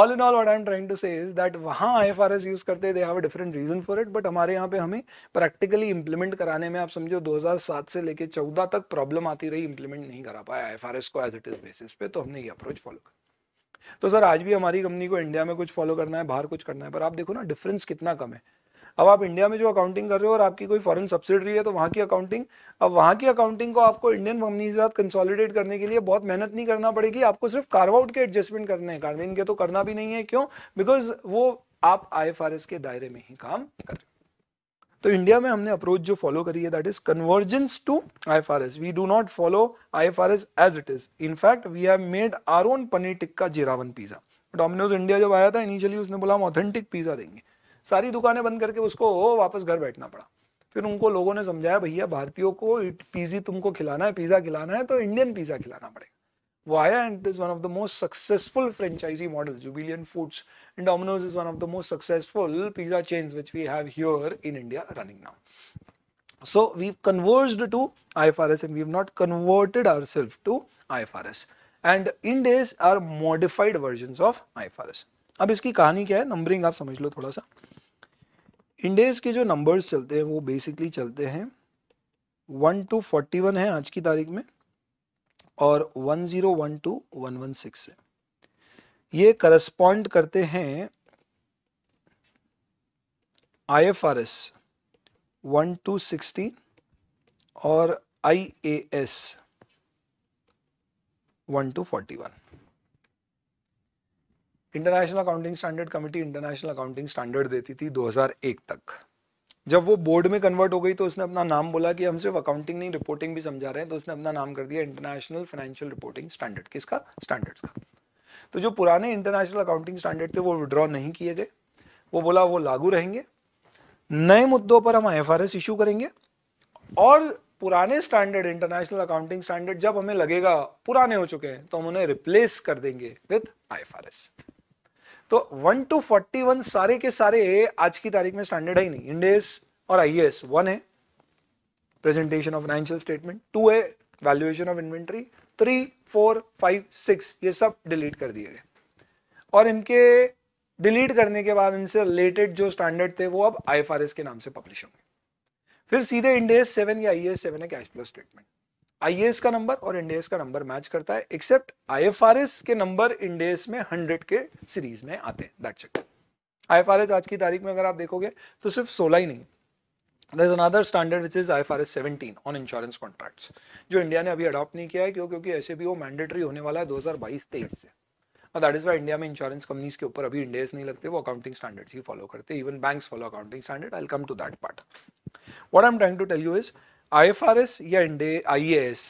all in all what I am trying to say is that वहाँ I F R S use करते they have a different reason for it but हमारे यहाँ पे हमें प्रैक्टिकली इंप्लीमेंट कराने में आप समझो 2007 से लेके 14 तक प्रॉब्लम आती रही इंप्लीमेंट नहीं करा पाया आई एफ आर एस को एज इट इज़ बेसिस पे तो हमने ये अप्रोच फॉलो कर तो सर आज भी हमारी कंपनी को इंडिया में कुछ फॉलो करना है बाहर कुछ करना है पर आप देखो ना डिफरेंस कितना कम है अब आप इंडिया में जो अकाउंटिंग कर रहे हो और आपकी कोई फॉरेन सब्सिडरी है तो वहां की अकाउंटिंग अब वहां की अकाउंटिंग को आपको इंडियन कंपनी के साथ कंसोलिडेट करने के लिए बहुत मेहनत नहीं करना पड़ेगी आपको सिर्फ कार्वआउट के एडजस्टमेंट करने हैं कार्विन के तो करना भी नहीं है क्यों बिकॉज वो आप आई के दायरे में ही काम कर रहे हो तो इंडिया में हमने अप्रोच जो फॉलो करी है that is convergence to IFRS we do not follow IFRS as it is in fact we have made our own paneer tikka जीरावन पिज्जा डोमिनोज इंडिया जब आया था इनिशियली उसने बोला हम ऑथेंटिक पिज्जा देंगे सारी दुकानें बंद करके उसको वापस घर बैठना पड़ा फिर उनको लोगों ने समझाया भैया भारतीयों को पिज्जी तुमको खिलाना है पिज्जा खिलाना है तो इंडियन पिज्जा खिलाना पड़ेगा Viant is one of the most successful franchisee models. Jubilant Foods and Domino's is one of the most successful pizza chains which we have here in India running now. So we've converged to IFRS and we've not converted ourselves to IFRS. And Ind AS are modified versions of IFRS. अब इसकी कहानी क्या है numbering आप समझ लो थोड़ा सा इंडेज के जो नंबर्स चलते हैं वो बेसिकली चलते हैं वन टू फोर्टी वन है आज की तारीख में और वन 116 से ये करस्पॉन्ड करते हैं I F R S one two sixteen और I A S one two forty one international accounting standard committee international accounting standard देती थी 2001 तक जब वो बोर्ड में कन्वर्ट हो गई तो उसने अपना नाम बोला कि हम सिर्फ अकाउंटिंग नहीं रिपोर्टिंग भी समझा रहे हैं तो उसने अपना नाम कर दिया इंटरनेशनल फाइनेंशियल रिपोर्टिंग स्टैंडर्ड किसका स्टैंडर्ड का तो जो पुराने इंटरनेशनल अकाउंटिंग स्टैंडर्ड थे वो विड्रॉ नहीं किए गए वो बोला वो लागू रहेंगे नए मुद्दों पर हम एफ आर इशू करेंगे और पुराने स्टैंडर्ड इंटरनेशनल अकाउंटिंग स्टैंडर्ड जब हमें लगेगा पुराने हो चुके हैं तो हम उन्हें रिप्लेस कर देंगे विथ आई तो वन टू फोर्टी वन सारे के सारे आज की तारीख में स्टैंडर्ड है ही नहीं इंडेस और आईएएस वन है presentation of financial statement two है valuation of inventory three four five six ये सब डिलीट कर दिए गए और इनके डिलीट करने के बाद इनसे रिलेटेड जो स्टैंडर्ड थे वो अब आई के नाम से पब्लिश होंगे फिर सीधे इंडेस सेवन या एस सेवन है कैश फ्लो स्टेटमेंट आईएएस का नंबर और इंडेस का नंबर मैच करता है एक्सेप्ट आईएफआरएस के नंबर इंडेस में हंड्रेड के सीरीज में आते हैं दैट्स इट आईएफआरएस आज की तारीख में अगर आप देखोगे तो सिर्फ सोलह ही नहीं there is another standard which is I F S seventeen on insurance contracts जो इंडिया ने अभी अडॉप्ट नहीं किया है क्यों क्योंकि ऐसे भी वो मैंडेटरी होने वाला है दो हज़ार बाईस तेईस से और दैट इज वाई इंडिया में इंश्योरेंस कंपनीज के ऊपर अभी इंडेस नहीं लगते वो अकाउंटिंग स्टैंडर्ड्स ही फॉलो करते even banks follow accounting standard I come to that part what I am trying to tell you is IFRS या आईएएस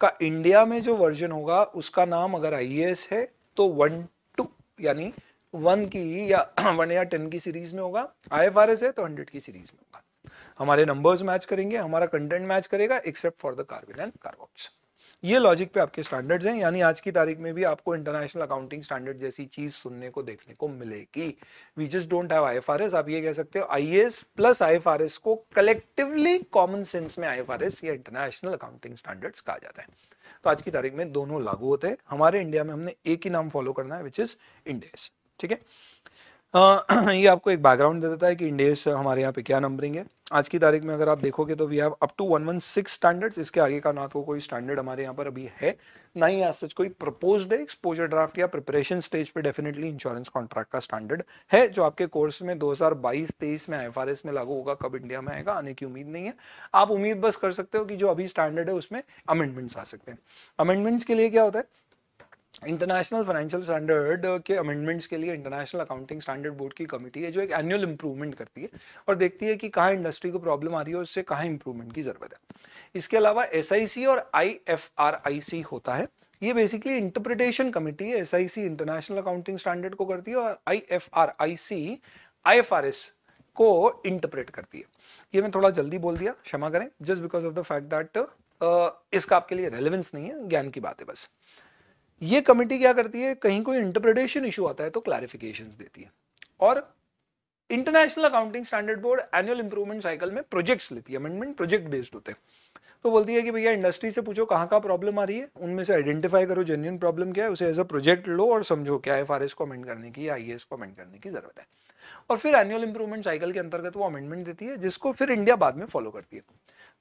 का इंडिया में जो वर्जन होगा उसका नाम अगर आईएएस है तो वन टू यानी वन की या वन या टेन की सीरीज में होगा आईएफआरएस है तो हंड्रेड की सीरीज में होगा हमारे नंबर्स मैच करेंगे हमारा कंटेंट मैच करेगा except for the carve in and carve outs ये लॉजिक पे आपके स्टैंडर्ड्स हैं यानी आज की तारीख में भी आपको इंटरनेशनल अकाउंटिंग स्टैंडर्ड जैसी चीज सुनने को देखने को मिलेगी we just don't have IFRS आप ये कह सकते हो आईएएस प्लस आईएफआरएस को कलेक्टिवली कॉमन सेंस में आईएफआरएस या इंटरनेशनल अकाउंटिंग स्टैंडर्ड्स कहा जाता है तो आज की तारीख में दोनों लागू होते हैं हमारे इंडिया में हमने एक ही नाम फॉलो करना है विच इज इंडेस ठीक है हाँ, ये आपको एक बैकग्राउंड दे देता है कि इंडेस हमारे यहाँ पे क्या नंबरिंग है आज की तारीख में अगर आप देखोगे तो we have up to one one six standards इसके आगे का ना तो कोई स्टैंडर्ड हमारे यहाँ पर अभी है ना ही आज सच कोई प्रपोज है एक्सपोजर ड्राफ्ट या प्रिपरेशन स्टेज पे डेफिनेटली इंश्योरेंस कॉन्ट्रैक्ट का स्टैंडर्ड है जो आपके कोर्स में 2022-23 में एफ में लागू होगा कब इंडिया में आएगा आने की उम्मीद नहीं है आप उम्मीद बस कर सकते हो कि जो अभी स्टैंडर्ड है उसमें अमेंडमेंट्स आ सकते हैं अमेंडमेंट्स के लिए क्या होता है इंटरनेशनल फाइनेंशियल स्टैंडर्ड के अमेंडमेंट्स के लिए इंटरनेशनल अकाउंटिंग स्टैंडर्ड बोर्ड की कमेटी है जो एक एनुअल इंप्रूवमेंट करती है और देखती है कि कहाँ इंडस्ट्री को प्रॉब्लम आ रही है उससे कहाँ इंप्रूवमेंट की ज़रूरत है इसके अलावा एस और आई होता है ये बेसिकली इंटरप्रिटेशन कमेटी है एस इंटरनेशनल अकाउंटिंग स्टैंडर्ड को करती है और I F R I C I F R S को इंटरप्रेट करती है ये मैं थोड़ा जल्दी बोल दिया क्षमा करें just because of the fact that इसका आपके लिए रेलिवेंस नहीं है ज्ञान की बात है बस ये कमेटी क्या करती है कहीं कोई इंटरप्रिटेशन इशू आता है तो क्लैरिफिकेशन देती है और international accounting standard board annual improvement cycle में प्रोजेक्ट्स लेती है अमेंडमेंट प्रोजेक्ट बेस्ड होते हैं तो बोलती है कि भैया इंडस्ट्री से पूछो कहाँ कहाँ प्रॉब्लम आ रही है उनमें से आइडेंटिफाई करो जेन्यून प्रॉब्लम क्या है उसे एज अ प्रोजेक्ट लो और समझो क्या एफ आर एस को अमेंड करने की आई एस को अमेंड करने की जरूरत है और फिर एनुअल इंप्रूवमेंट साइकिल के अंतर्गत वो अमेंडमेंट देती है जिसको फिर इंडिया बाद में फॉलो करती है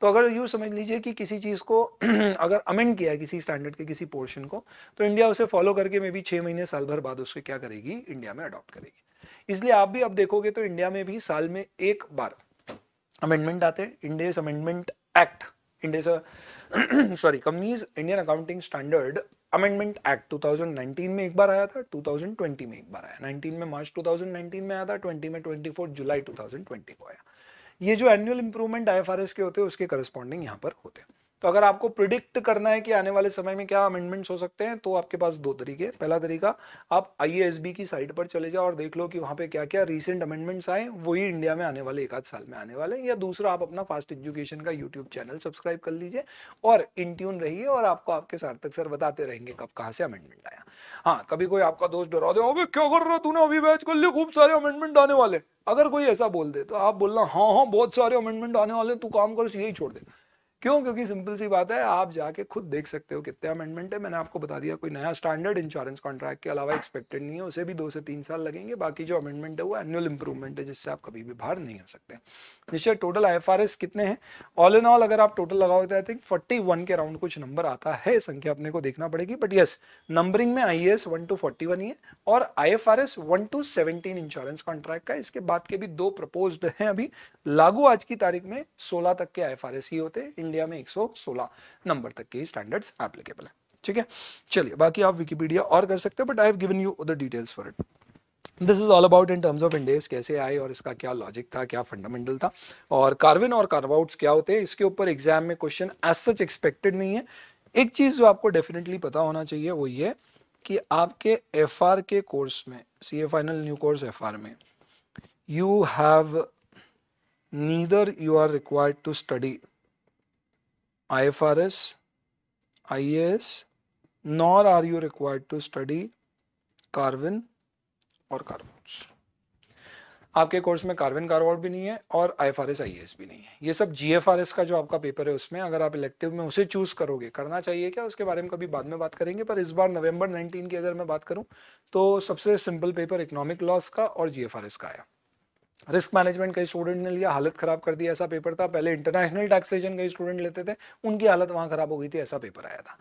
तो अगर यूँ समझ लीजिए कि किसी चीज़ को अगर अमेंड किया है किसी स्टैंडर्ड के किसी पोर्शन को तो इंडिया उसे फॉलो करके मे भी छह महीने साल भर बाद उसके क्या करेगी इंडिया में अडॉप्ट करेगी इसलिए आप भी अब देखोगे तो इंडिया में भी साल में एक बार अमेंडमेंट आते हैं Ind AS amendment act India sorry companies Indian accounting standard amendment act 2019 में एक बार आया था 2020 में एक बार आया 19 में मार्च 2019 में आया था 20 में 24 जुलाई 2020 को आया ये जो एनुअल इंप्रूवमेंट आई के होते हैं उसके करस्पॉन्डिंग यहाँ पर होते हैं तो अगर आपको प्रिडिक्ट करना है कि आने वाले समय में क्या अमेंडमेंट्स हो सकते हैं तो आपके पास दो तरीके पहला तरीका आप आई की साइट पर चले जाओ और देख लो कि वहां पे क्या क्या रिसेंट अमेंडमेंट्स आए वही इंडिया में आने वाले एक आध साल में आने वाले या दूसरा आप अपना फास्ट एजुकेशन का यूट्यूब चैनल सब्सक्राइब कर लीजिए और इन ट्यून रहिए और आपको आपके सार्थक सर बताते रहेंगे कब कहाँ से अमेंडमेंट आया हाँ कभी कोई आपका दोस्त डरा दे अबे क्या कर रहा तूने अभी बैच कर लिया खूब सारे अमेंडमेंट आने वाले अगर कोई ऐसा बोल दे तो आप बोलना हाँ हाँ बहुत सारे अमेंडमेंट आने वाले तू काम कर यही छोड़ दे क्यों क्योंकि सिंपल सी बात है आप जाके खुद देख सकते हो कितने अमेंडमेंट है मैंने आपको बता दिया कोई नया स्टैंडर्ड इंश्योरेंस कॉन्ट्रैक्ट के अलावा एक्सपेक्टेड नहीं है उसे भी दो से तीन साल लगेंगे बाकी जो अमेंडमेंट है वो एनुअल इंप्रूवमेंट है जिससे आप कभी भी बाहर नहीं हो सकते निश्चय टोटल आई कितने हैं ऑल इन ऑल अगर आप टोटल तो आई थिंक फोर्टी के अराउंड कुछ नंबर आता है संख्या अपने को देखना पड़ेगी बट यस नंबरिंग में I S one two forty one ही है और I F R S one two seventeen insurance contract का इसके बाद के भी दो प्रपोज हैं अभी लागू आज की तारीख में सोलह तक के आई एफ आर एस ही होते हैं इंडिया में 116 नंबर तक के स्टैंडर्ड्स एप्लीकेबल है ठीक है चलिए बाकी आप विकीपीडिया और कर सकते हैं but I have given you the details for it this is all about in terms of Ind AS कैसे आए और इसका क्या लॉजिक था क्या फंडामेंटल था और कार्विन और कार्वाउट्स क्या होते हैं इसके ऊपर एग्जाम में क्वेश्चन एज सच एक्सपेक्टेड नहीं है एक चीज जो आपको डेफिनेटली पता होना चाहिए वो ये कि आपके एफ के कोर्स में C A final new course F में you have neither you are required to study IFRS, IAS, nor are you required to study Carvin और कार्बोट्स आपके कोर्स में कार्बन कार्बोर्ड भी नहीं है और I R S I S भी नहीं है ये सब जी एफ आर एस का जो आपका पेपर है उसमें अगर आप इलेक्टिव में उसे चूज करोगे करना चाहिए क्या उसके बारे में कभी बाद में बात करेंगे पर इस बार नवंबर 19 की अगर मैं बात करूं तो सबसे सिंपल पेपर इकोनॉमिक लॉस का और जी एफ आर एस का आया रिस्क मैनेजमेंट कई स्टूडेंट ने लिया हालत ख़राब कर दी ऐसा पेपर था पहले इंटरनेशनल टैक्सेशन कई स्टूडेंट लेते थे उनकी हालत वहां ख़राब हो गई थी ऐसा पेपर आया था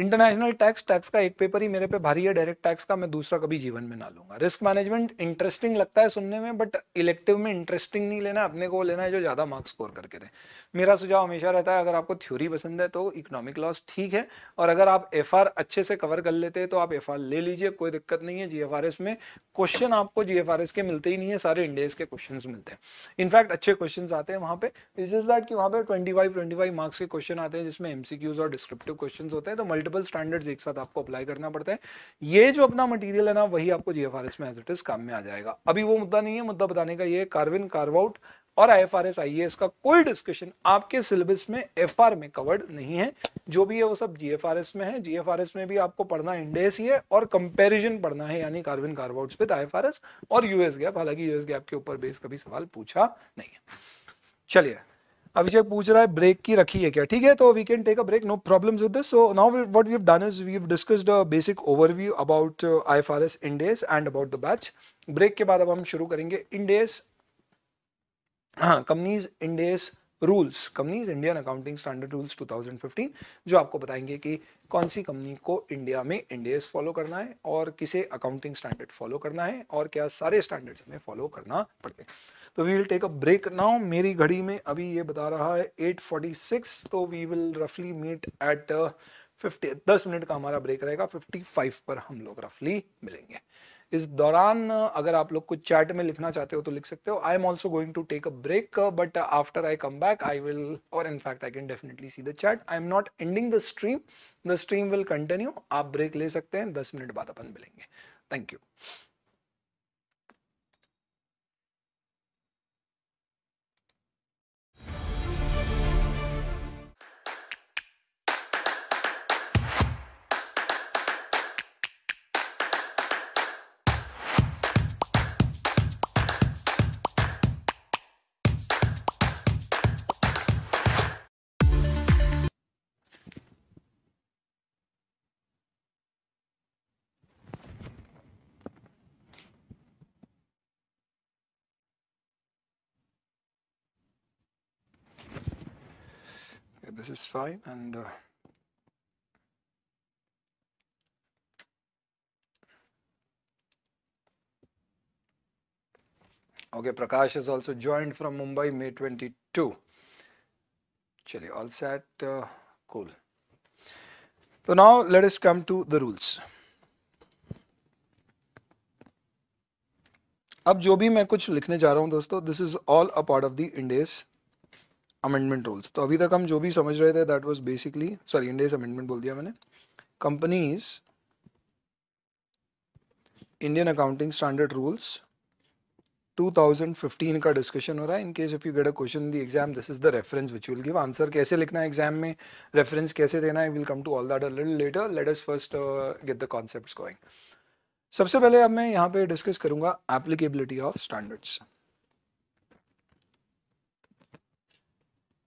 इंटरनेशनल टैक्स टैक्स का एक पेपर ही मेरे पे भारी है डायरेक्ट टैक्स का मैं दूसरा कभी जीवन में ना लूंगा रिस्क मैनेजमेंट इंटरेस्टिंग लगता है सुनने में बट इलेक्टिव में इंटरेस्टिंग नहीं लेना अपने को लेना है जो ज़्यादा मार्क्स स्कोर करके दे मेरा सुझाव हमेशा रहता है अगर आपको थ्योरी पसंद है तो इकोनॉमिक लॉस ठीक है और अगर आप एफ अच्छे से कवर कर लेते हैं तो आप एफ ले लीजिए कोई दिक्कत नहीं है जी में क्वेश्चन आपको जी के मिलते ही नहीं है सारे इंडेज के क्वेश्चन मिलते हैं इनफैक्ट अच्छे क्वेश्चन आते हैं वहाँ पे इज इज दैट कि वहाँ पे ट्वेंटी फाइव मार्क्स के क्वेश्चन आते हैं जिसमें एमसीक्यूज और डिस्क्रिप्टिव क्वेश्चन होते हैं तो मल्टीपल स्टैंडर्ड्स एक साथ आपको अप्लाई करना पड़ता है ये जो अपना मटेरियल है ना वही आपको जीएफआरएस में एज इट इज काम में आ जाएगा अभी वो मुद्दा नहीं है मुद्दा बताने का ये कार्विन कार्वआउट और I F R S I S का कोई डिस्कशन आपके सिलेबस में एफ आर में कवर्ड नहीं है जो भी है वो सब जी एफ आर एस में है जी एफ आर एस में भी आपको पढ़ना इंडेस ही है और कंपेरिजन पढ़ना है यानी carve in carve outs with I F R S और यूएस गैप हालांकि यूएस गैप के ऊपर बेस कभी सवाल पूछा नहीं है चलिए अभिषेक पूछ रहा है ब्रेक की रखी है क्या ठीक है तो we can take a break no problems with this so now what we have done is we have discussed a basic overview about IFRS Ind AS and about the batch break के बाद अब हम शुरू करेंगे इंडेस हाँ companies Ind AS rules companies Indian accounting standard rules 2015 जो आपको बताएंगे कि कौन सी कंपनी को इंडिया में इंडियस फॉलो करना है और किसे अकाउंटिंग स्टैंडर्ड फॉलो करना है और क्या सारे स्टैंडर्ड्स हमें फॉलो करना पड़ते हैं तो we will take a break now मेरी घड़ी में अभी ये बता रहा है 8:46 तो वी विल रफली मीट एट फिफ्टी दस मिनट का हमारा ब्रेक रहेगा फिफ्टी पर हम लोग रफली मिलेंगे इस दौरान अगर आप लोग कुछ चैट में लिखना चाहते हो तो लिख सकते हो I am also going to take a break but after I come back I will और in fact I can definitely see the chat I am not ending the stream the stream will continue आप break ले सकते हैं दस मिनट बाद अपन मिलेंगे thank you is fine and uh, Okay, Prakash has also joined from Mumbai, May 22. Chali, all set, uh, cool. So now let us come to the rules. अब जो भी मैं कुछ लिखने जा रहा हूं दोस्तों this is all a part of the Ind AS amendment rules तो अभी तक हम जो भी समझ रहे थे that was basically sorry Ind AS amendment बोल दिया मैंने companies Indian accounting standard rules 2015 का डिस्कशन हो रहा है in case if you get a question the exam this is the reference which will give answer कैसे लिखना है एग्जाम में रेफरेंस कैसे देना है will come to all that a little later let us first get the concepts going सबसे पहले अब मैं यहाँ पे डिस्कस करूंगा एप्लीकेबिलिटी ऑफ स्टैंडर्ड्स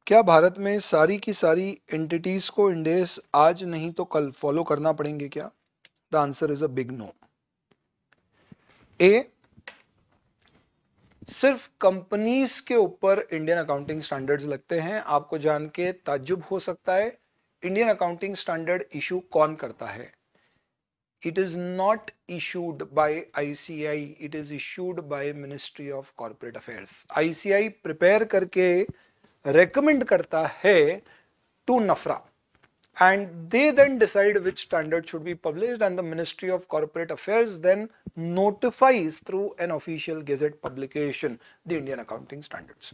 क्या भारत में सारी की सारी एंटिटीज को इंडेस आज नहीं तो कल फॉलो करना पड़ेंगे क्या the answer is a big no ए सिर्फ कंपनीज के ऊपर इंडियन अकाउंटिंग स्टैंडर्ड्स लगते हैं आपको जान के ताज्जुब हो सकता है इंडियन अकाउंटिंग स्टैंडर्ड इशू कौन करता है it is not issued by ICAI it is issued by ministry of corporate affairs ICAI prepare करके रेकमेंड करता है to NFRA and they then decide which standard should be publish and the ministry of corporate affairs then notifies through an official gazette publication the Indian accounting standard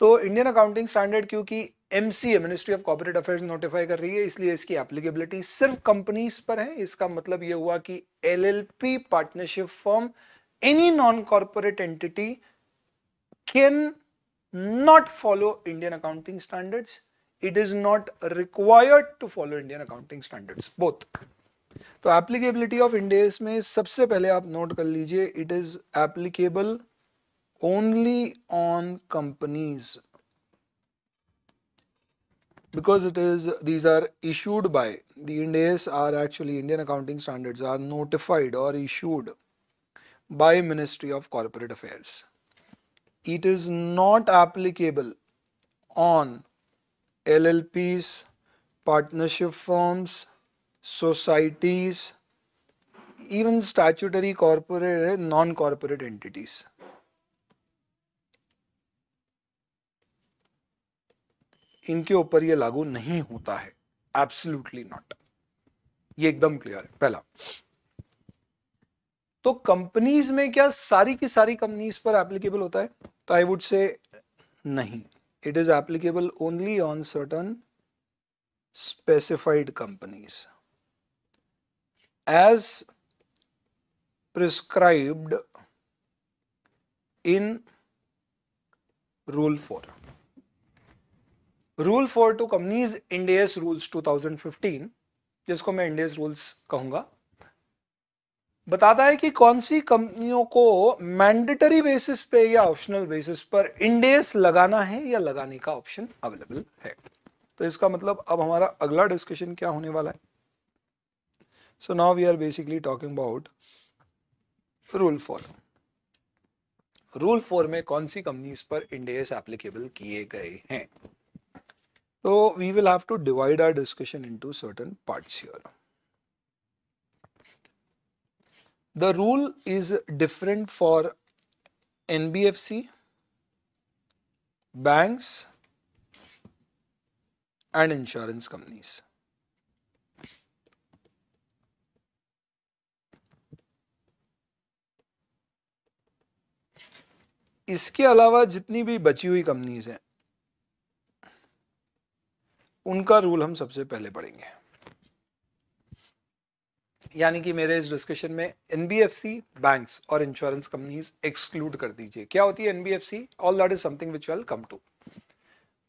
तो Indian accounting standard क्योंकि MCA ministry of corporate affairs notify कर रही है इसलिए इसकी applicability सिर्फ companies पर है इसका मतलब यह हुआ कि LLP partnership form any non corporate entity can not follow Indian accounting standards. It is not required to follow Indian accounting standards. Both. So applicability of Indias may सबसे पहले आप नोट कर लीजिए it is applicable only on companies because it is these are issued by the Indias are actually Indian accounting standards are notified or issued by Ministry of Corporate Affairs. it is not applicable on LLPs, partnership firms, societies, even statutory corporate non-corporate entities. इनके ऊपर ये लागू नहीं होता है absolutely not ये एकदम clear है पहला तो कंपनीज में क्या सारी की सारी कंपनीज पर एप्लीकेबल होता है तो आई वुड से नहीं it is applicable only on certain specified companies as prescribe in rule four rule four to companies Ind AS rules two thousand fifteen जिसको मैं इंडियस रूल्स कहूंगा बताता है कि कौन सी कंपनियों को मैंडेटरी बेसिस पे या ऑप्शनल बेसिस पर इंडेस लगाना है या लगाने का ऑप्शन अवेलेबल है तो इसका मतलब अब हमारा अगला डिस्कशन क्या होने वाला है so now we are basically talking about rule four rule four में कौन सी कंपनीज पर इंडेस एप्लीकेबल किए गए हैं तो we will have to divide our discussion into certain parts here The rule is different for NBFC, banks and insurance companies. इसके अलावा जितनी भी बची हुई कंपनीज हैं उनका रूल हम सबसे पहले पढ़ेंगे यानी कि मेरे इस डिस्कशन में एन बैंक्स और इंश्योरेंस कंपनीज एक्सक्लूड कर दीजिए क्या होती है and all that is something which we'll come to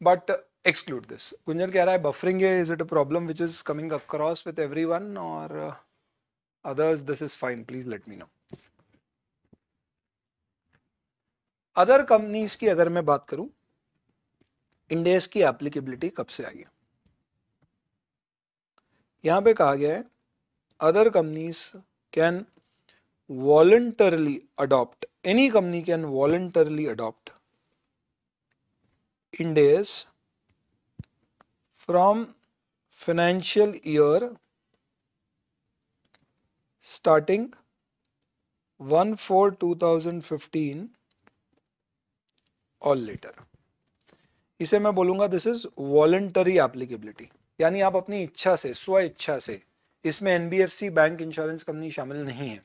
but exclude this Gunjan कह रहा है buffering is it a problem which is coming across with every one और others this is fine please let me know other companies की अगर मैं बात करूं इंडेस की एप्लीकेबिलिटी कब से आई है यहां पे कहा गया है other companies can voluntarily adopt any company can voluntarily adopt Ind AS from financial year starting 1 4 2015 और लेटर इसे मैं बोलूंगा दिस इज वॉलेंटरी एप्लीकेबिलिटी यानी आप अपनी इच्छा से स्व इच्छा से इसमें एनबीएफसी बैंक इंश्योरेंस कंपनी शामिल नहीं है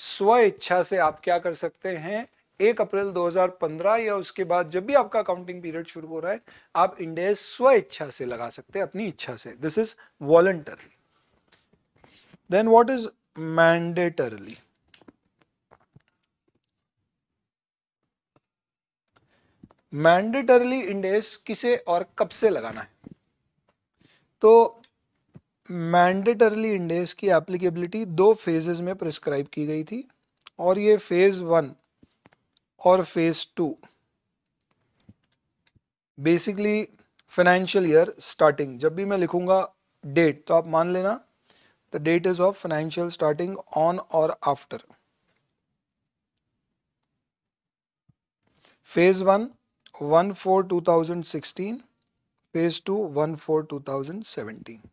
स्व इच्छा से आप क्या कर सकते हैं एक अप्रैल 2015 या उसके बाद जब भी आपका अकाउंटिंग पीरियड शुरू हो रहा है आप इंडेस स्व इच्छा से लगा सकते हैं अपनी इच्छा से this is voluntarily then what is mandatorily mandatorily Ind AS किसे और कब से लगाना है तो मैंडेटरली इंडेस की एप्लीकेबिलिटी दो फेजेस में प्रिस्क्राइब की गई थी और ये फेज़ वन और phase two basically financial year starting जब भी मैं लिखूंगा डेट तो आप मान लेना the date is of financial starting on और after phase one one four two thousand sixteen phase two one four two thousand seventeen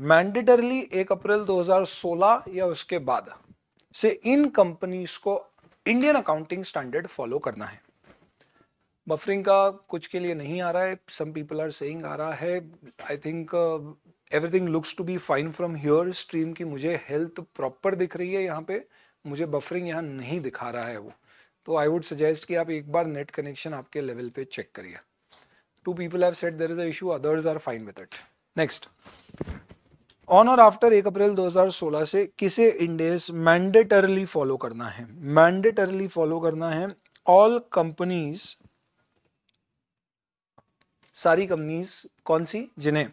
mandatorily एक अप्रैल 2016 या उसके बाद से इन कंपनीज को इंडियन अकाउंटिंग स्टैंडर्ड फॉलो करना है बफरिंग का कुछ के लिए नहीं आ रहा है सम पीपल आर सेइंग आ रहा है I think everything looks to be fine from here stream की मुझे हेल्थ प्रॉपर दिख रही है यहाँ पे मुझे बफरिंग यहाँ नहीं दिखा रहा है वो तो आई वुड सजेस्ट कि आप एक बार नेट कनेक्शन आपके लेवल पे चेक करिए two people have said there is a issue others are fine with it next on और आफ्टर एक अप्रैल 2016 से किसे इंडेस मैंडेटरली फॉलो करना है मैंडेटरली फॉलो करना है ऑल कंपनीज सारी कंपनीज कौन सी जिन्हें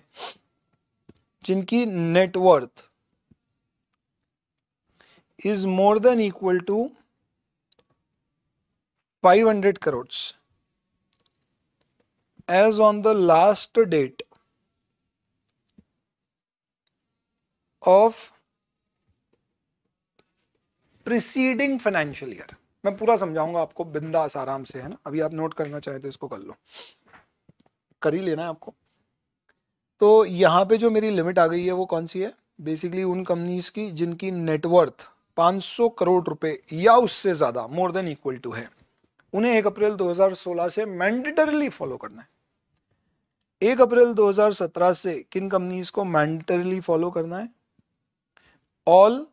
जिनकी net worth is more than equal to 500 crore as on the last date of preceding financial year मैं पूरा समझाऊंगा आपको बिंदास आराम से है ना अभी आप नोट करना चाहें तो इसको कर लो कर ही लेना है आपको तो यहां पे जो मेरी लिमिट आ गई है वो कौन सी है बेसिकली उन कंपनीज की जिनकी नेटवर्थ 500 करोड़ रुपए या उससे ज्यादा मोर देन इक्वल टू है उन्हें एक अप्रैल 2016 से मैंडेटरली फॉलो करना है एक अप्रैल 2017 से किन कंपनीज को मैंडेटरली फॉलो करना है all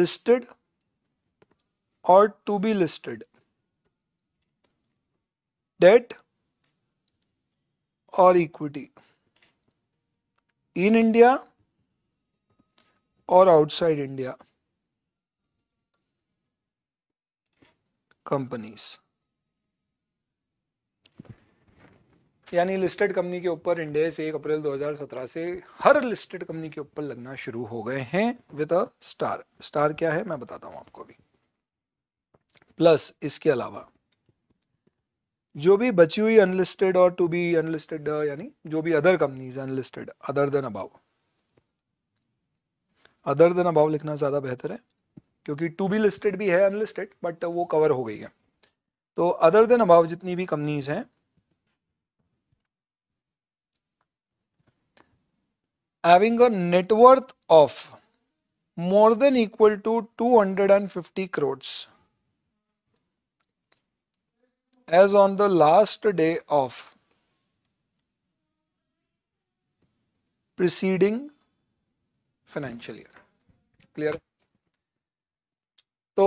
listed or to be listed debt or equity in India or outside India companies यानी लिस्टेड कंपनी के ऊपर इंडेक्स एक अप्रैल 2017 से हर लिस्टेड कंपनी के ऊपर लगना शुरू हो गए हैं विद अ स्टार स्टार क्या है मैं बताता हूं आपको अभी प्लस इसके अलावा जो भी बची हुई अनलिस्टेड और टू बी अनलिस्टेड यानी जो भी other companies unlisted other than above other than above लिखना ज़्यादा बेहतर है क्योंकि टू बी लिस्टेड भी है अनलिस्टेड बट वो कवर हो गई है तो अदर देन अबाव जितनी भी कंपनीज हैं having a net worth of more than equal to 250 crores as on the last day of preceding financial year clear तो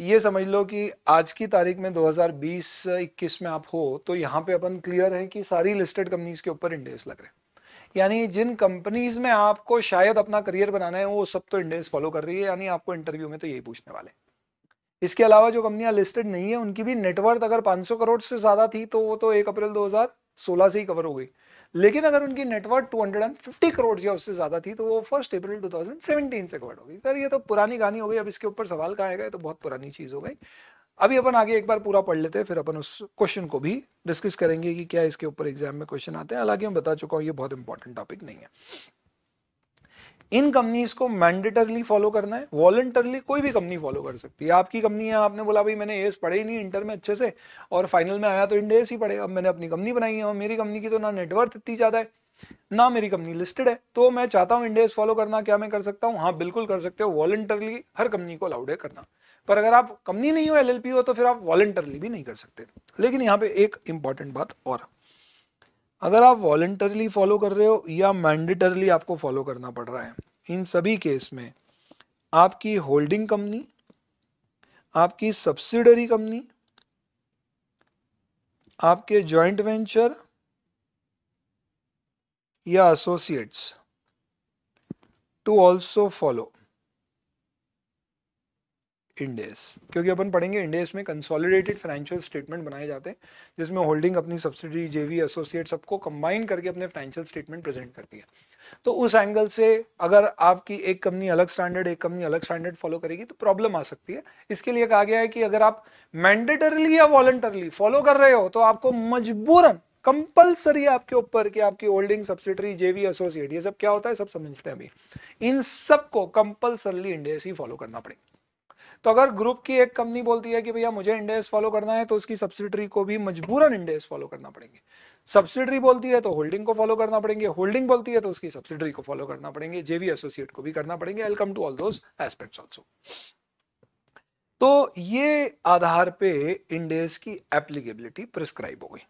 ये समझ लो कि आज की तारीख में 2020-21 में आप हो तो यहाँ पे अपन क्लियर है कि सारी लिस्टेड कंपनीज के ऊपर इंडेक्स लग रहे हैं यानी जिन कंपनीज में आपको शायद अपना करियर बनाना है वो सब तो इंडेक्स फॉलो कर रही है यानी आपको इंटरव्यू में तो यही पूछने वाले इसके अलावा जो कंपनियां लिस्टेड नहीं है उनकी भी नेटवर्थ अगर 500 करोड़ से ज़्यादा थी तो वो तो एक अप्रैल 2016 से ही कवर हो गई लेकिन अगर उनकी नेटवर्थ फिफ्टी करोड़ या उससे ज़्यादा थी तो वो फर्स्ट अप्रैल 2017 से कवर हो गई सर ये तो पुरानी कहानी हो गई अब इसके ऊपर सवाल कहा आएगा तो बहुत पुरानी चीज़ हो गई अभी अपन आगे एक बार पूरा पढ़ लेते हैं फिर अपन उस क्वेश्चन को भी डिस्कस करेंगे कि क्या इसके ऊपर एग्जाम में क्वेश्चन आते हैं हालांकि मैं बता चुका हूँ ये बहुत इंपॉर्टेंट टॉपिक नहीं है इन कंपनीज को मैंडेटरली फॉलो करना है वॉलंटरली कोई भी कंपनी फॉलो कर सकती है आपकी कंपनी है आपने बोला भाई मैंने एस पढ़े ही नहीं इंटर में अच्छे से और फाइनल में आया तो इंड एस ही पढ़े अब मैंने अपनी कंपनी बनाई है और मेरी कंपनी की तो ना नेटवर्थ इतनी ज़्यादा है ना मेरी कंपनी लिस्टेड है तो मैं चाहता हूँ इंडेस फॉलो करना क्या मैं कर सकता हूँ हाँ बिल्कुल कर सकते हो वॉलंटरली हर कंपनी को अलाउड है करना पर अगर आप कंपनी नहीं हो एल हो तो फिर आप वॉलेंटरली भी नहीं कर सकते लेकिन यहाँ पे एक इंपॉर्टेंट बात और अगर आप वॉलेंटरली फॉलो कर रहे हो या मैंडेटरली आपको फॉलो करना पड़ रहा है इन सभी केस में आपकी होल्डिंग कंपनी आपकी सब्सिडरी कंपनी आपके जॉइंट वेंचर या associates to also follow Ind AS क्योंकि अपन पढ़ेंगे इंडेस में कंसोलिडेटेड फाइनेंशियल स्टेटमेंट बनाए जाते हैं जिसमें होल्डिंग अपनी सब्सिडी जेवी एसोसिएट सबको कंबाइन करके अपने फाइनेंशियल स्टेटमेंट प्रेजेंट करती है तो उस एंगल से अगर आपकी एक कंपनी अलग स्टैंडर्ड एक कंपनी अलग स्टैंडर्ड फॉलो करेगी तो प्रॉब्लम आ सकती है इसके लिए कहा गया है कि अगर आप मैंडेटरली या वॉलंटरली फॉलो कर रहे हो तो आपको मजबूरन कंपलसरी आपके ऊपर कि आपकी होल्डिंग सब्सिडरी जेवी एसोसिएट ये सब क्या होता है सब समझते हैं अभी इन सबको कंपलसरली इंडिया से ही फॉलो करना पड़ेगा तो अगर ग्रुप की एक कंपनी बोलती है कि भैया मुझे इंडेक्स फॉलो करना है तो उसकी सब्सिडरी को भी मजबूरन इंडेक्स फॉलो करना पड़ेंगे सब्सिडरी बोलती है तो होल्डिंग को फॉलो करना पड़ेंगे होल्डिंग बोलती है तो उसकी सब्सिडरी को फॉलो करना पड़ेंगे जेवी एसोसिएट को भी करना पड़ेंगे welcome to all those aspects also तो ये आधार पे इंडेस की एप्लीकेबिलिटी प्रिस्क्राइब हो गई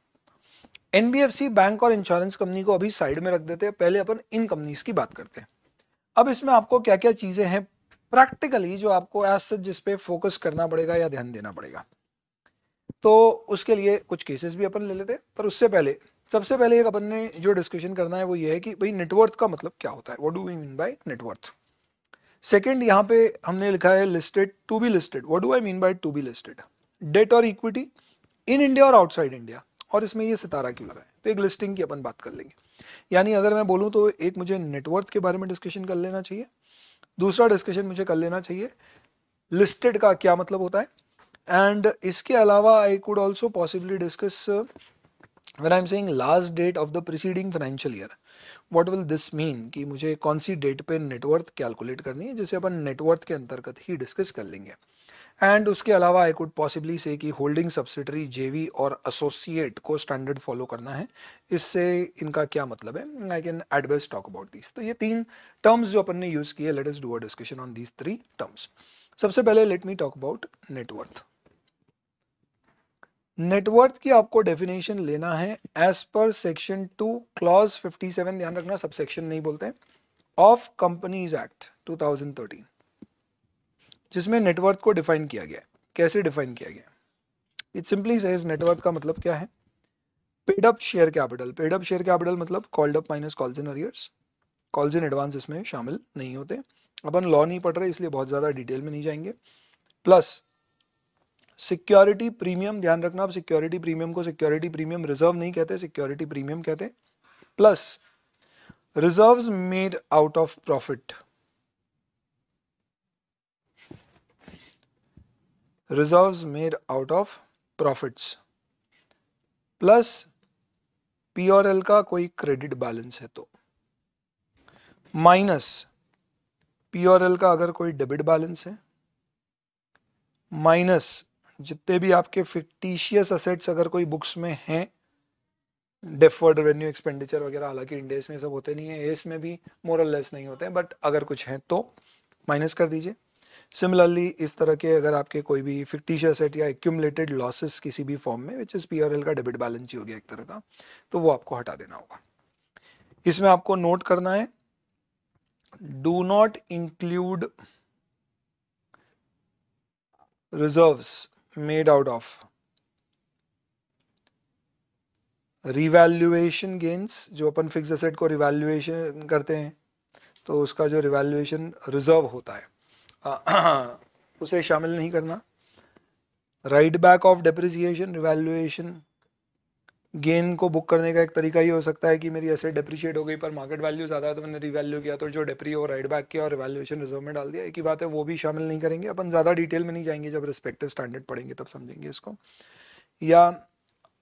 एनबीएफसी बैंक और इंश्योरेंस कंपनी को अभी साइड में रख देते हैं पहले अपन इन कंपनीज की बात करते हैं अब इसमें आपको क्या क्या चीजें हैं प्रैक्टिकली जो आपको एज जिस पे फोकस करना पड़ेगा या ध्यान देना पड़ेगा तो उसके लिए कुछ केसेस भी अपन ले लेते हैं पर उससे पहले सबसे पहले एक अपन ने जो डिस्कशन करना है वो ये है कि भाई नेटवर्थ का मतलब क्या होता है what do we mean by net worth second यहाँ पे हमने लिखा है listed to be listed what do I mean by to be listed debt और इक्विटी इन इंडिया और आउटसाइड इंडिया और इसमें ये सितारा क्यों लगा है तो एक लिस्टिंग की अपन बात कर लेंगे यानी अगर मैं बोलूँ तो एक मुझे नेटवर्थ के बारे में डिस्कशन कर लेना चाहिए दूसरा डिस्कशन मुझे कर लेना चाहिए लिस्टेड का क्या मतलब होता है एंड इसके अलावा I could also possibly discuss I am saying last date of the preceding financial year what will this mean कि मुझे कौन सी डेट पे नेटवर्थ कैलकुलेट करनी है जिसे अपन नेटवर्थ के अंतर्गत ही डिस्कस कर लेंगे एंड उसके अलावा आई कुड पॉसिबली से कि होल्डिंग सब्सिडरी जेवी और एसोसिएट को स्टैंडर्ड फॉलो करना है इससे इनका क्या मतलब है I can advise talk about this तो ये तीन टर्म्स जो अपन ने यूज़ किए let us do a discussion on these three terms सबसे पहले let me talk about net worth net worth की आपको डेफिनेशन लेना है as per section two clause 57 ध्यान रखना सब सेक्शन नहीं बोलते ऑफ कंपनीज एक्ट 2013 जिसमें नेटवर्थ को डिफाइन किया गया कैसे डिफाइन किया गया इट सिंपली सेज नेटवर्थ का मतलब क्या है paid up share capital paid up share capital मतलब called up minus calls in arrears calls in advance इसमें शामिल नहीं होते अपन लॉ नहीं पढ़ रहे इसलिए बहुत ज़्यादा डिटेल में नहीं जाएंगे प्लस सिक्योरिटी प्रीमियम ध्यान रखना आप सिक्योरिटी प्रीमियम को सिक्योरिटी प्रीमियम रिजर्व नहीं कहते सिक्योरिटी प्रीमियम कहते plus reserves made out of profit reserves made out of profits plus P और एल का कोई क्रेडिट बैलेंस है तो माइनस पी और एल का अगर कोई डेबिट बैलेंस है माइनस जितने भी आपके fictitious असेट्स अगर कोई बुक्स में हैं deferred रेवेन्यू एक्सपेंडिचर वगैरह हालांकि इंडेस में सब होते नहीं है एस में भी मोरल लेस नहीं होते हैं बट अगर कुछ है तो माइनस कर दीजिए सिमिलरली इस तरह के अगर आपके कोई भी फिक्टिश एसेट या एक्यूमलेटेड लॉसेस किसी भी फॉर्म में विच इज़ पी का डेबिट बैलेंस ही हो गया एक तरह का तो वो आपको हटा देना होगा इसमें आपको नोट करना है do not include reserve made out of revaluation gains जो अपन फिक्स एसेट को रिवैल्युएशन करते हैं तो उसका जो रिवैल्युएशन रिजर्व होता है उसे शामिल नहीं करना write back of depreciation revaluation gain को बुक करने का एक तरीका ही हो सकता है कि मेरी एसेट डेप्रिशिएट हो गई पर मार्केट वैल्यू ज़्यादा है तो मैंने रिवैल्यू किया तो जो डेप्री और राइट बैक किया और रिवैल्यूएशन रिजर्व में डाल दिया एक ही बात है वो भी शामिल नहीं करेंगे अपन ज़्यादा डिटेल में नहीं जाएंगे जब रिस्पेक्टिव स्टैंडर्ड पढ़ेंगे तब समझेंगे इसको या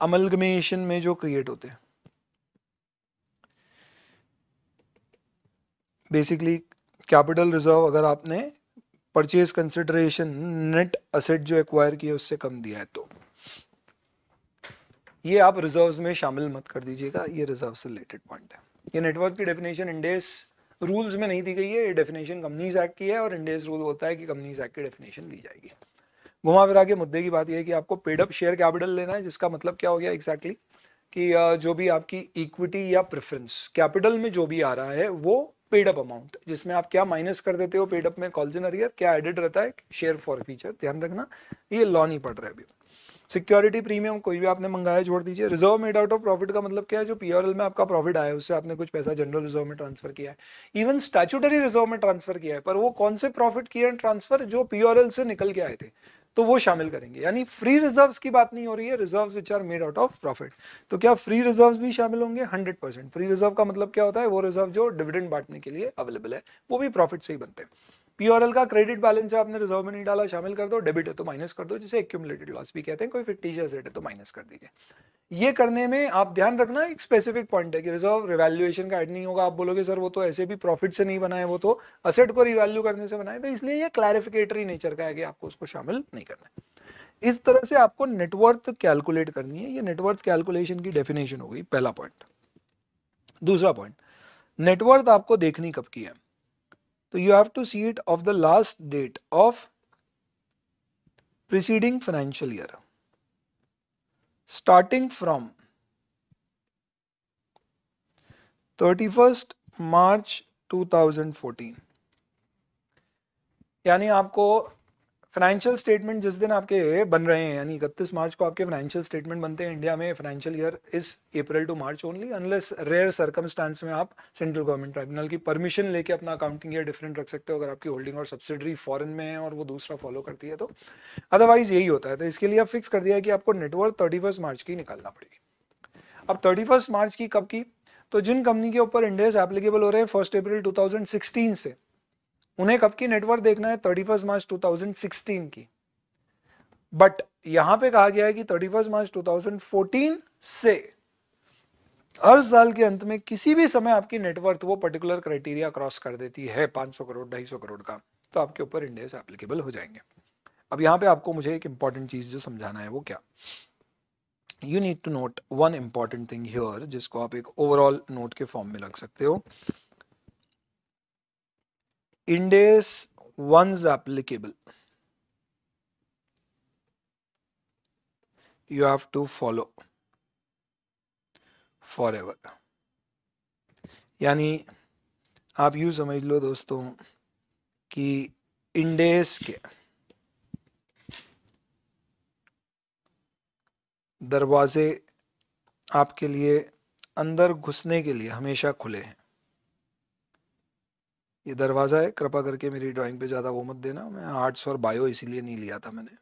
अमलगमेशन में जो क्रिएट होते हैं बेसिकली कैपिटल रिजर्व अगर आपने परचेज कंसिडरेशन नेट असेट जो एक्वायर किया उससे कम दिया है तो ये आप रिजर्व में शामिल मत कर दीजिएगा ये रिजर्व से रिलेटेड पॉइंट है ये नेटवर्क की डेफिनेशन इंडेस रूल्स में नहीं दी गई है ये डेफिनेशन कंपनीज एक्ट की है और इंडेस रूल होता है कि कंपनीज एक्ट की डेफिनेशन दी जाएगी घुमा फिरा के मुद्दे की बात यह है कि आपको पेडअप शेयर कैपिटल लेना है जिसका मतलब क्या हो गया एग्जैक्टली exactly? कि जो भी आपकी इक्विटी या प्रेफरेंस कैपिटल में जो भी आ रहा है वो पेड अप अमाउंट जिसमें आप क्या माइनस कर देते हो पेड अप में कॉल्स इन अरियर क्या एडेड रहता है शेयर फॉर फीचर ध्यान रखना ये लॉ नहीं पड़ रहा है अभी सिक्योरिटी प्रीमियम कोई भी आपने मंगाया जोड़ दीजिए reserve made out of profit का मतलब क्या है जो पीआरएल में आपका प्रॉफिट आया है उससे आपने कुछ पैसा जनरल रिजर्व में ट्रांसफर किया है इवन स्टैचुटरी रिजर्व में ट्रांसफर किया है पर वो कौन से प्रॉफिट किए ट्रांसफर जो पीआरएल से निकल के आए थे तो वो शामिल करेंगे यानी फ्री रिजर्व की बात नहीं हो रही है reserve which are made out of profit तो क्या फ्री रिजर्व भी शामिल होंगे हंड्रेड परसेंट फ्री रिजर्व का मतलब क्या होता है वो रिजर्व जो डिविडेंड बांटने के लिए अवेलेबल है वो भी प्रॉफिट से ही बनते हैं पीओरएल का क्रेडिट बैलेंस है आपने रिजर्व में नहीं डाला शामिल कर दो डेबिट है तो माइनस कर दो जिसे एक्यूमलेटेड लॉस भी कहते हैं कोई फिफ्टीशियस एसेट है तो माइनस कर दीजिए ये करने में आप ध्यान रखना एक स्पेसिफिक पॉइंट है कि रिजर्व रिवैल्यूएशन का ऐड नहीं होगा आप बोलोगे सर वो तो ऐसे भी प्रॉफिट से नहीं बनाए वो तो असेट को रिवैल्यू करने से बनाए तो इसलिए ये क्लैरिफिकेटरी नेचर का है कि आपको उसको शामिल नहीं करना है इस तरह से आपको नेटवर्थ कैलकुलेट करनी है ये नेटवर्थ कैलकुलेशन की डेफिनेशन हो गई पहला पॉइंट दूसरा पॉइंट नेटवर्थ आपको देखनी कब की है तो you have to see it of the last date of preceding financial year starting from thirty first March two thousand fourteen यानी आपको फाइनेंशियल स्टेटमेंट जिस दिन आपके बन रहे हैं यानी इकतीस मार्च को आपके फाइनेंशियल स्टेटमेंट बनते हैं इंडिया में फाइनेंशियल ईयर इस April to March only unless rare circumstance में आप सेंट्रल गवर्नमेंट ट्राइब्यूनल की परमिशन लेके अपना अकाउंटिंग ईयर डिफरेंट रख सकते हो अगर आपकी होल्डिंग और सब्सिडरी फॉरन में है और वो दूसरा फॉलो करती है तो अदरवाइज यही होता है तो इसके लिए आप फिक्स कर दिया है कि आपको नेटवर्क थर्टी मार्च की निकालना पड़ेगी अब थर्टी मार्च की कब की तो जिन कंपनी के ऊपर इंडेक्स एप्लीकेबल हो रहे हैं फर्स्ट अप्रैल टू से उन्हें कब की नेटवर्क देखना है thirty first March two thousand sixteen की बट यहां पे कहा गया है कि thirty first March two thousand fourteen से हर साल के अंत में किसी भी समय आपकी नेटवर्थ वो पर्टिकुलर क्राइटेरिया क्रॉस कर देती है 500 करोड़ ढाई सौ करोड़ का तो आपके ऊपर इंडेक्स एप्लीकेबल हो जाएंगे अब यहाँ पे आपको मुझे एक इंपॉर्टेंट चीज जो समझाना है वो क्या you need to note one important thing here जिसको आप एक ओवरऑल नोट के फॉर्म में लग सकते हो Indes applicable applicable. You have to follow forever. यानी आप यू समझ लो दोस्तों कि इंडेस के दरवाजे आपके लिए अंदर घुसने के लिए हमेशा खुले हैं ये दरवाज़ा है कृपा करके मेरी ड्राइंग पे ज़्यादा वो मत देना मैं आर्ट्स और बायो इसीलिए नहीं लिया था मैंने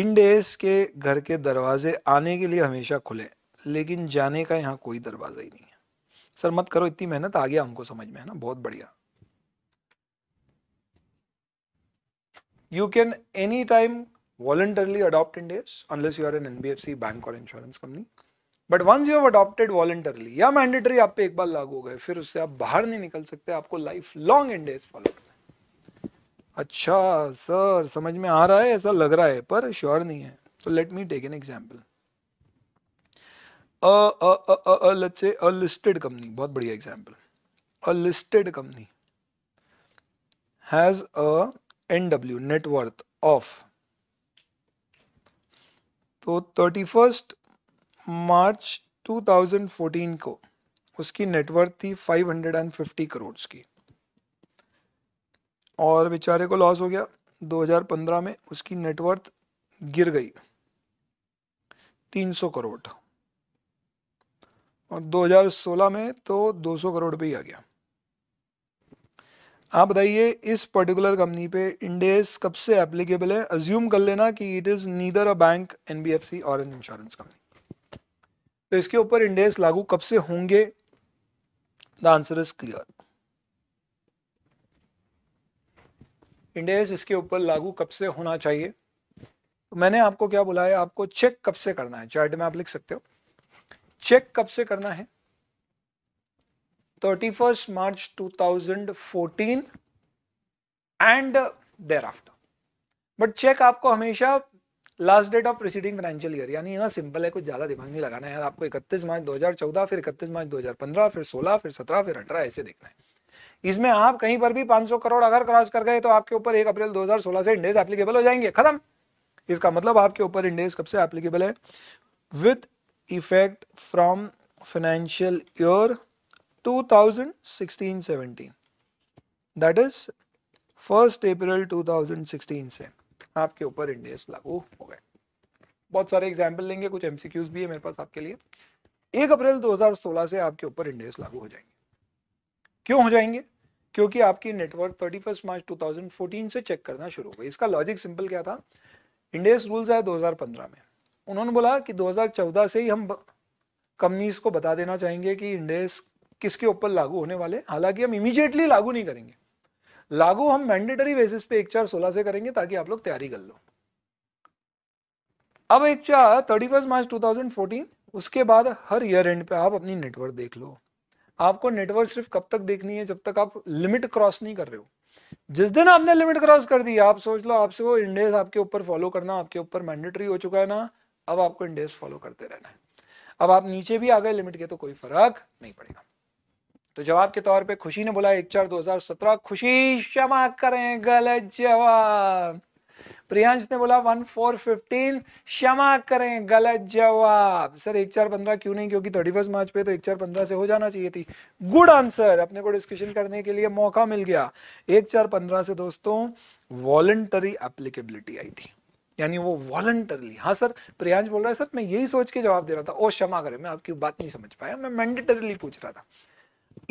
इन डेज के घर के दरवाजे आने के लिए हमेशा खुले लेकिन जाने का यहाँ कोई दरवाज़ा ही नहीं है सर मत करो इतनी मेहनत आ गया हमको समझ में है ना बहुत बढ़िया you can any time voluntarily adopt Ind unless you are an NBFC bank और insurance company but once you have adopted voluntarily या मैंडेटरी आप पे एक बार लागू हो गए फिर उससे आप बाहर नहीं निकल सकते आपको लाइफ लॉन्ग डेज फॉलो करना है अच्छा सर समझ में आ रहा है ऐसा लग रहा है पर श्योर नहीं है तो let me take an example let's say a listed company बहुत बढ़िया example a listed company has a NW net worth of तो थर्टी फर्स्ट मार्च 2014 को उसकी नेटवर्थ थी 550 करोड़ की और बेचारे को लॉस हो गया 2015 में उसकी नेटवर्थ गिर गई 300 करोड़ और 2016 में तो 200 करोड़ पे ही आ गया आप बताइए इस पर्टिकुलर कंपनी पे इंडेस कब से एप्लीकेबल है अज्यूम कर लेना कि it is neither a bank NBFC और एन इंश्योरेंस कंपनी तो इसके ऊपर इंडेक्स लागू कब से होंगे the answer is clear Ind AS इसके ऊपर लागू कब से होना चाहिए तो मैंने आपको क्या बोला है आपको चेक कब से करना है चार्ट में आप लिख सकते हो चेक कब से करना है thirty first March two thousand fourteen and there after but check आपको हमेशा last date of preceding financial year यानी यहाँ सिंपल है कुछ ज्यादा दिमाग नहीं लगाना है आपको इकतीस मार्च 2014 फिर इकतीस मार्च 2015 फिर 16 फिर 17 फिर 18 ऐसे देखना है इसमें आप कहीं पर भी 500 करोड़ अगर क्रॉस कर गए तो आपके ऊपर एक अप्रैल 2016 से इंडेज एप्लीकेबल हो जाएंगे खत्म इसका मतलब आपके ऊपर इंडेज कब से एप्लीकेबल है with effect from financial year 2016-17 that is first April 2016 से आपके ऊपर इंडेस लागू हो गए बहुत सारे एग्जाम्पल लेंगे कुछ एमसीक्यूज भी है मेरे पास आपके लिए एक अप्रैल 2016 से आपके ऊपर इंडेस लागू हो जाएंगे क्यों हो जाएंगे क्योंकि आपकी नेटवर्क 31 मार्च 2014 से चेक करना शुरू हो गई इसका लॉजिक सिंपल क्या था इंडेस रूल्स आए 2015 में उन्होंने बोला कि 2014 से ही हम कंपनीज को बता देना चाहेंगे कि इंडेस किसके ऊपर लागू होने वाले हालांकि हम इमीजिएटली लागू नहीं करेंगे लागू हम मैंडेटरी बेसिस पे एक चार सोलह से करेंगे ताकि आप लोग तैयारी कर लो अब एक चार thirty first March two thousand fourteen उसके बाद हर ईयर एंड पे आप अपनी नेटवर्क देख लो आपको नेटवर्क सिर्फ कब तक देखनी है जब तक आप लिमिट क्रॉस नहीं कर रहे हो जिस दिन आपने लिमिट क्रॉस कर दी आप सोच लो आपसे वो इंडेस आपके ऊपर फॉलो करना आपके ऊपर मैंडेटरी हो चुका है ना अब आपको इंडेस फॉलो करते रहना है अब आप नीचे भी आ गए लिमिट के तो कोई फर्क नहीं पड़ेगा तो जवाब के तौर पे खुशी ने बोला एक चार दो हजार सत्रह खुशी क्षमा करें गलत जवाब प्रियांश ने बोला वन फोर फिफ्टीन क्षमा करें गलत जवाब सर एक चार पंद्रह क्यों नहीं क्योंकि थर्टी फर्स्ट मार्च पे तो एक चार पंद्रह से हो जाना चाहिए थी गुड आंसर अपने को डिस्कशन करने के लिए मौका मिल गया एक चार पंद्रह से दोस्तों वॉलंटरी एप्लीकेबिलिटी आई थी यानी वो वॉलंटरली हाँ सर प्रियांश बोल रहा है सर मैं यही सोच के जवाब दे रहा था ओ क्षमा करें मैं आपकी बात नहीं समझ पाया मैं मैंडेटरली पूछ रहा था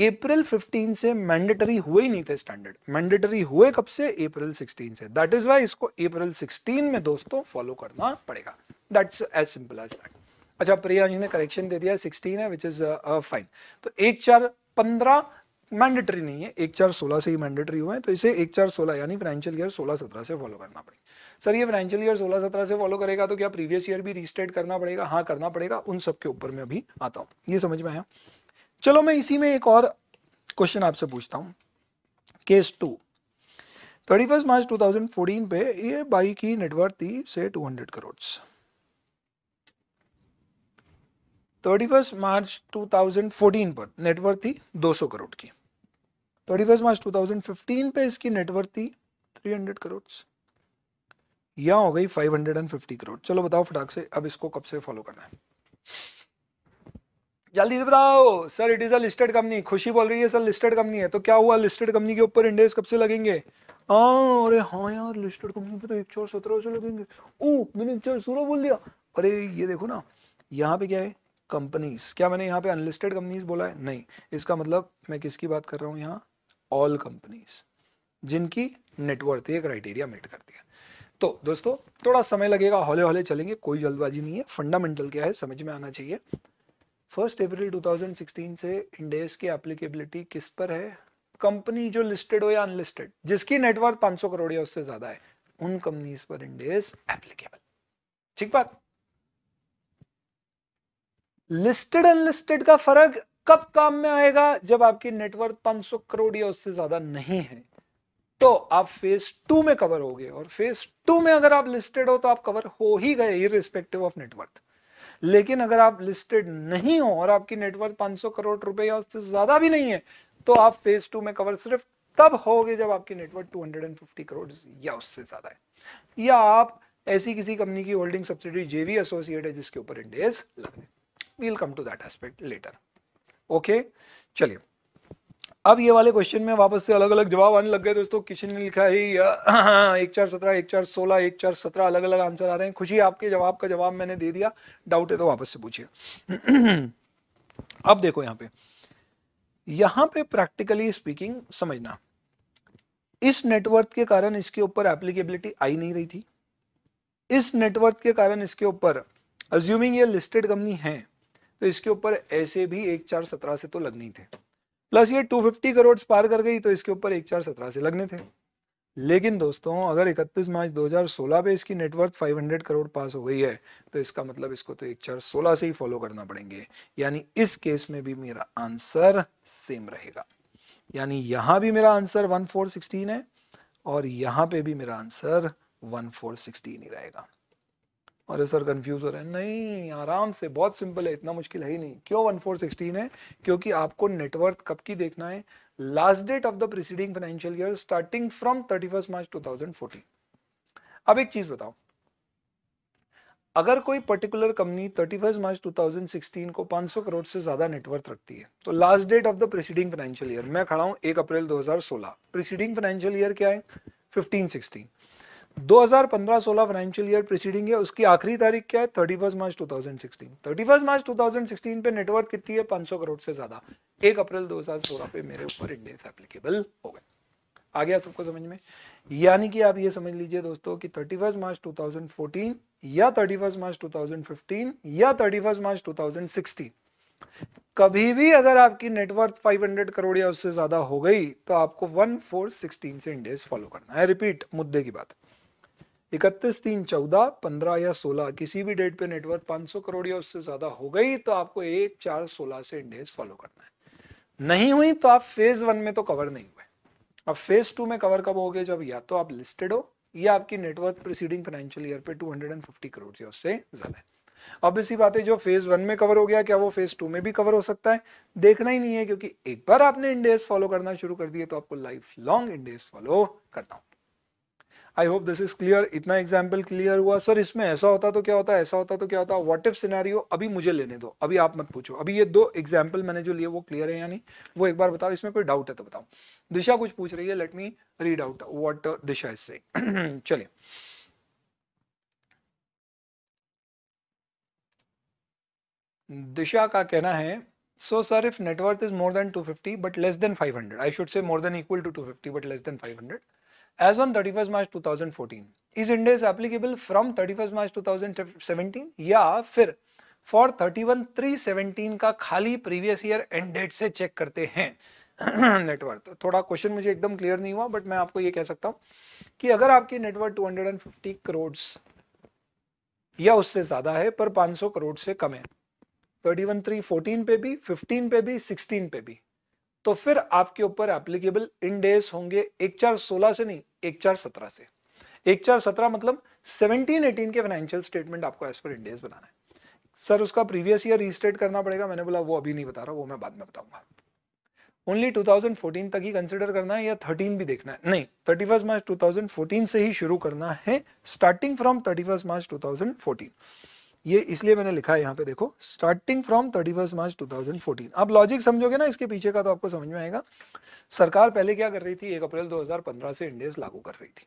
अप्रैल 15 से मैंडेटरी हुए ही नहीं थे स्टैंडर्ड मैंडेटरी हुए कब से अप्रैल 16 से दैट इज वाई इसको अप्रैल 16 में दोस्तों फॉलो करना पड़ेगा that's as simple as that अच्छा प्रिया जी ने करेक्शन दे दिया 16 है विच इज फाइन तो एक चार पंद्रह मैंडेटरी नहीं है एक चार सोलह से ही मैंडेटरी हुए हैं तो इसे एक चार सोलह यानी फाइनेंशियल ईयर सोलह सत्रह से फॉलो करना पड़ेगा सर ये फाइनेंशियल ईयर सोलह सत्रह से फॉलो करेगा तो क्या प्रीवियस ईयर भी रिस्टेट करना पड़ेगा हाँ करना पड़ेगा उन सब के ऊपर मैं अभी आता हूँ ये समझ में आया चलो मैं इसी में एक और क्वेश्चन आपसे पूछता हूँ case two thirty first March two thousand fourteen पे ये बाई की नेटवर्थ थी से two hundred crore thirty first March two thousand fourteen पर नेटवर्थ थी दो सौ करोड़ की thirty first March two thousand fifteen पे इसकी नेटवर्थ थी थ्री हंड्रेड करोड़ या हो गई five hundred and fifty crore चलो बताओ फटाक से अब इसको कब से फॉलो करना है जल्दी से बताओ sir it is a listed company Khushi बोल रही है सर लिस्टेड कंपनी है तो क्या हुआ लिस्टेड कंपनी के ऊपर इंडेक्स कब से लगेंगे हाँ, अरे हाँ यार लिस्टेड कंपनी पे तो एक चार सत्रह से लगेंगे ओ मैंने चार सोलह बोल दिया अरे ये देखो ना यहाँ पे क्या है कंपनीज क्या मैंने यहाँ पे अनलिस्टेड कंपनीज बोला है नहीं इसका मतलब मैं किसकी बात कर रहा हूँ यहाँ ऑल कंपनीज जिनकी नेटवर्थ ये क्राइटेरिया मेट करती है तो दोस्तों थोड़ा समय लगेगा हौले हौले चलेंगे कोई जल्दबाजी नहीं है फंडामेंटल क्या है समझ में आना चाहिए फर्स्ट अप्रैल 2016 से इंडेस की एप्लीकेबिलिटी किस पर है कंपनी जो लिस्टेड हो या अनलिस्टेड जिसकी नेटवर्क 500 करोड़ या उससे ज्यादा है उन कंपनीज पर इंडेस एप्लीकेबल ठीक बात लिस्टेड अनलिस्टेड का फर्क कब काम में आएगा जब आपकी नेटवर्क 500 करोड़ या उससे ज्यादा नहीं है तो आप फेज टू में कवर हो गए और फेज टू में अगर आप लिस्टेड हो तो आप कवर हो ही गए इरिस्पेक्टिव ऑफ नेटवर्थ लेकिन अगर आप लिस्टेड नहीं हो और आपकी नेटवर्थ 500 करोड़ रुपए या उससे ज्यादा भी नहीं है तो आप फेज टू में कवर सिर्फ तब होगे जब आपकी नेटवर्क 250 करोड़ या उससे ज्यादा है या आप ऐसी किसी कंपनी की होल्डिंग सब्सिडी जेवी एसोसिएट है जिसके ऊपर इंडेस लग रहे we'll come to that aspect later okay चलिए अब ये वाले क्वेश्चन में वापस से अलग अलग जवाब आने लग गए दोस्तों किशन ने लिखा है हाँ, एक चार सत्रह एक चार सोलह एक चार सत्रह अलग अलग आंसर आ रहे हैं खुशी आपके जवाब का जवाब मैंने दे दिया डाउट है तो वापस से पूछिए अब देखो यहाँ पे यहाँ पे प्रैक्टिकली स्पीकिंग समझना इस नेटवर्क के कारण इसके ऊपर एप्लीकेबिलिटी आई नहीं रही थी इस नेटवर्क के कारण इसके ऊपर अज्यूमिंग ये लिस्टेड कंपनी है तो इसके ऊपर ऐसे भी एक चार सत्रह से तो लगनी थे प्लस ये 250 करोड़ पार कर गई तो इसके ऊपर एक चार सत्रह से लगने थे लेकिन दोस्तों अगर 31 मार्च 2016 पे इसकी नेटवर्थ 500 करोड़ पास हो गई है तो इसका मतलब इसको तो एक चार सोलह से ही फॉलो करना पड़ेंगे यानी इस केस में भी मेरा आंसर सेम रहेगा यानी यहाँ भी मेरा आंसर वन फोर सिक्सटीन है और यहाँ पे भी मेरा आंसर वन फोर सिक्सटीन ही रहेगा अरे सर कंफ्यूज हो रहे हैं नहीं आराम से बहुत सिंपल है इतना मुश्किल है ही नहीं क्यों वन फोर सिक्सटीन है क्योंकि आपको नेटवर्थ कब की देखना है last date of the preceding financial year starting from thirty first March two thousand fourteen अब एक चीज बताओ अगर कोई particular company thirty first March two thousand sixteen को पांच सौ करोड़ से ज्यादा नेटवर्थ रखती है तो last date of the preceding financial year मैं खड़ा हूं एक अप्रैल दो हजार सोलह प्रीसीडिंग फाइनेंशियल ईयर क्या है fifteen sixteen 2015-16 financial year preceding है उसकी आखिरी तारीख क्या है thirty first March 2016 thirty first March 2016 पे नेटवर्क कितनी है 500 करोड़ से ज्यादा एक अप्रैल 2016 पे मेरे ऊपर इंडेक्स एप्लीकेबल हो गए आ गया सबको समझ में यानी कि आप ये समझ लीजिए दोस्तों कि 31 मार्च 2014 या 31 मार्च 2015 या 31 मार्च 2016 कभी भी अगर आपकी नेटवर्थ 500 करोड़ या उससे ज्यादा हो गई तो आपको 1416 से इंडेक्स फॉलो करना है रिपीट मुद्दे की बात है इकतीस तीन चौदह पंद्रह या सोलह किसी भी डेट पे नेटवर्क पांच सौ करोड़ या उससे ज्यादा हो गई तो आपको एक चार सोलह से इंडेज फॉलो करना है नहीं हुई तो आप फेज वन में तो कवर नहीं हुए अब फेज टू में कवर कब हो गए जब या तो आप लिस्टेड हो या आपकी नेटवर्क प्रिसीडिंग फाइनेंशियल ईयर पे 250 करोड़ या उससे ज्यादा है अब इसी बात है जो फेज वन में कवर हो गया क्या वो फेज टू में भी कवर हो सकता है देखना ही नहीं है क्योंकि एक बार आपने इंडेज फॉलो करना शुरू कर दिए तो आपको लाइफ लॉन्ग इंडेज फॉलो करना होगा I hope this is clear इतना एग्जाम्पल क्लियर हुआ सर इसमें ऐसा होता तो क्या होता ऐसा होता तो क्या होता वॉट इफ सिनारियो अभी मुझे लेने दो अभी आप मत पूछो अभी ये दो एग्जाम्पल मैंने जो लिए वो क्लियर है या नहीं वो एक बार बताओ इसमें कोई डाउट है तो बताओ दिशा कुछ पूछ रही है let me read out what Disha is say चलिए दिशा का कहना है so sir if net worth is more than 250 but less than 500, I should say more than equal to 250 but less than 500, as on 31st March 2014. Is Ind thirty applicable from 31st March 2017 या फिर for three seventeen का खाली previous year end date से check करते हैं net worth थोड़ा question मुझे एकदम क्लियर नहीं हुआ बट मैं आपको ये कह सकता हूँ कि अगर आपकी नेटवर्थ 250 करोड़ या उससे ज्यादा है पर 500 करोड़ से कम है थ्री फोर्टीन पे भी 15 पे भी 16 पे भी तो फिर आपके ऊपर एप्लीकेबल इन डेज होंगे एक चार सोलह से नहीं एक चार सत्रह से एक चार सत्रह मतलब सेवनटीन एटीन के फाइनेंशियल स्टेटमेंट आपको एज पर इन डेज बनाना है सर उसका प्रीवियस ईयर रिस्टेट करना पड़ेगा मैंने बोला वो अभी नहीं बता रहा वो मैं बाद में बताऊंगा ओनली 2014 तक ही कंसिडर करना है या 13 भी देखना है नहीं थर्टी मार्च 2014 से ही शुरू करना है स्टार्टिंग फ्रॉम थर्टी मार्च 2014 ये इसलिए मैंने लिखा है यहाँ पे देखो starting from thirty first March two fourteen आप लॉजिक समझोगे ना इसके पीछे का तो आपको समझ में आएगा सरकार पहले क्या कर रही थी एक अप्रैल 2015 से इंडेक्स लागू कर रही थी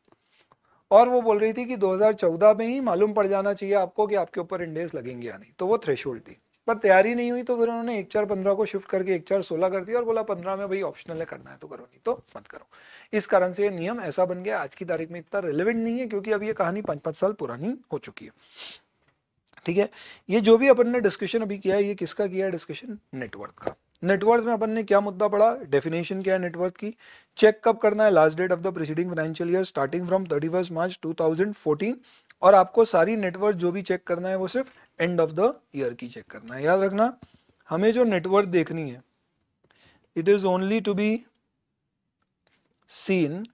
और वो बोल रही थी कि 2014 में ही मालूम पड़ जाना चाहिए आपको कि आपके ऊपर इंडेक्स लगेंगे या नहीं तो वो थ्रेश थी पर तैयारी नहीं हुई तो फिर उन्होंने एक चार पंद्रह को शिफ्ट करके एक चार सोलह कर दिया और बोला पंद्रह में भाई ऑप्शनल है करना है तो करो नहीं तो मत करो इस कारण से ये नियम ऐसा बन गया आज की तारीख में इतना रिलेवेंट नहीं है क्योंकि अब ये कहानी पांच पांच साल पुरानी हो चुकी है ठीक है ये जो भी अपन ने डिस्कशन अभी किया है ये किसका किया है डिस्कशन नेटवर्थ का नेटवर्थ में अपन ने क्या मुद्दा पढ़ा डेफिनेशन क्या है नेटवर्थ की चेक कब करना है last date of the preceding financial year starting from thirty first March fourteen और आपको सारी नेटवर्थ जो भी चेक करना है वो सिर्फ एंड ऑफ द ईयर की चेक करना है याद रखना हमें जो नेटवर्थ देखनी है it is only to be seen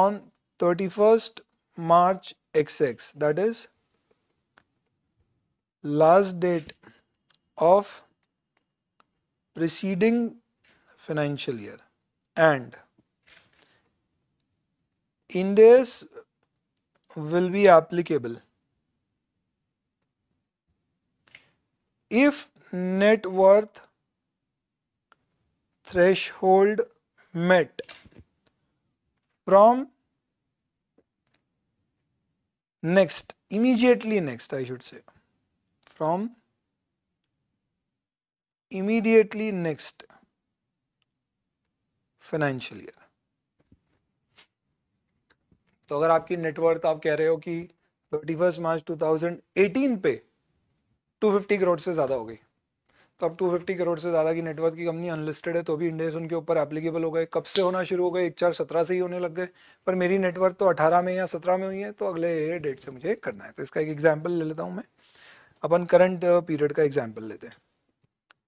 on thirty first March X X that is last date of preceding financial year and index will be applicable if net worth threshold met from next immediately next I should say from immediately next financial year तो अगर आपकी net worth आप कह रहे हो कि thirty first मार्च 2018 पे 250 करोड़ से ज़्यादा हो गई तो अब 250 करोड़ से ज़्यादा की नेटवर्क की कंपनी अनलिस्टेड है तो भी इंडेस उनके ऊपर एप्लीकेबल हो गए कब से होना शुरू हो गए एक चार सत्रह से ही होने लग गए पर मेरी नेटवर्क तो अठारह में या सत्रह में हुई है तो अगले डेट से मुझे करना है तो इसका एक एग्जाम्पल ले लेता हूँ मैं अपन करंट पीरियड uh, का एग्जाम्पल लेते हैं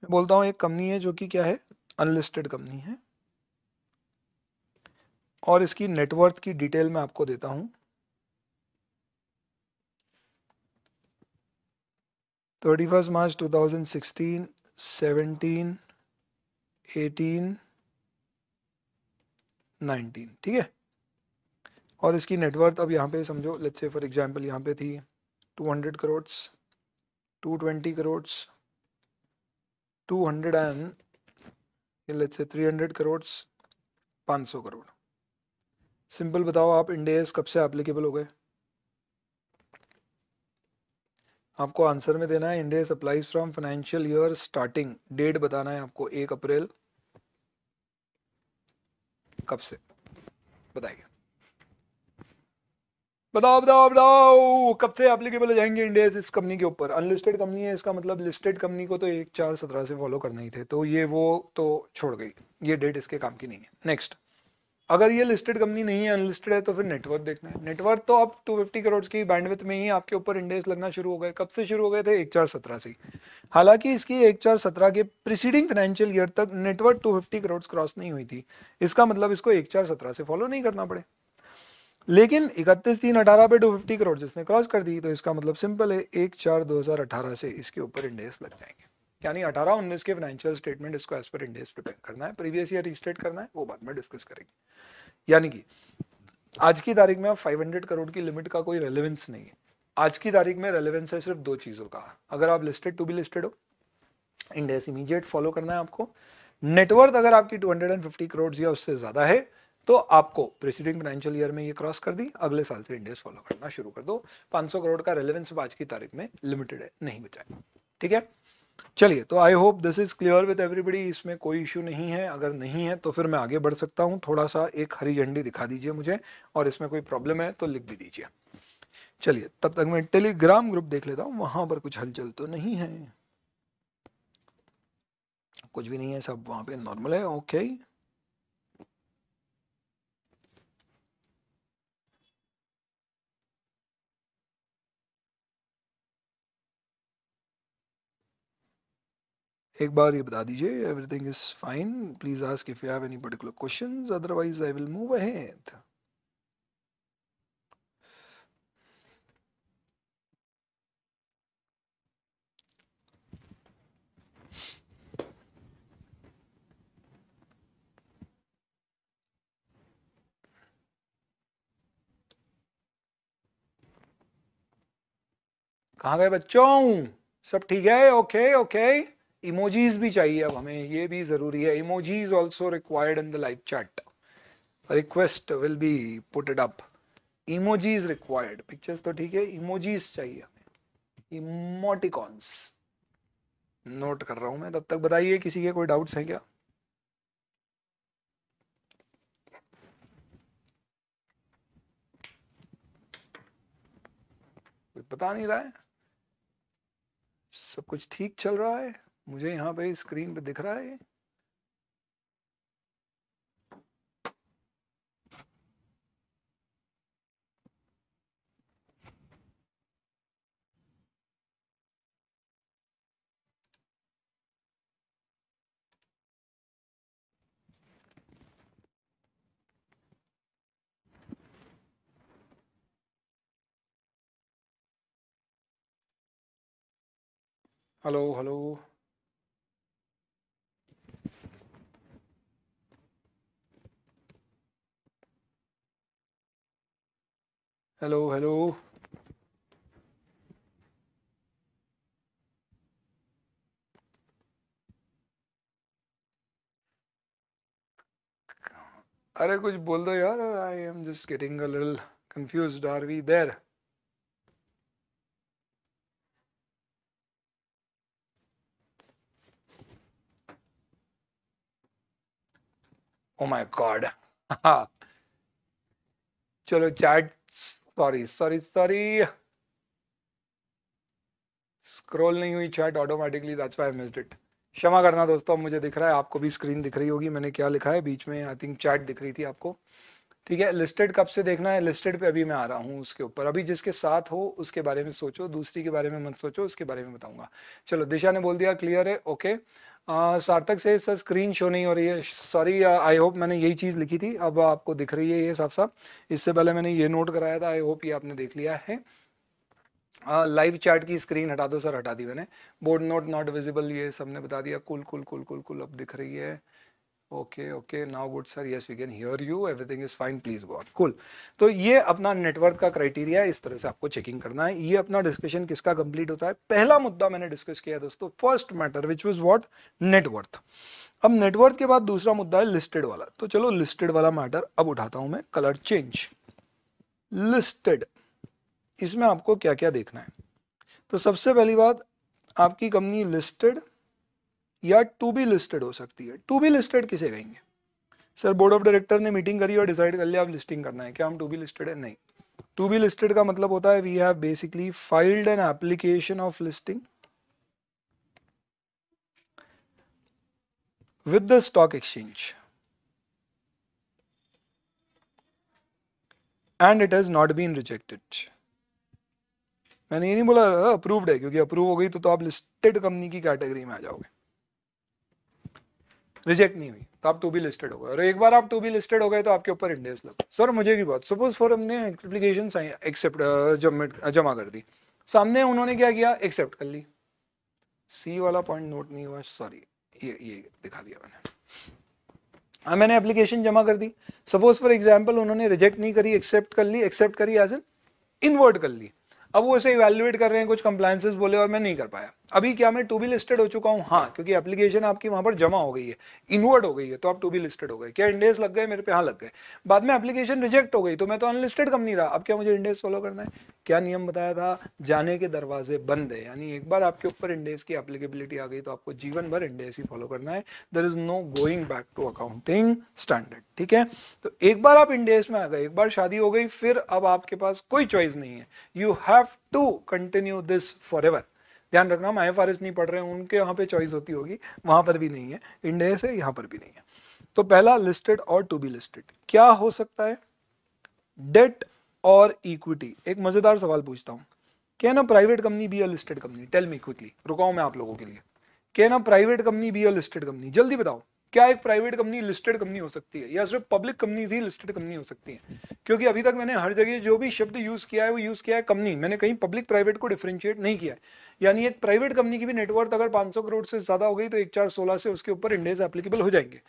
मैं बोलता हूँ एक कंपनी है जो कि क्या है अनलिस्टेड कंपनी है और इसकी नेटवर्थ की डिटेल मैं आपको देता हूँ thirty first March two thousand sixteen seventeen eighteen nineteen ठीक है और इसकी नेटवर्थ अब यहाँ पे समझो लेट्स से फॉर एग्जांपल यहाँ पे थी two hundred crore 220 crores 200 and let's say 300 crores 500 crore simple बताओ आप इंडेस कब से एप्लीकेबल हो गए आपको आंसर में देना है Ind AS applies from financial year starting date बताना है आपको एक अप्रैल कब से बताइए बताओ बताओ बताओ कब से एप्लीकेबल हो जाएंगे इंडेस इस कंपनी के ऊपर अनलिस्टेड कंपनी है इसका मतलब लिस्टेड कंपनी को तो एक चार सत्रह से फॉलो करना ही थे तो ये वो तो छोड़ गई ये डेट इसके काम की नहीं है नेक्स्ट अगर ये लिस्टेड कंपनी नहीं है अनलिस्टेड है तो फिर नेटवर्क देखना है नेटवर्क तो अब 250 करोड़ की बैंडविथ में ही आपके ऊपर इंडेस लगना शुरू हो गए कब से शुरू हो गए थे एक चार सत्रह से हालांकि इसकी एक चार सत्रह के प्रीसीडिंग फाइनेंशियल ईयर तक नेटवर्क 250 करोड़ क्रॉस नहीं हुई थी इसका मतलब इसको एक चार सत्रह से फॉलो नहीं करना पड़े लेकिन इकतीस तीन अठारह पे टू फिफ्टी करोड़ जिसने क्रॉस कर दी तो इसका मतलब सिंपल है एक चार दो हजार अठारह से इसके ऊपर इंडेस लग जाएंगे यानी अठारह उन्नीस के फाइनेंशियल स्टेटमेंट इसको एज पर इंडेस प्रिपेयर करना है प्रीवियस ईयर रिस्टेट करना है वो बाद में डिस्कस करेंगे यानी कि आज की तारीख में फाइव हंड्रेड करोड़ की लिमिट का कोई रेलिवेंस नहीं है आज की तारीख में रेलिवेंस है सिर्फ दो चीज़ों का अगर आप लिस्टेड टू बी लिस्टेड हो इंडेस इमीजिएट फॉलो करना है आपको नेटवर्थ अगर आपकी two hundred and fifty crore या उससे ज़्यादा है तो आपको प्रेसिडिंग फाइनेंशियल ईयर में ये क्रॉस कर दी अगले साल से इंडेक्स फॉलो करना शुरू कर दो 500 करोड़ का रेलेवेंस आज की तारीख में लिमिटेड है नहीं बचाए ठीक है चलिए तो I hope this is clear with everybody इसमें कोई इश्यू नहीं है अगर नहीं है तो फिर मैं आगे बढ़ सकता हूँ थोड़ा सा एक हरी झंडी दिखा दीजिए मुझे और इसमें कोई प्रॉब्लम है तो लिख भी दीजिए चलिए तब तक मैं टेलीग्राम ग्रुप देख लेता हूँ वहां पर कुछ हलचल तो नहीं है कुछ भी नहीं है सब वहां पे नॉर्मल है ओके एक बार ये बता दीजिए everything is fine please ask if you have any particular questions otherwise I will move ahead कहाँ गए बच्चों सब ठीक है ओके ओके इमोजीज भी चाहिए अब हमें ये भी ज़रूरी है emojis also required in the live chat request will be puted up emojis required pictures तो ठीक है इमोजीज चाहिए हमें इमोटिकॉन्स नोट कर रहा हूं मैं तब तक बताइए किसी के कोई डाउट्स हैं क्या कोई बता नहीं रहा है सब कुछ ठीक चल रहा है मुझे यहाँ पे स्क्रीन पे दिख रहा है हेलो हेलो Hello, hello. अरे कुछ बोल दो यार I am just getting a little confused are we there oh my god चलो chat sorry sorry sorry scroll नहीं हुई chat automatically that's why I missed it क्षमा करना दोस्तों मुझे दिख रहा है आपको भी स्क्रीन दिख रही होगी मैंने क्या लिखा है बीच में आई थिंक चैट दिख रही थी आपको ठीक है लिस्टेड कब से देखना है लिस्टेड पे अभी मैं आ रहा हूँ उसके ऊपर अभी जिसके साथ हो उसके बारे में सोचो दूसरी के बारे में मत सोचो उसके बारे में बताऊंगा चलो दिशा ने बोल दिया क्लियर है ओके okay. सार्थक से सर स्क्रीन शो नहीं हो रही है सॉरी आई होप मैंने यही चीज़ लिखी थी अब आपको दिख रही है ये साफ साफ इससे पहले मैंने ये नोट कराया था आई होप ये आपने देख लिया है लाइव चैट की स्क्रीन हटा दो सर हटा दी मैंने बोर्ड नोट नॉट विजिबल ये सबने बता दिया कुल कुल कुल कुल कुल अब दिख रही है okay okay now good sir yes we can hear you everything is fine please go on cool तो ये अपना नेटवर्क का क्राइटेरिया इस तरह से आपको चेकिंग करना है ये अपना डिस्कशन किसका कंप्लीट होता है पहला मुद्दा मैंने डिस्कस किया दोस्तों first matter which was what net worth अब नेटवर्थ के बाद दूसरा मुद्दा है लिस्टेड वाला तो चलो लिस्टेड वाला मैटर अब उठाता हूं मैं कलर चेंज लिस्टेड इसमें आपको क्या क्या देखना है तो सबसे पहली बात आपकी कंपनी लिस्टेड या टू बी लिस्टेड हो सकती है टू बी लिस्टेड किसे कहेंगे सर बोर्ड ऑफ डायरेक्टर ने मीटिंग करी और डिसाइड कर लिया अब लिस्टिंग करना है क्या हम टू बी लिस्टेड है नहीं टू बी लिस्टेड का मतलब होता है we have basically filed an application of listing with the stock exchange and it has not been rejected मैंने ये नहीं बोला अप्रूव्ड है क्योंकि अप्रूव हो गई तो, तो आप लिस्टेड कंपनी की कैटेगरी में आ जाओगे रिजेक्ट नहीं हुई तो आप टू बी लिस्टेड हो गए और एक बार आप टू बी लिस्टेड हो गए तो आपके ऊपर इंडेस लग सर मुझे की बात सपोज फॉर हमने एप्लीकेशन एक्सेप्ट जमा कर दी सामने उन्होंने क्या किया एक्सेप्ट कर ली सी वाला पॉइंट नोट नहीं हुआ सॉरी ये ये दिखा दिया मैंने हाँ, मैंने एप्लीकेशन जमा कर दी सपोज फॉर एग्जाम्पल उन्होंने रिजेक्ट नहीं करी एक्सेप्ट कर ली एक्सेप्ट करी एज एन इन्वर्ट कर ली अब वो उसे इवेल्युएट कर रहे हैं कुछ कंप्लाइंस बोले और मैं नहीं कर पाया अभी क्या मैं टू बी लिस्टेड हो चुका हूँ हाँ क्योंकि एप्लीकेशन आपकी वहां पर जमा हो गई है इनवर्ड हो गई है तो आप टू बी लिस्टेड हो गए क्या इंडेस लग गए मेरे पे हाँ लग गए बाद में एप्लीकेशन रिजेक्ट हो गई तो मैं तो अनलिस्टेड कम नहीं रहा अब क्या मुझे इंडेस फॉलो करना है क्या नियम बताया था जाने के दरवाजे बंद है यानी एक बार आपके ऊपर इंडेस की एप्लीकेबिलिटी आ गई तो आपको जीवन भर इंडेस ही फॉलो करना है there is no going back to accounting standard ठीक है तो एक बार आप इंडेस में आ गए एक बार शादी हो गई फिर अब आपके पास कोई चॉइस नहीं है you have to continue this forever ध्यान रखना हम आई नहीं पढ़ रहे हैं उनके यहाँ पे चॉइस होती होगी वहां पर भी नहीं है इंडिया से यहाँ पर भी नहीं है तो पहला लिस्टेड और टू बी लिस्टेड क्या हो सकता है डेट और इक्विटी एक मजेदार सवाल पूछता हूँ can a private company be a listed company tell me quickly रुकाऊ मैं आप लोगों के लिए can a private company be a listed company जल्दी बताओ क्या एक प्राइवेट कंपनी लिस्टेड कंपनी हो सकती है या सिर्फ पब्लिक कंपनीज ही लिस्टेड कंपनी हो सकती है क्योंकि अभी तक मैंने हर जगह जो भी शब्द यूज़ किया है वो यूज़ किया है कंपनी मैंने कहीं पब्लिक प्राइवेट को डिफ्रेंशिएट नहीं किया है यानी एक प्राइवेट कंपनी की भी नेटवर्थ अगर 500 करोड़ से ज़्यादा हो गई तो एक चार सोलह से उसके ऊपर इंडेज एप्लीकेबल हो जाएंगे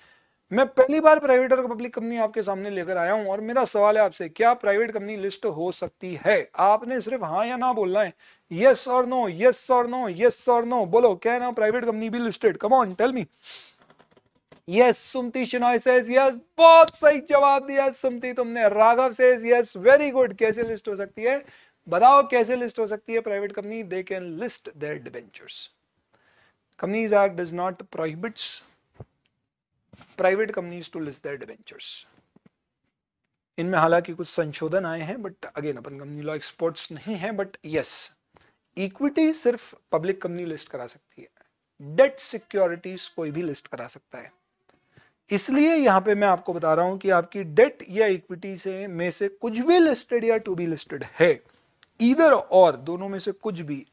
मैं पहली बार प्राइवेट और पब्लिक कंपनी आपके सामने लेकर आया हूं और मेरा सवाल है आपसे क्या प्राइवेट कंपनी लिस्ट हो सकती है आपने सिर्फ हाँ या ना बोलना है यस और नो यस और नो यस और नो बोलो क्या ना प्राइवेट कंपनी भी listed come on tell me yes Sumati Shenoy says yes बहुत सही जवाब दिया सुमती तुमने Raghav says yes very good कैसे लिस्ट हो सकती है बताओ कैसे लिस्ट हो सकती है private company they can list their debentures companies act does not prohibits private companies to list their debentures इनमें हालांकि कुछ संशोधन आए हैं बट अगेन अपन कंपनी लॉ एक्सपोर्ट्स नहीं है बट यस इक्विटी सिर्फ पब्लिक कंपनी लिस्ट करा सकती है डेट सिक्योरिटीज कोई भी लिस्ट करा सकता है इसलिए यहां पे मैं आपको बता रहा हूं कि आपकी डेट या इक्विटी से में से कुछ भी लिस्टेड या टू बी लिस्टेड है इधर और दोनों में से कुछ भी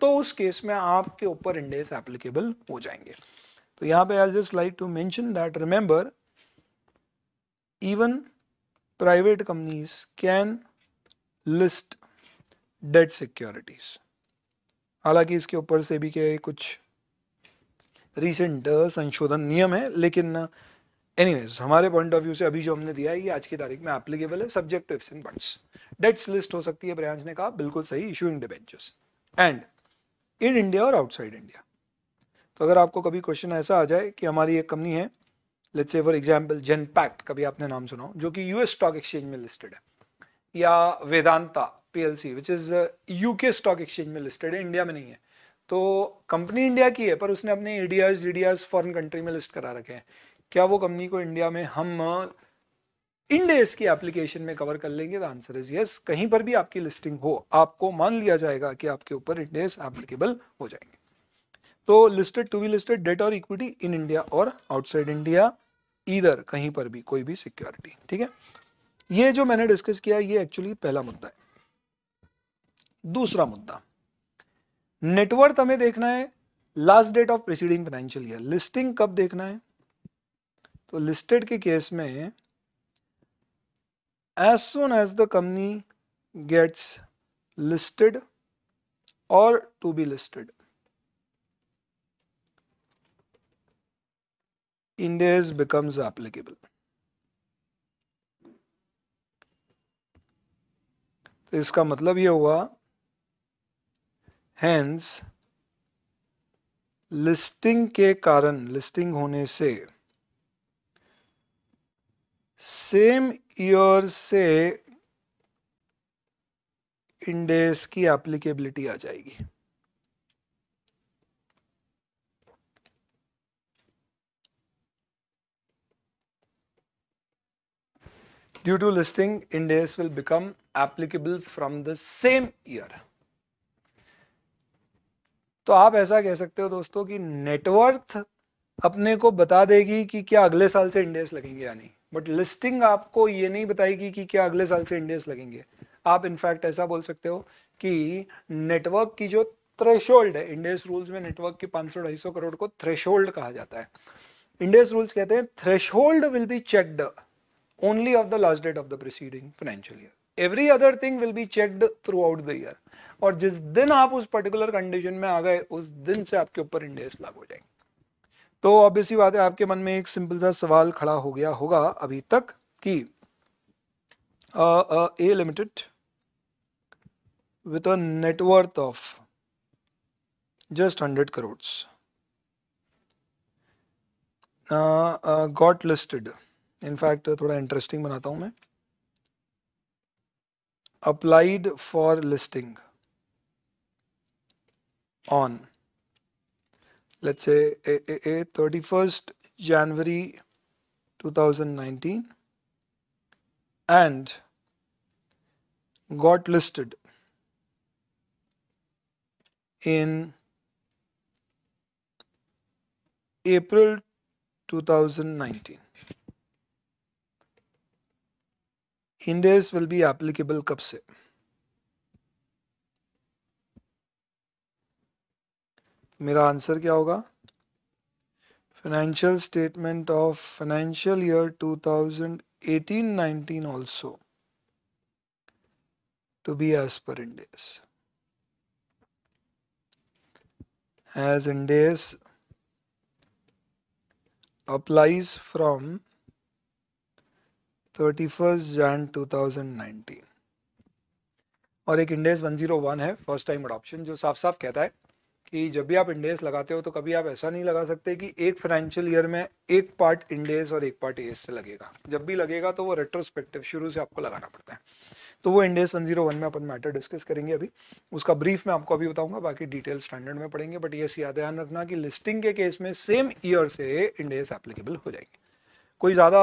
तो उस केस में आपके ऊपर इंडेस एप्लीकेबल हो जाएंगे तो यहां पे I just like to mention that remember even private companies can list debt securities हालांकि इसके ऊपर से भी क्या कुछ रिसेंट uh, संशोधन नियम है लेकिन एनीवेज uh, हमारे पॉइंट ऑफ व्यू से अभी जो हमने दिया है ये आज की तारीख में एप्लीकेबल है subject to ifs and debts list हो सकती है प्रयांश ने कहा बिल्कुल सही issuing debentures and in India और आउटसाइड इंडिया तो अगर आपको कभी क्वेश्चन ऐसा आ जाए कि हमारी एक कंपनी है let's say for example Genpact कभी आपने नाम सुना जो कि यूएस स्टॉक एक्सचेंज में लिस्टेड है या Vedanta PLC which is UK stock exchange में लिस्टेड है इंडिया में नहीं है तो कंपनी इंडिया की है पर उसने अपने एडीआर डी फॉरन कंट्री में लिस्ट करा रखे हैं क्या वो कंपनी को इंडिया में हम डेज uh, की एप्लीकेशन में कवर कर लेंगे आंसर इज यस कहीं पर भी आपकी लिस्टिंग हो आपको मान लिया जाएगा कि आपके ऊपर डेज एप्लीकेबल हो जाएंगे तो listed to be listed debt और इक्विटी इन इंडिया और आउटसाइड इंडिया इधर कहीं पर भी कोई भी सिक्योरिटी ठीक है ये जो मैंने डिस्कस किया ये एक्चुअली पहला मुद्दा है दूसरा मुद्दा नेटवर्थ हमें देखना है last date of preceding financial year listing कब देखना है तो लिस्टेड के केस में as soon as the company gets listed और to be listed Ind AS becomes applicable तो इसका मतलब यह हुआ हैंस लिस्टिंग के कारण लिस्टिंग होने से सेम ईयर से इंडेस की एप्लीकेबिलिटी आ जाएगी due to listing Ind AS will become applicable from the same year तो आप ऐसा कह सकते हो दोस्तों कि नेटवर्थ अपने को बता देगी कि क्या अगले साल से इंडेक्स लगेंगे या नहीं बट लिस्टिंग आपको ये नहीं बताएगी कि क्या अगले साल से इंडेक्स लगेंगे आप इनफैक्ट ऐसा बोल सकते हो कि नेटवर्क की जो थ्रेश है इंडेक्स रूल्स में नेटवर्क की पांच सौ ढाई सौ करोड़ को थ्रेशोल्ड कहा जाता है इंडेस रूल्स कहते हैं thresh will be checked only of the last date of the proceeding financial year every other thing will be checked throughout the year और जिस दिन आप उस पर्टिकुलर कंडीशन में आ गए उस दिन से आपके ऊपर इंडेस लागू हो जाएंगे तो ऑब्वियस ही बात है आपके मन में एक सिंपल सा सवाल खड़ा हो गया होगा अभी तक कि A limited with a net worth of just hundred crores got listed in fact थोड़ा इंटरेस्टिंग बनाता हूं मैं applied for listing on let's say a, a, a 31st January 2019 and got listed in April 2019 Ind AS will be applicable कब से मेरा answer क्या होगा financial statement of financial year 2018-19 also to be as per Ind AS as Ind AS applies from 31 Jan 2019 और एक इंडेस 101 है first time adoption जो साफ साफ कहता है कि जब भी आप इंडेस लगाते हो तो कभी आप ऐसा नहीं लगा सकते कि एक फाइनेंशियल ईयर में एक पार्ट इंडेस और एक पार्ट एस से लगेगा जब भी लगेगा तो वो रेट्रोस्पेक्टिव शुरू से आपको लगाना पड़ता है तो वो इंडेस 101 में अपन मैटर डिस्कस करेंगे अभी उसका ब्रीफ मैं आपको अभी बताऊंगा बाकी डिटेल स्टैंडर्ड में पढ़ेंगे बट ये याद ध्यान रखना कि लिस्टिंग के केस में सेम ईयर से इंडेस एप्लीकेबल हो जाएंगे कोई ज़्यादा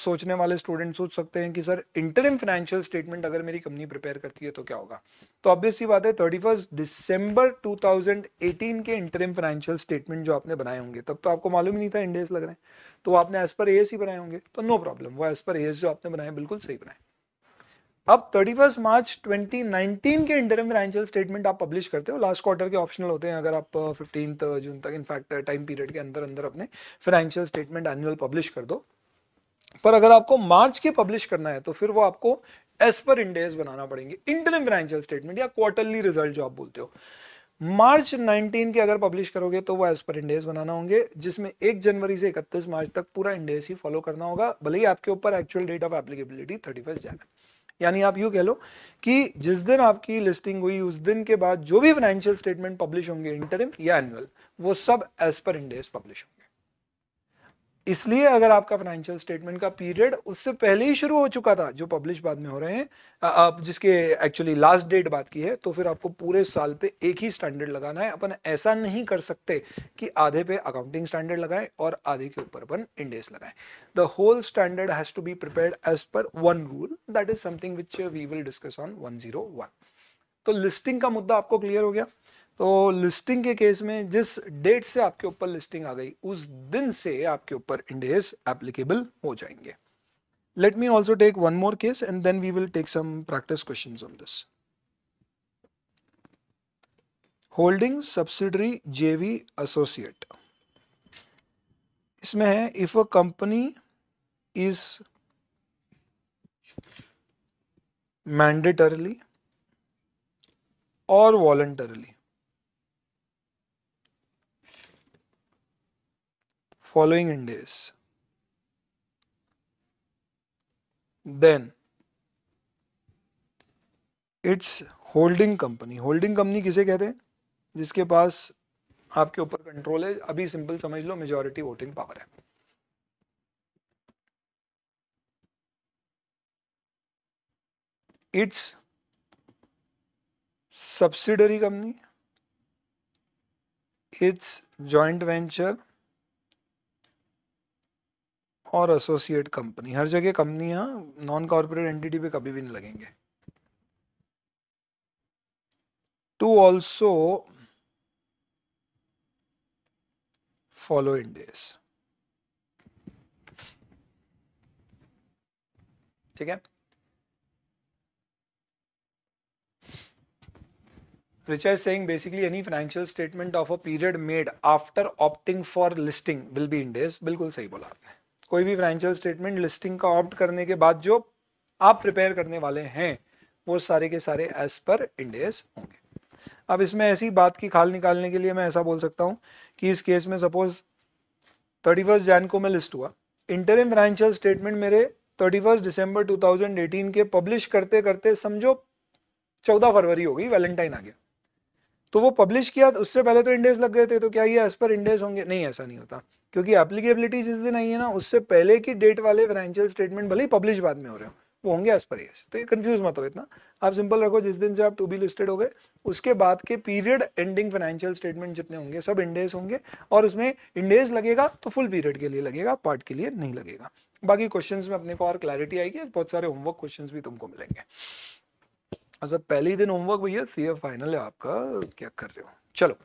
सोचने वाले स्टूडेंट सोच सकते हैं कि सर इंटरिम फाइनेंशियल स्टेटमेंट अगर मेरी कंपनी प्रिपेयर करती है तो क्या होगा तो ऑब्वियस सी बात है thirty first two thousand eighteen के इंटरिम फाइनेंशियल स्टेटमेंट जो आपने बनाए होंगे तब तो आपको मालूम ही नहीं था इंडेस लग रहे हैं तो आपने एज पर ए ही बनाए होंगे तो नो प्रॉब्लम वो एज पर एस जो आपने बनाए बिल्कुल सही बनाए अब thirty first March twenty nineteen के इंटरम फाइनेंशियल स्टेटमेंट आप पब्लिश करते हो लास्ट क्वार्टर के ऑप्शनल होते हैं अगर आप फिफ्टीन uh, जून uh, तक इनफैक्ट टाइम पीरियड के अंदर अंदर अपने फाइनेंशियल स्टेटमेंट एनुअल पब्लिश कर दो पर अगर आपको मार्च के पब्लिश करना है तो फिर वो आपको एस पर इंडेज बनाना पड़ेंगे इंटरम फाइनेंशियल स्टेटमेंट या क्वार्टरली रिजल्ट जो आप बोलते हो मार्च 19 के अगर पब्लिश करोगे तो वो एज पर इंडेज बनाना होंगे जिसमें 1 जनवरी से 31 मार्च तक पूरा इंडेज ही फॉलो करना होगा भले ही आपके ऊपर actual date of applicability thirty first जाए यानी आप यू कह लो कि जिस दिन आपकी लिस्टिंग हुई उस दिन के बाद जो भी फाइनेंशियल स्टेटमेंट पब्लिश होंगे इंटरम या एनुअल वो सब एज पर इंडेज पब्लिश होंगे इसलिए अगर आपका फाइनेंशियल स्टेटमेंट का पीरियड उससे पहले ही शुरू हो चुका था जो पब्लिश बाद में हो रहे हैं आप जिसके एक्चुअली लास्ट डेट बात की है तो फिर आपको पूरे साल पे एक ही स्टैंडर्ड लगाना है अपन ऐसा नहीं कर सकते कि आधे पे अकाउंटिंग स्टैंडर्ड लगाए और आधे के ऊपर अपन इंडेस लगाए the whole standard has to be prepare as per one rule that is something which we will discuss on one तो लिस्टिंग का मुद्दा आपको क्लियर हो गया तो लिस्टिंग के केस में जिस डेट से आपके ऊपर लिस्टिंग आ गई उस दिन से आपके ऊपर इंडेस एप्लीकेबल हो जाएंगे let me also take one more case and then we will take some practice question on this holding subsidiary JV associate इसमें है if a company is mandatorily और voluntarily following Indies. Then it's holding company holding company किसे कहते हैं जिसके पास आपके ऊपर control है अभी सिंपल समझ लो मेजोरिटी वोटिंग पावर है it's subsidiary company it's joint venture और एसोसिएट कंपनी हर जगह कंपनियां नॉन कॉर्पोरेट एंटिटी पे कभी भी नहीं लगेंगे टू ऑल्सो फॉलो इंडेस ठीक है Richard is saying basically any financial statement of a period made after opting for listing will be in days. बिल्कुल सही बोला आपने कोई भी फाइनेंशियल स्टेटमेंट लिस्टिंग का ऑप्ट करने के बाद जो आप प्रिपेयर करने वाले हैं वो सारे के सारे एज पर इंडेस होंगे अब इसमें ऐसी बात की खाल निकालने के लिए मैं ऐसा बोल सकता हूँ कि इस केस में सपोज थर्टी फर्स्ट जैन को मैं लिस्ट हुआ इंटरिम फाइनेंशियल स्टेटमेंट मेरे थर्टी फर्स्ट दिसंबर एटीन के पब्लिश करते करते समझो चौदह फरवरी हो गई वैलेंटाइन आ गया तो वो पब्लिश किया उससे पहले तो इंडेज लग गए थे तो क्या ये एज पर इंडेज होंगे नहीं ऐसा नहीं होता क्योंकि एप्लीकेबिलिटी जिस दिन आई है ना उससे पहले की डेट वाले फाइनेंशियल स्टेटमेंट भले ही पब्लिश बाद में हो रहे हो वो होंगे एज पर यस तो ये कंफ्यूज मत हो इतना आप सिंपल रखो जिस दिन से आप टू बी लिस्टेड हो गए उसके बाद के पीरियड एंडिंग फाइनेंशियल स्टेटमेंट जितने होंगे सब इंडेज होंगे और उसमें इंडेज लगेगा तो फुल पीरियड के लिए लगेगा पार्ट के लिए नहीं लगेगा बाकी क्वेश्चंस में अपने को और क्लैरिटी आएगी बहुत सारे होमवर्क क्वेश्चंस भी तुमको मिलेंगे अच्छा पहले ही दिन होमवर्क भैया सी ए फाइनल है आपका क्या कर रहे हो चलो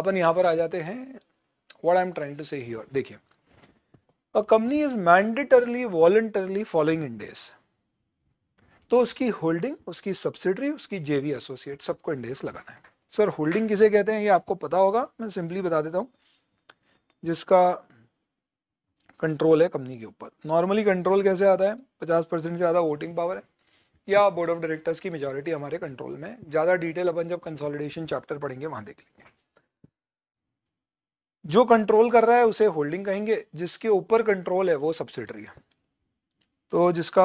अपन यहाँ पर आ जाते हैं what I am trying to say here देखिए a company is mandatorily voluntarily following Ind AS तो उसकी होल्डिंग उसकी सब्सिडरी उसकी जेवी एसोसिएट सबको इंडेस लगाना है सर होल्डिंग किसे कहते हैं ये आपको पता होगा मैं सिंपली बता देता हूँ जिसका कंट्रोल है कंपनी के ऊपर नॉर्मली कंट्रोल कैसे आता है पचास परसेंट से ज़्यादा वोटिंग पावर है या बोर्ड ऑफ डायरेक्टर्स की मेजोरिटी हमारे कंट्रोल में ज़्यादा डिटेल अपन जब कंसोलिडेशन चैप्टर पढ़ेंगे वहां देख लेंगे जो कंट्रोल कर रहा है उसे होल्डिंग कहेंगे जिसके ऊपर कंट्रोल है वो सब्सिडरी है तो जिसका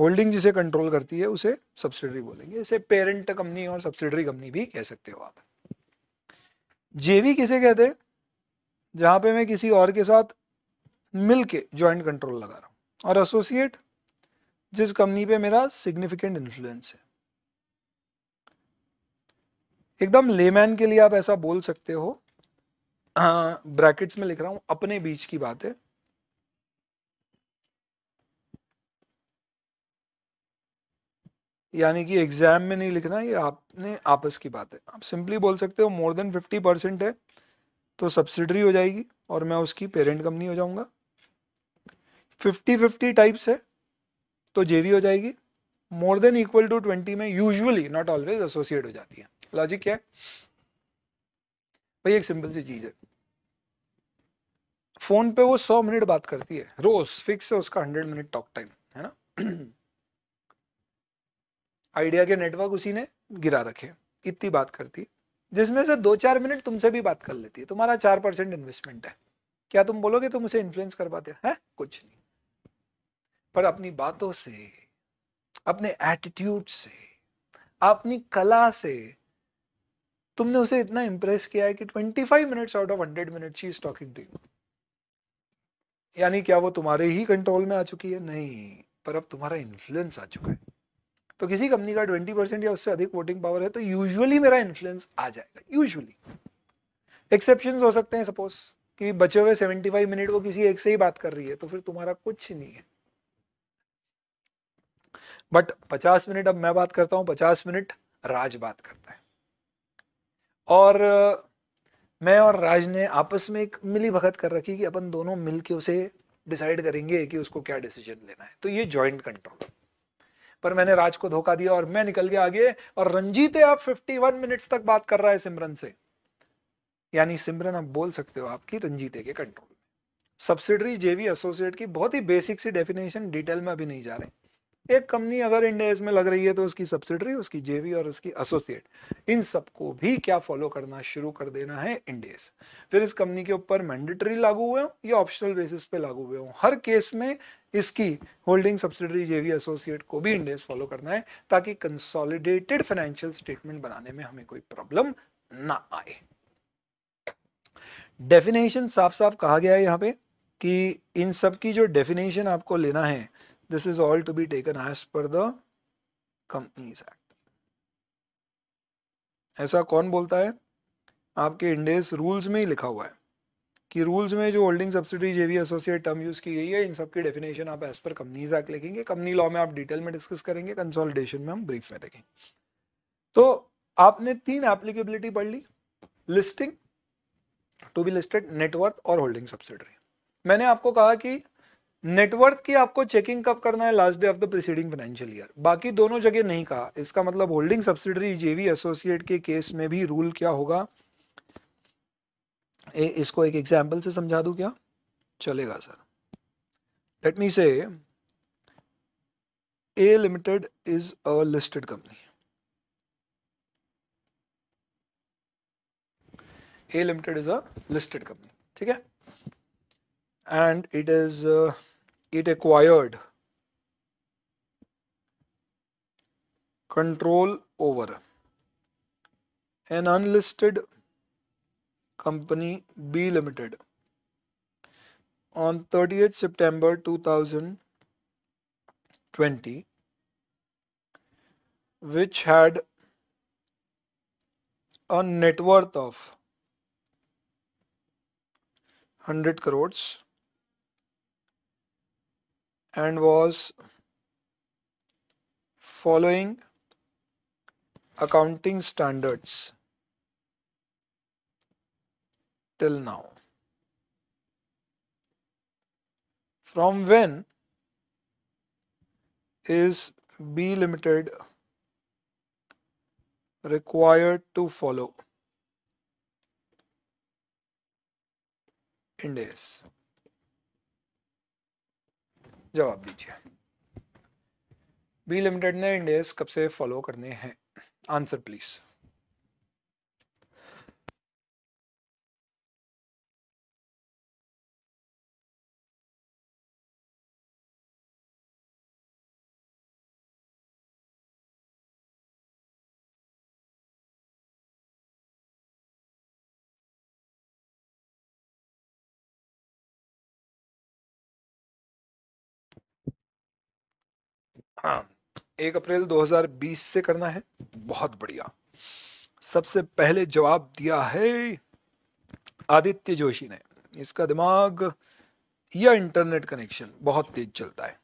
होल्डिंग जिसे कंट्रोल करती है उसे सब्सिडरी बोलेंगे इसे पेरेंट कंपनी और सब्सिडरी कंपनी भी कह सकते हो आप जेवी किसे कहते हैं जहां पे मैं किसी और के साथ मिलके ज्वाइंट कंट्रोल लगा रहा हूं और एसोसिएट जिस कंपनी पे मेरा सिग्निफिकेंट इन्फ्लुएंस है एकदम लेमैन के लिए आप ऐसा बोल सकते हो ब्रैकेट्स हाँ, में लिख रहा हूं अपने बीच की बात है यानी कि एग्जाम में नहीं लिखना ये आपने आपस की बात है आप सिंपली बोल सकते हो मोर देन फिफ्टी परसेंट है तो सब्सिडरी हो जाएगी और मैं उसकी पेरेंट कंपनी हो जाऊंगा फिफ्टी फिफ्टी टाइप्स है तो जेवी हो जाएगी more than equal to twenty में यूजुअली नॉट ऑलवेज एसोसिएट हो जाती है लॉजिक क्या है भाई एक सिंपल सी चीज़ है फोन पे वो सौ मिनट बात करती है रोज फिक्स है उसका हंड्रेड मिनट टॉक टाइम है ना आइडिया के नेटवर्क उसी ने गिरा रखे इतनी बात करती जिसमें से दो चार मिनट तुमसे भी बात कर लेती है तुम्हारा चार परसेंट इन्वेस्टमेंट है क्या तुम बोलोगे तुम उसे इन्फ्लुएंस कर पाते हैं कुछ नहीं पर अपनी बातों से अपने एटीट्यूड से अपनी कला से तुमने उसे इतना इंप्रेस किया है कि 25 minutes out of 100 minute she is talking to you यानी क्या वो तुम्हारे ही कंट्रोल में आ चुकी है नहीं पर अब तुम्हारा इन्फ्लुएंस आ चुका है तो किसी कंपनी का 20 परसेंट या उससे अधिक वोटिंग पावर है तो यूजुअली मेरा इन्फ्लुएंस आ जाएगा यूजुअली एक्सेप्शन हो सकते हैं सपोज कि बचे हुए 75 मिनट वो किसी एक से ही बात कर रही है तो फिर तुम्हारा कुछ नहीं है बट पचास मिनट अब मैं बात करता हूं पचास मिनट राज बात करता है और मैं और राज ने आपस में एक मिली भगत कर रखी कि अपन दोनों मिलके उसे डिसाइड करेंगे कि उसको क्या डिसीजन लेना है तो ये जॉइंट कंट्रोल पर मैंने राज को धोखा दिया और मैं निकल गया आगे और रंजीत है आप 51 मिनट्स तक बात कर रहा है सिमरन से यानी सिमरन आप बोल सकते हो आपकी रंजीते के कंट्रोल सब्सिडरी जेवी एसोसिएट की बहुत ही बेसिक सी डेफिनेशन डिटेल में अभी नहीं जा रहे एक कंपनी अगर इंडिया में लग रही है तो उसकी सब्सिडरी उसकी जेवी और उसकी एसोसिएट इन सबको भी क्या फॉलो करना शुरू कर देना है इंडेस फिर इस कंपनी के ऊपर मैंडेटरी लागू हुए हों या ऑप्शनल बेसिस पे लागू हुए हों हर केस में इसकी होल्डिंग सब्सिडरी जेवी एसोसिएट को भी इंडेस फॉलो करना है ताकि कंसोलिडेटेड फाइनेंशियल स्टेटमेंट बनाने में हमें कोई प्रॉब्लम ना आए डेफिनेशन साफ साफ कहा गया है यहाँ पे कि इन सब की जो डेफिनेशन आपको लेना है This is all to be taken as per the Companies Act. ऐसा कौन बोलता है आपके इंडेस रूल्स में ही लिखा हुआ है कि रूल्स में जो holding subsidy JV associate term use की गई है इन सब की डेफिनेशन आप एज पर कंपनीज एक्ट लिखेंगे कंपनी लॉ में आप डिटेल में डिस्कस करेंगे कंसोलिडेशन में हम ब्रीफ में देखेंगे तो आपने तीन एप्लीकेबिलिटी पढ़ ली listing to be listed net worth और होल्डिंग सब्सिडरी मैंने आपको कहा कि नेटवर्थ की आपको चेकिंग कब करना है last day of the preceding financial year बाकी दोनों जगह नहीं कहा इसका मतलब होल्डिंग सब्सिडरी जेवी एसोसिएट के केस में भी रूल क्या होगा ए, इसको एक एग्जाम्पल से समझा दू क्या चलेगा sir let me say A limited is a listed company A limited is a listed company ठीक है and it is it acquired control over an unlisted company B Limited on 30th September 2020 which had a net worth of 100 crores and was following accounting standards till now. From when is B Limited required to follow? Indes जवाब दीजिए B limited ने इंडेस कब से follow करने हैं answer please हाँ एक अप्रैल 2020 से करना है बहुत बढ़िया सबसे पहले जवाब दिया है आदित्य जोशी ने इसका दिमाग या इंटरनेट कनेक्शन बहुत तेज चलता है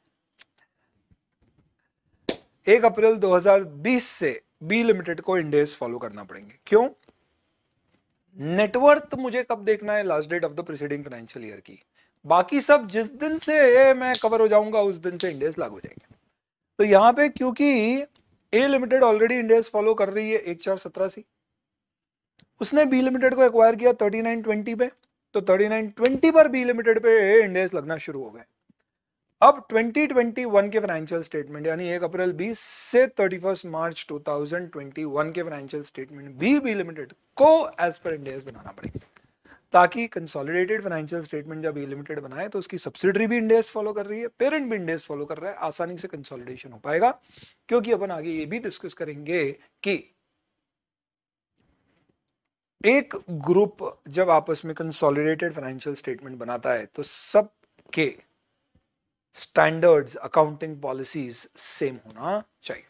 एक अप्रैल 2020 से बी लिमिटेड को इंडेस फॉलो करना पड़ेंगे क्यों नेटवर्थ मुझे कब देखना है last date of the preceding financial year की बाकी सब जिस दिन से मैं कवर हो जाऊंगा उस दिन से इंडेस लागू हो जाएंगे तो यहाँ पे क्योंकि A limited already Ind AS follow कर रही है एक चार सत्रह सी उसने बी लिमिटेड को एक्वायर किया थर्टी नाइन ट्वेंटी पे तो थर्टी नाइन ट्वेंटी पर बी लिमिटेड पे इंडेक्स लगना शुरू हो गए अब 2021 के फाइनेंशियल स्टेटमेंट यानी एक अप्रैल 20 से 31 मार्च 2021 के financial statement B B limited को एज पर इंडेक्स बनाना पड़ेगा ताकि कंसोलिडेटेड फाइनेंशियल स्टेटमेंट जब लिमिटेड बनाए तो उसकी सब्सिडरी भी इंडेस फॉलो कर रही है पेरेंट भी इंडेस फॉलो कर रहा है आसानी से कंसोलिडेशन हो पाएगा क्योंकि अपन आगे ये भी डिस्कस करेंगे कि एक ग्रुप जब आपस में कंसोलिडेटेड फाइनेंशियल स्टेटमेंट बनाता है तो सबके स्टैंडर्ड्स अकाउंटिंग पॉलिसीज सेम होना चाहिए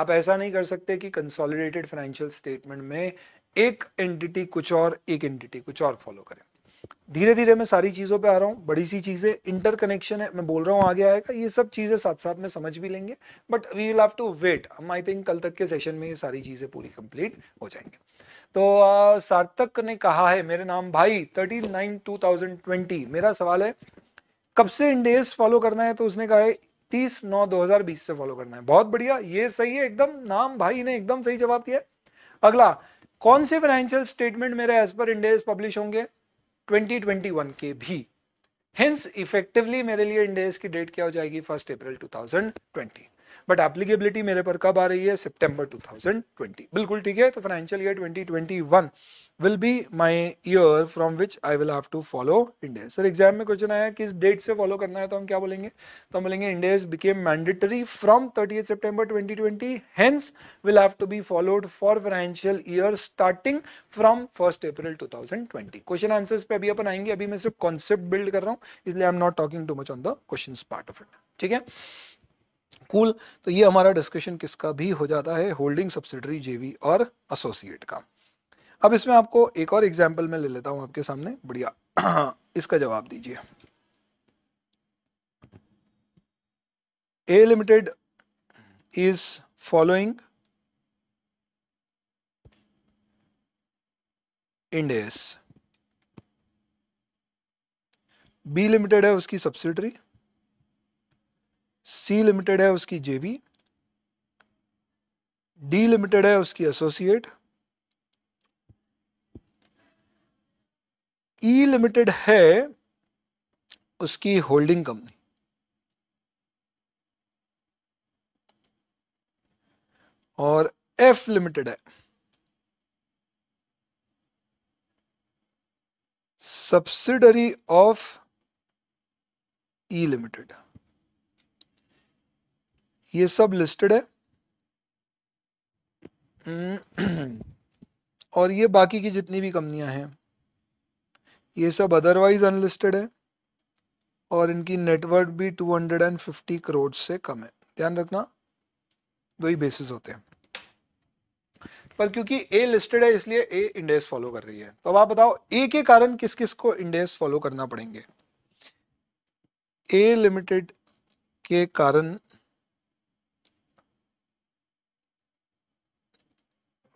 आप ऐसा नहीं कर सकते कि कंसोलिडेटेड फाइनेंशियल स्टेटमेंट में एक एंटिटी कुछ और एक एंटिटी कुछ और फॉलो करें धीरे धीरे मैं सारी चीज़ों पे आ रहा हूँ बड़ी सी चीज़ें इंटरकनेक्शन है मैं बोल रहा हूँ आगे आएगा ये सब चीज़ें साथ साथ में समझ भी लेंगे but we will have to wait हम आई थिंक कल तक के सेशन में ये सारी चीज़ें पूरी कंप्लीट हो जाएंगे तो आ, सार्थक ने कहा है मेरे नाम भाई thirty nine two thousand twenty मेरा सवाल है कब से इंडेस फॉलो करना है तो उसने कहा है तीस नौ दो हजार बीस से फॉलो करना है बहुत बढ़िया ये सही है एकदम नाम भाई ने एकदम सही जवाब दिया अगला कौन से फाइनेंशियल स्टेटमेंट मेरे एज पर इंडेज पब्लिश होंगे 2021 के भी हिंस इफेक्टिवली मेरे लिए इंडेज की डेट क्या हो जाएगी फर्स्ट अप्रैल 2020 बट एप्लीकेबिलिटी मेरे पर कब आ रही है सितंबर 2020 बिल्कुल ठीक है तो financial year 2021 will be my year from which I will have to follow India sir exam में क्वेश्चन आया किस डेट से फॉलो करना है तो हम क्या बोलेंगे तो हम बोलेंगे India became mandatory from thirty September 2020 hence will have to be followed for financial year starting from first April 2020 question answers पे अभी अपन आएंगे अभी मैं सिर्फ कॉन्सेप्ट बिल्ड कर रहा हूँ इसलिए I am not talking too much on the question part of it ठीक है कूल cool. तो ये हमारा डिस्कशन किसका भी हो जाता है होल्डिंग सब्सिडरी जेवी और एसोसिएट का अब इसमें आपको एक और एग्जाम्पल में ले लेता हूँ आपके सामने बढ़िया इसका जवाब दीजिए A limited is following Ind AS B limited है उसकी सब्सिडरी सी लिमिटेड है उसकी जेवी डी लिमिटेड है उसकी एसोसिएट ई लिमिटेड है उसकी होल्डिंग कंपनी और एफ लिमिटेड है सब्सिडरी ऑफ ई लिमिटेड ये सब लिस्टेड है हम्म। और ये बाकी की जितनी भी कंपनियां हैं ये सब अदरवाइज अनलिस्टेड है और इनकी नेटवर्क भी 250 करोड़ से कम है ध्यान रखना दो ही बेसिस होते हैं पर क्योंकि ए लिस्टेड है इसलिए ए इंडेक्स फॉलो कर रही है तो अब आप बताओ ए के कारण किस किस को इंडेक्स फॉलो करना पड़ेंगे ए लिमिटेड के कारण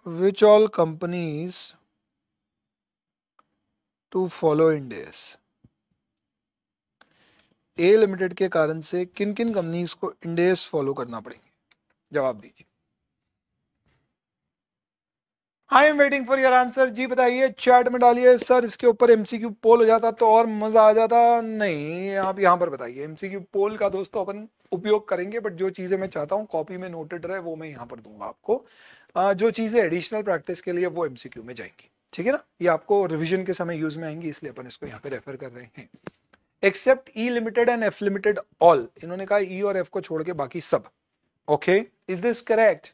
which all companies to follow Ind A limited के कारण से किन किन कंपनीज को इंडेस फॉलो करना पड़ेंगे जवाब दीजिए I am waiting for your answer जी बताइए चैट में डालिए सर इसके ऊपर एमसीक्यू पोल हो जाता तो और मजा आ जाता नहीं आप यहां पर बताइए एमसीक्यू पोल का दोस्तों अपन उपयोग करेंगे बट जो चीजें मैं चाहता हूँ कॉपी में नोटेड रहे वो मैं यहां पर दूंगा आपको जो चीज़ें एडिशनल प्रैक्टिस के लिए वो एमसीक्यू में जाएंगी ठीक है ना ये आपको रिविजन के समय यूज में आएंगी इसलिए अपन इसको यहाँ पे रेफर कर रहे हैं except E limited and F limited all इन्होंने कहा ई e और एफ को छोड़ के बाकी सब okay is this correct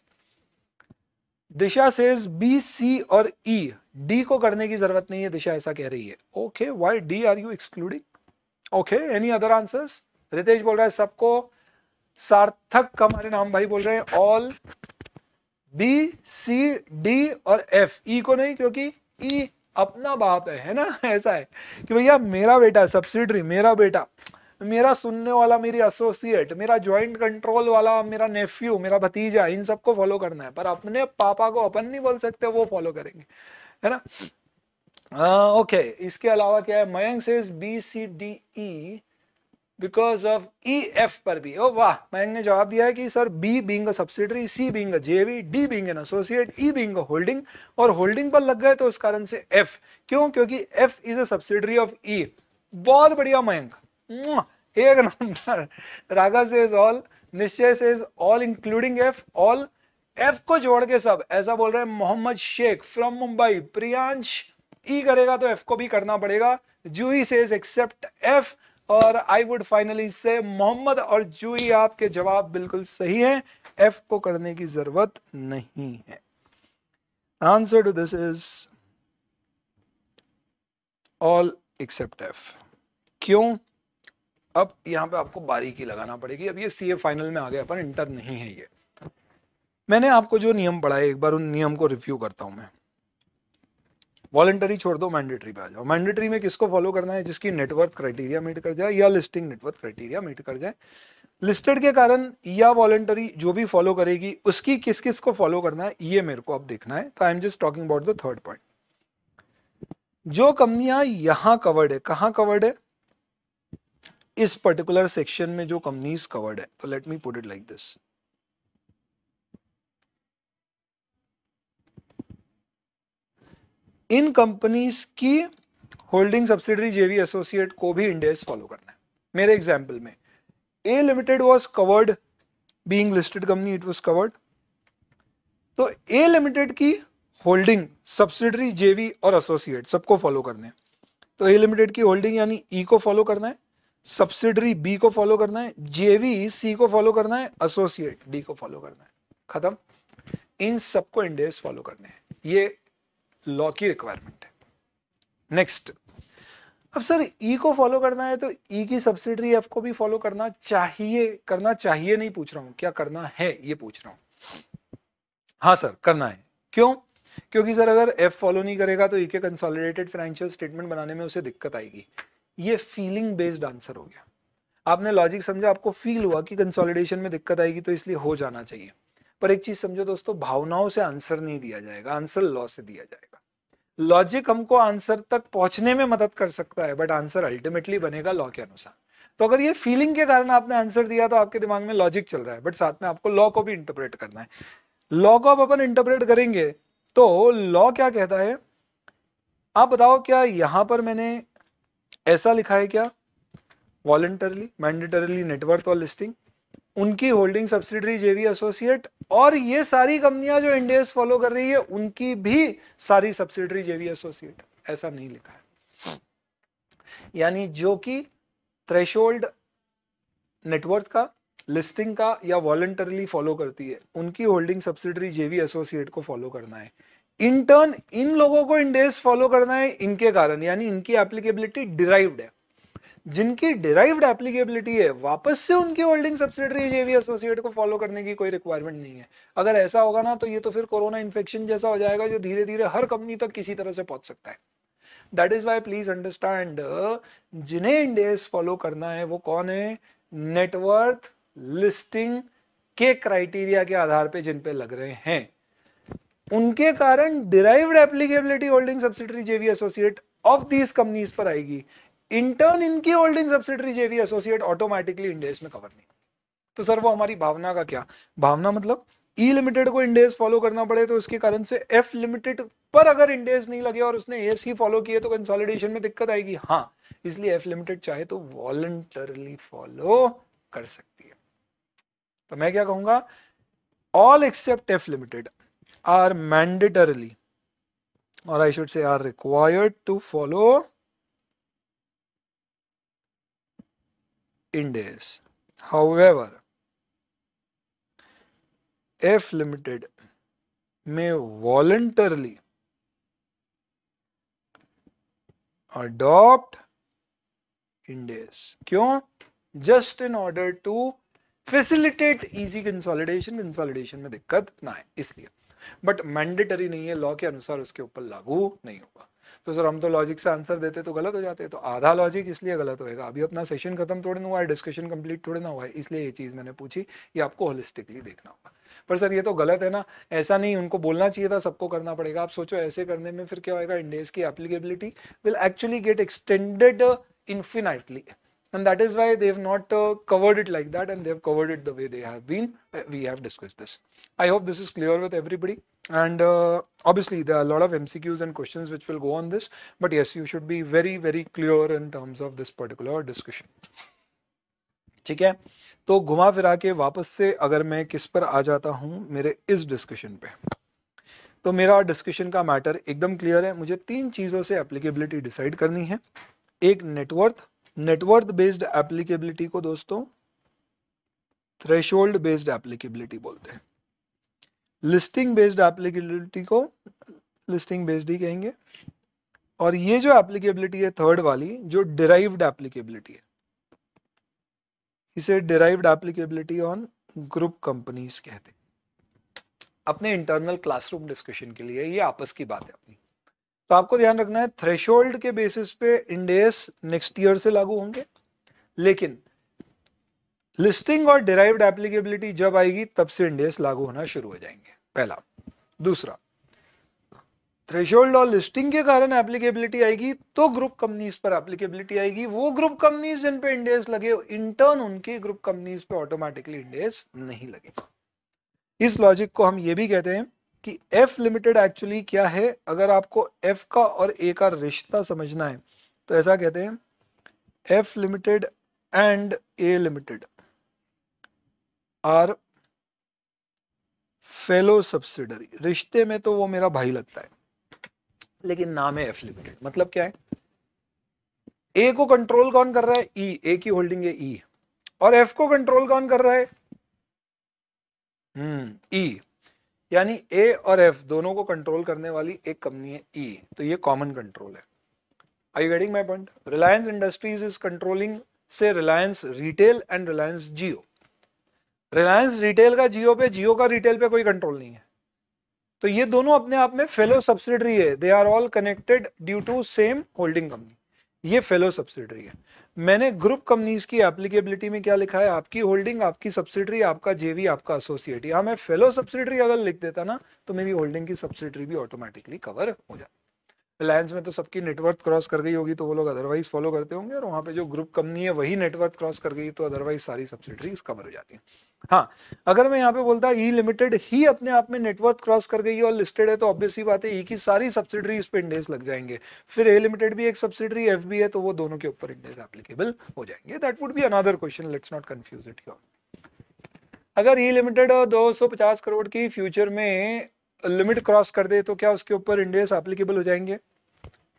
Disha says B C और ई e. डी को करने की जरूरत नहीं है दिशा ऐसा कह रही है okay why D are you excluding okay any other answers Ritesh बोल रहा है सबको सार्थक का हमारे नाम भाई बोल रहे हैं ऑल बी सी डी और एफ ई e को नहीं क्योंकि ई e अपना बाप है है ना ऐसा है कि भैया मेरा बेटा सब्सिडरी मेरा बेटा मेरा सुनने वाला मेरी एसोसिएट मेरा ज्वाइंट कंट्रोल वाला मेरा नेफ्यू मेरा भतीजा इन सबको फॉलो करना है पर अपने पापा को अपन नहीं बोल सकते वो फॉलो करेंगे है ना ओके uh, okay. इसके अलावा क्या है Mayank says B C D E because of E F पर भी ओ वाह मैंग ने जवाब दिया है कि sir B being subsidiary C being JV D being an associate E being holding और होल्डिंग पर लग गए तो उस कारण से एफ क्यों क्योंकि F is a subsidiary of E बहुत बढ़िया मयंक एक नंबर रागा से इज ऑल निश्चय से is all including F all F को जोड़ के सब ऐसा बोल रहे हैं Mohammed Shaikh from Mumbai Priyansh E e करेगा तो एफ को भी करना पड़ेगा जूही से एक्सेप्ट एफ और आई वुड फाइनली से मोहम्मद और जूही आपके जवाब बिल्कुल सही है एफ को करने की जरूरत नहीं है answer to this is all except F क्यों अब यहां पे आपको बारीकी लगाना पड़ेगी अब ये सीए फाइनल में आ गया पर इंटर नहीं है ये मैंने आपको जो नियम पढ़ाए एक बार उन नियम को रिव्यू करता हूं मैं वॉलेंटरी छोड़ दो मैंडेटरी पे आ जाओ मैंडेटरी में किसको फॉलो करना है जिसकी नेटवर्थ क्राइटेरिया मीट कर जाए या लिस्टिंग नेटवर्थ क्राइटेरिया मीट कर जाए लिस्टेड के कारण या वॉलेंटरी जो भी फॉलो करेगी उसकी किस किस को फॉलो करना है ये मेरे को अब देखना है तो I am just talking about the third point जो कंपनियां यहां कवर्ड है कहां कवर्ड है इस पर्टिकुलर सेक्शन में जो कंपनीज कवर्ड है तो let me put it like this इन कंपनीज की होल्डिंग सब्सिडरी जेवी एसोसिएट को भी इंडेक्स फॉलो करना है मेरे एग्जाम्पल में A limited was covered being listed company it was covered तो ए लिमिटेड की होल्डिंग सब्सिडरी जेवी और एसोसिएट सबको फॉलो करने है तो ए लिमिटेड की होल्डिंग यानी ई e को फॉलो करना है सब्सिडरी बी को फॉलो करना है जेवी सी को फॉलो करना है एसोसिएट डी को फॉलो करना है खत्म इन सबको इंडेक्स फॉलो करने हैं ये लॉ की रिक्वायरमेंट है नेक्स्ट अब सर ई e को फॉलो करना है तो ई e की सब्सिडरी एफ को भी फॉलो करना चाहिए करना चाहिए नहीं पूछ रहा हूं क्या करना है ये पूछ रहा हूं हाँ सर करना है क्यों क्योंकि सर अगर एफ फॉलो नहीं करेगा तो ई e के कंसोलिडेटेड फाइनेंशियल स्टेटमेंट बनाने में उसे दिक्कत आएगी ये फीलिंग बेस्ड आंसर हो गया आपने लॉजिक समझा आपको फील हुआ कि कंसोलिडेशन में दिक्कत आएगी तो इसलिए हो जाना चाहिए पर एक चीज समझो दोस्तों भावनाओं से आंसर नहीं दिया जाएगा आंसर लॉ से दिया जाएगा लॉजिक हमको आंसर तक पहुंचने में मदद कर सकता है बट आंसर अल्टीमेटली बनेगा लॉ के अनुसार तो अगर ये फीलिंग के कारण आपने आंसर दिया तो आपके दिमाग में लॉजिक चल रहा है बट साथ में आपको लॉ को भी इंटरप्रेट करना है लॉ को आप अपन इंटरप्रेट करेंगे तो लॉ क्या कहता है आप बताओ क्या यहां पर मैंने ऐसा लिखा है क्या वॉलेंटरली मैंडेटरली नेटवर्क और लिस्टिंग उनकी होल्डिंग सब्सिडरी जेवी एसोसिएट और ये सारी कंपनियां जो इंडियस फॉलो कर रही है उनकी भी सारी सब्सिडरी जेवी एसोसिएट ऐसा नहीं लिखा है यानी जो कि थ्रेशोल्ड नेटवर्क का लिस्टिंग का या वॉलंटरली फॉलो करती है उनकी होल्डिंग सब्सिडरी जेवी एसोसिएट को फॉलो करना है इन टर्न इन लोगों को इंडेस फॉलो करना है इनके कारण यानी इनकी एप्लीकेबिलिटी डिराइव्ड है जिनकी डिराइव्ड एप्लीकेबिलिटी है वापस से उनकी होल्डिंग सब्सिडरी जेवी एसोसिएट को फॉलो करने की कोई रिक्वायरमेंट नहीं है अगर ऐसा होगा ना तो ये तो फिर कोरोना इन्फेक्शन जैसा हो जाएगा जो धीरे धीरे हर कंपनी तक किसी तरह से पहुंच सकता है that is why please understand जिन्हें इंडेस फॉलो करना है वो कौन है नेटवर्थ लिस्टिंग के क्राइटेरिया के आधार पे जिन पे लग रहे हैं उनके कारण derived applicability holding subsidiary JV associate of these companies पर आएगी इन टर्न इनकी holding subsidiary JV associate automatically Ind AS में कवर नहीं तो सर वो हमारी भावना का क्या भावना मतलब ई e लिमिटेड को इंडेस फॉलो करना पड़े तो उसके कारण से एफ लिमिटेड पर अगर इंडेस नहीं लगे और उसने एस ही फॉलो किए तो कंसोलिडेशन में दिक्कत आएगी हाँ इसलिए एफ लिमिटेड चाहे तो वॉलंटरली फॉलो कर सकती है तो मैं क्या कहूंगा all except F limited are mandatorily और I should say are required to follow index. However, F Limited may voluntarily adopt index. क्यों? Just in order to facilitate easy consolidation, consolidation में दिक्कत ना आए इसलिए बट मैंडेटरी नहीं है law के अनुसार उसके ऊपर लागू नहीं होगा तो सर हम तो लॉजिक से आंसर देते तो गलत हो जाते तो आधा लॉजिक इसलिए गलत होएगा अभी अपना सेशन खत्म थोड़े ना हुआ है डिस्कशन कंप्लीट थोड़े ना हुआ है इसलिए ये चीज़ मैंने पूछी ये आपको होलिस्टिकली देखना होगा पर सर ये तो गलत है ना ऐसा नहीं उनको बोलना चाहिए था सबको करना पड़ेगा आप सोचो ऐसे करने में फिर क्या होएगा इंडेज की applicability will actually get extended infinitely and that is why they have not uh, covered it like that and they have covered it the way they have been we have discussed this i hope this is clear with everybody and uh, obviously there are a lot of mcqs and questions which will go on this but yes you should be very very clear in terms of this particular discussion ठीक है तो घुमा फिरा के वापस से अगर मैं किस पर आ जाता हूं मेरे इस डिस्कशन पे तो मेरा डिस्कशन का मैटर एकदम क्लियर है मुझे तीन चीज़ों से एप्लीकेबिलिटी डिसाइड करनी है एक नेटवर्थ नेटवर्थ बेस्ड एप्लीकेबिलिटी को दोस्तों थ्रेशोल्ड बेस्ड एप्लीकेबिलिटी बोलते हैं लिस्टिंग बेस्ड एप्लीकेबिलिटी को लिस्टिंग बेस्ड ही कहेंगे और ये जो एप्लीकेबिलिटी है थर्ड वाली जो डिराइव्ड एप्लीकेबिलिटी है इसे derived applicability on group companies कहते हैं अपने इंटरनल क्लासरूम डिस्कशन के लिए ये आपस की बात है अपनी तो आपको ध्यान रखना है थ्रेशोल्ड के बेसिस पे इंडेस नेक्स्ट ईयर से लागू होंगे लेकिन लिस्टिंग और डिराइव्ड एप्लीकेबिलिटी जब आएगी तब से इंडेस लागू होना शुरू हो जाएंगे पहला दूसरा थ्रेशोल्ड और लिस्टिंग के कारण एप्लीकेबिलिटी आएगी तो ग्रुप कंपनीज पर एप्लीकेबिलिटी आएगी वो ग्रुप कंपनीज जिन पे इंडेस लगे इंटर्न उनके ग्रुप कंपनीज पे ऑटोमेटिकली इंडेस नहीं लगेगा इस लॉजिक को हम ये भी कहते हैं कि एफ लिमिटेड एक्चुअली क्या है अगर आपको एफ का और ए का रिश्ता समझना है तो ऐसा कहते हैं F limited and A limited are fellow subsidiary रिश्ते में तो वो मेरा भाई लगता है लेकिन नाम है एफ लिमिटेड मतलब क्या है ए को कंट्रोल कौन कर रहा है ई e, ए की होल्डिंग है ई e. और एफ को कंट्रोल कौन कर रहा है हम्म ई e. यानी ए और एफ दोनों को कंट्रोल करने वाली एक कंपनी है ई e, तो ये कॉमन कंट्रोल है I you getting my point Reliance Industries is controlling say Reliance Retail and Reliance Jio Reliance Retail का जियो पे जियो का रिटेल पे कोई कंट्रोल नहीं है तो ये दोनों अपने आप में फेलो सब्सिडरी है they are all connected due to same holding company ये फेलो सब्सिडरी है मैंने ग्रुप कंपनीज की एप्लीकेबिलिटी में क्या लिखा है आपकी होल्डिंग आपकी सब्सिडरी आपका जेवी आपका एसोसिएट या मैं फेलो सब्सिडरी अगर लिख देता ना तो मेरी होल्डिंग की सब्सिडरी भी ऑटोमेटिकली कवर हो जाती रिलायंस में तो सबकी नेटवर्क क्रॉस कर गई होगी तो वो लोग अदरवाइज फॉलो करते होंगे और वहाँ पे जो ग्रुप कंपनी है वही नेटवर्क क्रॉस कर गई तो अदरवाइज सारी सब्सिडरीज कवर हो जाती है हाँ अगर मैं यहाँ पे बोलता ई लिमिटेड ही अपने आप में नेटवर्क क्रॉस कर गई और लिस्टेड है तो ऑब्वियस ही बात है ई की सारी सब्सिडरी इस पर इंडेस लग जाएंगे फिर ए लिमिटेड भी एक सब्सिडरी एफ भी है तो वो दोनों के ऊपर इंडेस एप्लीकेबल हो जाएंगे that would be another question let's not confuse it your अगर ई लिमिटेड पचास करोड़ की फ्यूचर में लिमिट क्रॉस कर दे तो क्या उसके ऊपर इंडेस एप्लीकेबल हो जाएंगे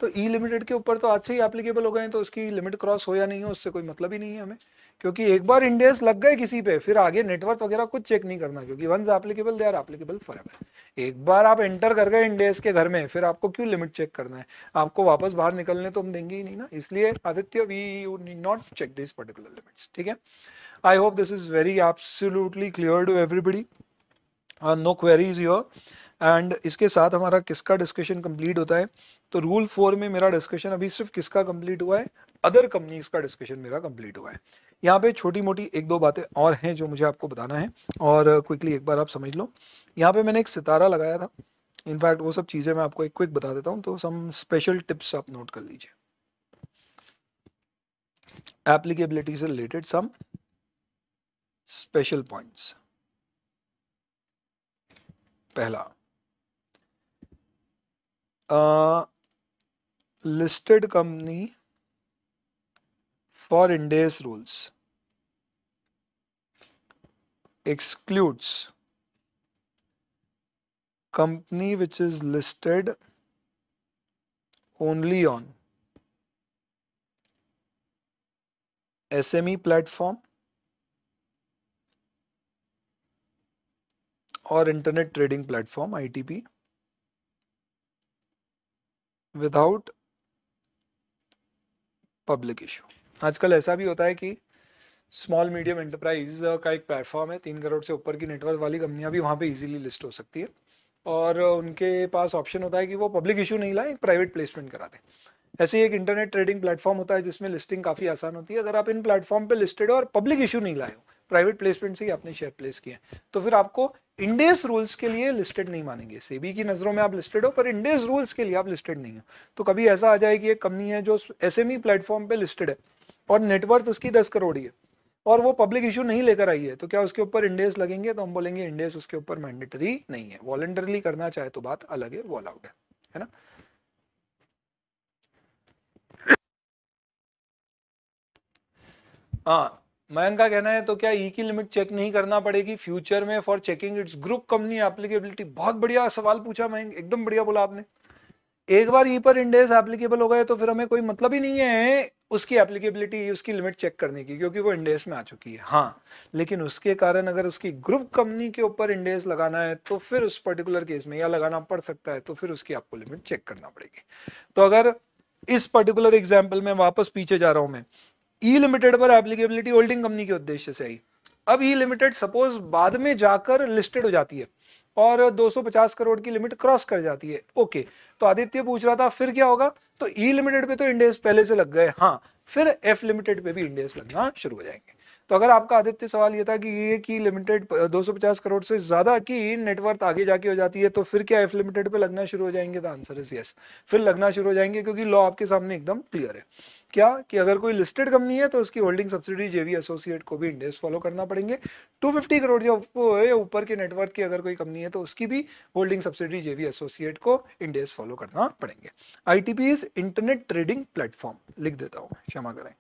तो ई लिमिटेड के ऊपर तो आज से ही एप्लीकेबल हो गए तो उसकी लिमिट क्रॉस हो या नहीं हो उससे कोई मतलब ही नहीं है हमें क्योंकि एक बार इंडेस लग गए किसी पे फिर आगे नेटवर्क वगैरह कुछ चेक नहीं करना क्योंकि once applicable they are applicable forever एक बार आप एंटर कर गए इंडेस के घर में फिर आपको क्यों लिमिट चेक करना है आपको वापस बाहर निकलने तो हम देंगे ही नहीं ना इसलिए Aditya we you need not check this particular limits ठीक है I hope this is very absolutely clear to everybody no queries your end इसके साथ हमारा किसका डिस्कशन कंप्लीट होता है तो रूल फोर में मेरा डिस्कशन अभी सिर्फ किसका कंप्लीट हुआ है अदर कंपनीज का डिस्कशन मेरा कंप्लीट हुआ है यहाँ पे छोटी मोटी एक दो बातें और हैं जो मुझे आपको बताना है और क्विकली एक बार आप समझ लो यहाँ पे मैंने एक सितारा लगाया था इनफैक्ट वो सब चीज़ें मैं आपको एक क्विक बता देता हूँ तो सम स्पेशल टिप्स आप नोट कर लीजिए एप्लीकेबिलिटी से रिलेटेड सम स्पेशल पॉइंट्स पहला a listed company for India's rules excludes company which is listed only on SME platform or internet trading platform ITP without public issue आजकल ऐसा भी होता है कि स्मॉल मीडियम एंटरप्राइज का एक प्लेटफॉर्म है तीन करोड़ से ऊपर की नेटवर्क वाली कंपनियां भी वहाँ पे इजीली लिस्ट हो सकती है और uh, उनके पास ऑप्शन होता है कि वो पब्लिक इशू नहीं लाए प्राइवेट प्लेसमेंट करा दें ऐसे ही एक इंटरनेट ट्रेडिंग प्लेटफॉर्म होता है जिसमें लिस्टिंग काफ़ी आसान होती है अगर आप इन प्लेटफॉर्म पे लिस्टेड हो और पब्लिक इशू नहीं लाए हो प्राइवेट प्लेसमेंट से ही आपने शेयर प्लेस किए हैं तो फिर आपको इंडेस रूल्स के लिए लिस्टेड नहीं मानेंगे सेबी की नज़रों में आप लिस्टेड हो पर इंडेस रूल्स के लिए आप लिस्टेड नहीं हो तो कभी ऐसा आ जाए कि एक कंपनी है जो एस एम ई प्लेटफॉर्म पर लिस्टेड है और नेटवर्थ उसकी दस करोड़ ही है और वो पब्लिक इशू नहीं लेकर आई है तो क्या उसके ऊपर इंडेस लगेंगे तो हम बोलेंगे इंडेस उसके ऊपर मैंडेटरी नहीं है वॉलेंटरली करना चाहे तो बात अलग है वो अलाउड है है ना हाँ मयंक का कहना है तो क्या ई e की लिमिट चेक नहीं करना पड़ेगी फ्यूचर में for checking its group company applicability बहुत बढ़िया सवाल पूछा मयंक एकदम बढ़िया बोला आपने एक बार ई e पर इंडेस एप्लीकेबल हो गए तो फिर हमें कोई मतलब ही नहीं है उसकी एप्लीकेबिलिटी उसकी लिमिट चेक करने की क्योंकि वो इंडेस में आ चुकी है हाँ लेकिन उसके कारण अगर उसकी ग्रुप कंपनी के ऊपर इंडेस लगाना है तो फिर उस पर्टिकुलर केस में या लगाना पड़ सकता है तो फिर उसकी आपको लिमिट चेक करना पड़ेगी तो अगर इस पर्टिकुलर एग्जाम्पल में वापस पीछे जा रहा हूं मैं ई लिमिटेड पर एप्लीकेबिलिटी होल्डिंग कंपनी के उद्देश्य से आई अब ई लिमिटेड सपोज बाद में जाकर लिस्टेड हो जाती है और 250 करोड़ की लिमिट क्रॉस कर जाती है ओके तो आदित्य पूछ रहा था फिर क्या होगा तो ई लिमिटेड पे तो इंडेस पहले से लग गए हाँ फिर एफ लिमिटेड पे भी इंडेस लगना शुरू हो जाएंगे तो अगर आपका आदित्य सवाल ये था कि ये की लिमिटेड 250 करोड़ से ज्यादा की नेटवर्थ आगे जाके हो जाती है तो फिर क्या एफ लिमिटेड पे लगना शुरू हो जाएंगे तो आंसर इज यस फिर लगना शुरू हो जाएंगे क्योंकि लॉ आपके सामने एकदम क्लियर है क्या कि अगर कोई लिस्टेड कंपनी है तो उसकी होल्डिंग सब्सिडी जेवी एसोसिएट को भी इंडेक्स फॉलो करना पड़ेंगे 250 करोड़ जो ऊपर के नेटवर्क की अगर कोई कंपनी है तो उसकी भी होल्डिंग सब्सिडी जेवी एसोसिएट को इंडेक्स फॉलो करना पड़ेंगे आईटीपी इंटरनेट ट्रेडिंग प्लेटफॉर्म लिख देता हूँ क्षमा करें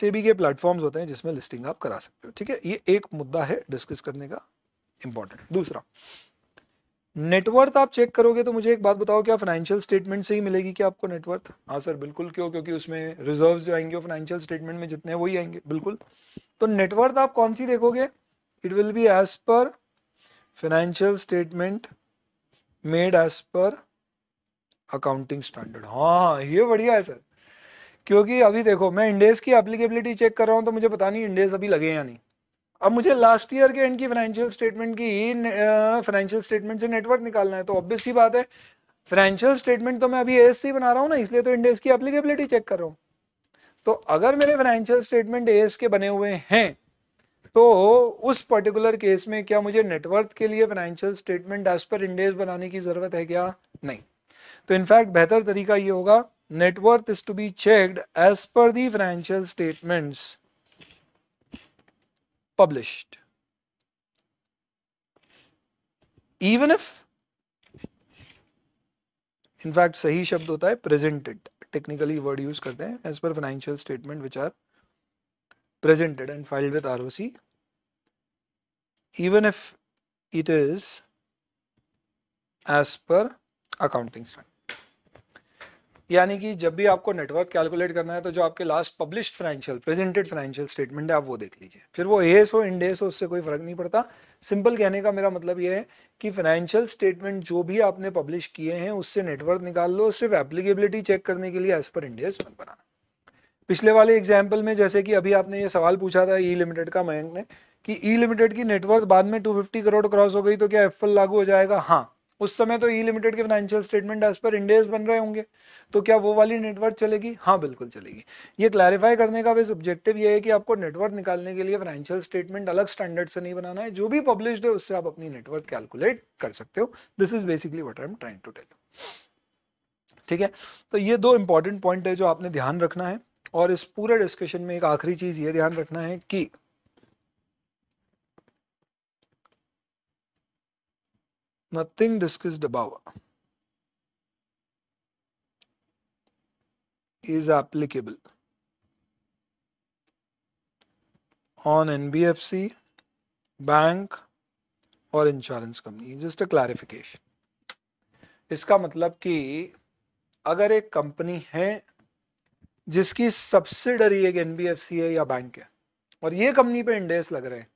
सेबी के प्लेटफॉर्म्स होते हैं जिसमें लिस्टिंग आप करा सकते हो ठीक है ये एक मुद्दा है डिस्कस करने का इंपॉर्टेंट दूसरा नेटवर्थ आप चेक करोगे तो मुझे एक बात बताओ क्या फाइनेंशियल स्टेटमेंट से ही मिलेगी क्या आपको नेटवर्थ हाँ सर बिल्कुल क्यों क्योंकि उसमें रिजर्व जो आएंगे फाइनेंशियल स्टेटमेंट में जितने वही आएंगे बिल्कुल तो नेटवर्थ आप कौन सी देखोगे it will be as per financial statement made as per accounting standard हाँ ये बढ़िया है सर क्योंकि अभी देखो मैं इंडेस की एप्लीकेबिलिटी चेक कर रहा हूँ तो मुझे पता नहीं इंडेस अभी लगे या नहीं अब मुझे लास्ट ईयर के एंड की फाइनेंशियल स्टेटमेंट की ही फाइनेंशियल स्टेटमेंट से नेटवर्क निकालना है तो ऑब्वियस सी बात है फाइनेंशियल स्टेटमेंट तो मैं अभी एस बना रहा हूँ ना इसलिए तो इंडेस की एप्लीकेबिलिटी चेक कर रहा हूँ तो अगर मेरे फाइनेंशियल स्टेटमेंट एस के बने हुए हैं तो उस पर्टिकुलर केस में क्या मुझे नेटवर्थ के लिए फाइनेंशियल स्टेटमेंट एज पर इंडेस बनाने की जरूरत है क्या नहीं तो इनफैक्ट बेहतर तरीका ये होगा net worth is to be checked as per the financial statements published. Even if, in fact, सही शब्द होता है presented. Technically word use करते हैं as per financial statement which are presented and filed with ROC. Even if it is as per accounting standard. यानी कि जब भी आपको नेटवर्क कैलकुलेट करना है तो जो आपके last publish financial presented financial statement है आप वो देख लीजिए फिर वो एस हो इंड हो उससे कोई फर्क नहीं पड़ता सिंपल कहने का मेरा मतलब ये है कि फाइनेंशियल स्टेटमेंट जो भी आपने पब्लिश किए हैं उससे नेटवर्क निकाल लो सिर्फ एप्लीकेबिलिटी चेक करने के लिए एज पर इंडेस वन बनाना पिछले वाले एग्जाम्पल में जैसे कि अभी आपने ये सवाल पूछा था ई लिमिटेड का मयंक ने कि ई लिमिटेड की नेटवर्क बाद में 250 करोड़ क्रॉस हो गई तो क्या एफ लागू हो जाएगा हाँ उस समय तो ई लिमिटेड के financial statement as per Ind AS बन रहे होंगे तो क्या वो वाली नेटवर्क चलेगी हाँ बिल्कुल चलेगी ये क्लैरिफाई करने का बस ऑब्जेक्टिव ये है कि आपको नेटवर्क निकालने के लिए फाइनेंशियल स्टेटमेंट अलग स्टैंडर्ड से नहीं बनाना है जो भी पब्लिश है उससे आप अपनी नेटवर्क कैलकुलेट कर सकते हो this is basically what I am trying to tell ठीक है तो ये दो इंपॉर्टेंट पॉइंट है जो आपने ध्यान रखना है और इस पूरे डिस्कशन में एक आखिरी चीज़ ये ध्यान रखना है कि nothing discussed above is applicable on NBFC, bank or insurance company. Just a clarification. इसका मतलब कि अगर एक कंपनी है जिसकी सब्सिडरी एक एनबीएफसी है या बैंक है और ये कंपनी पे इंडेक्स लग रहे हैं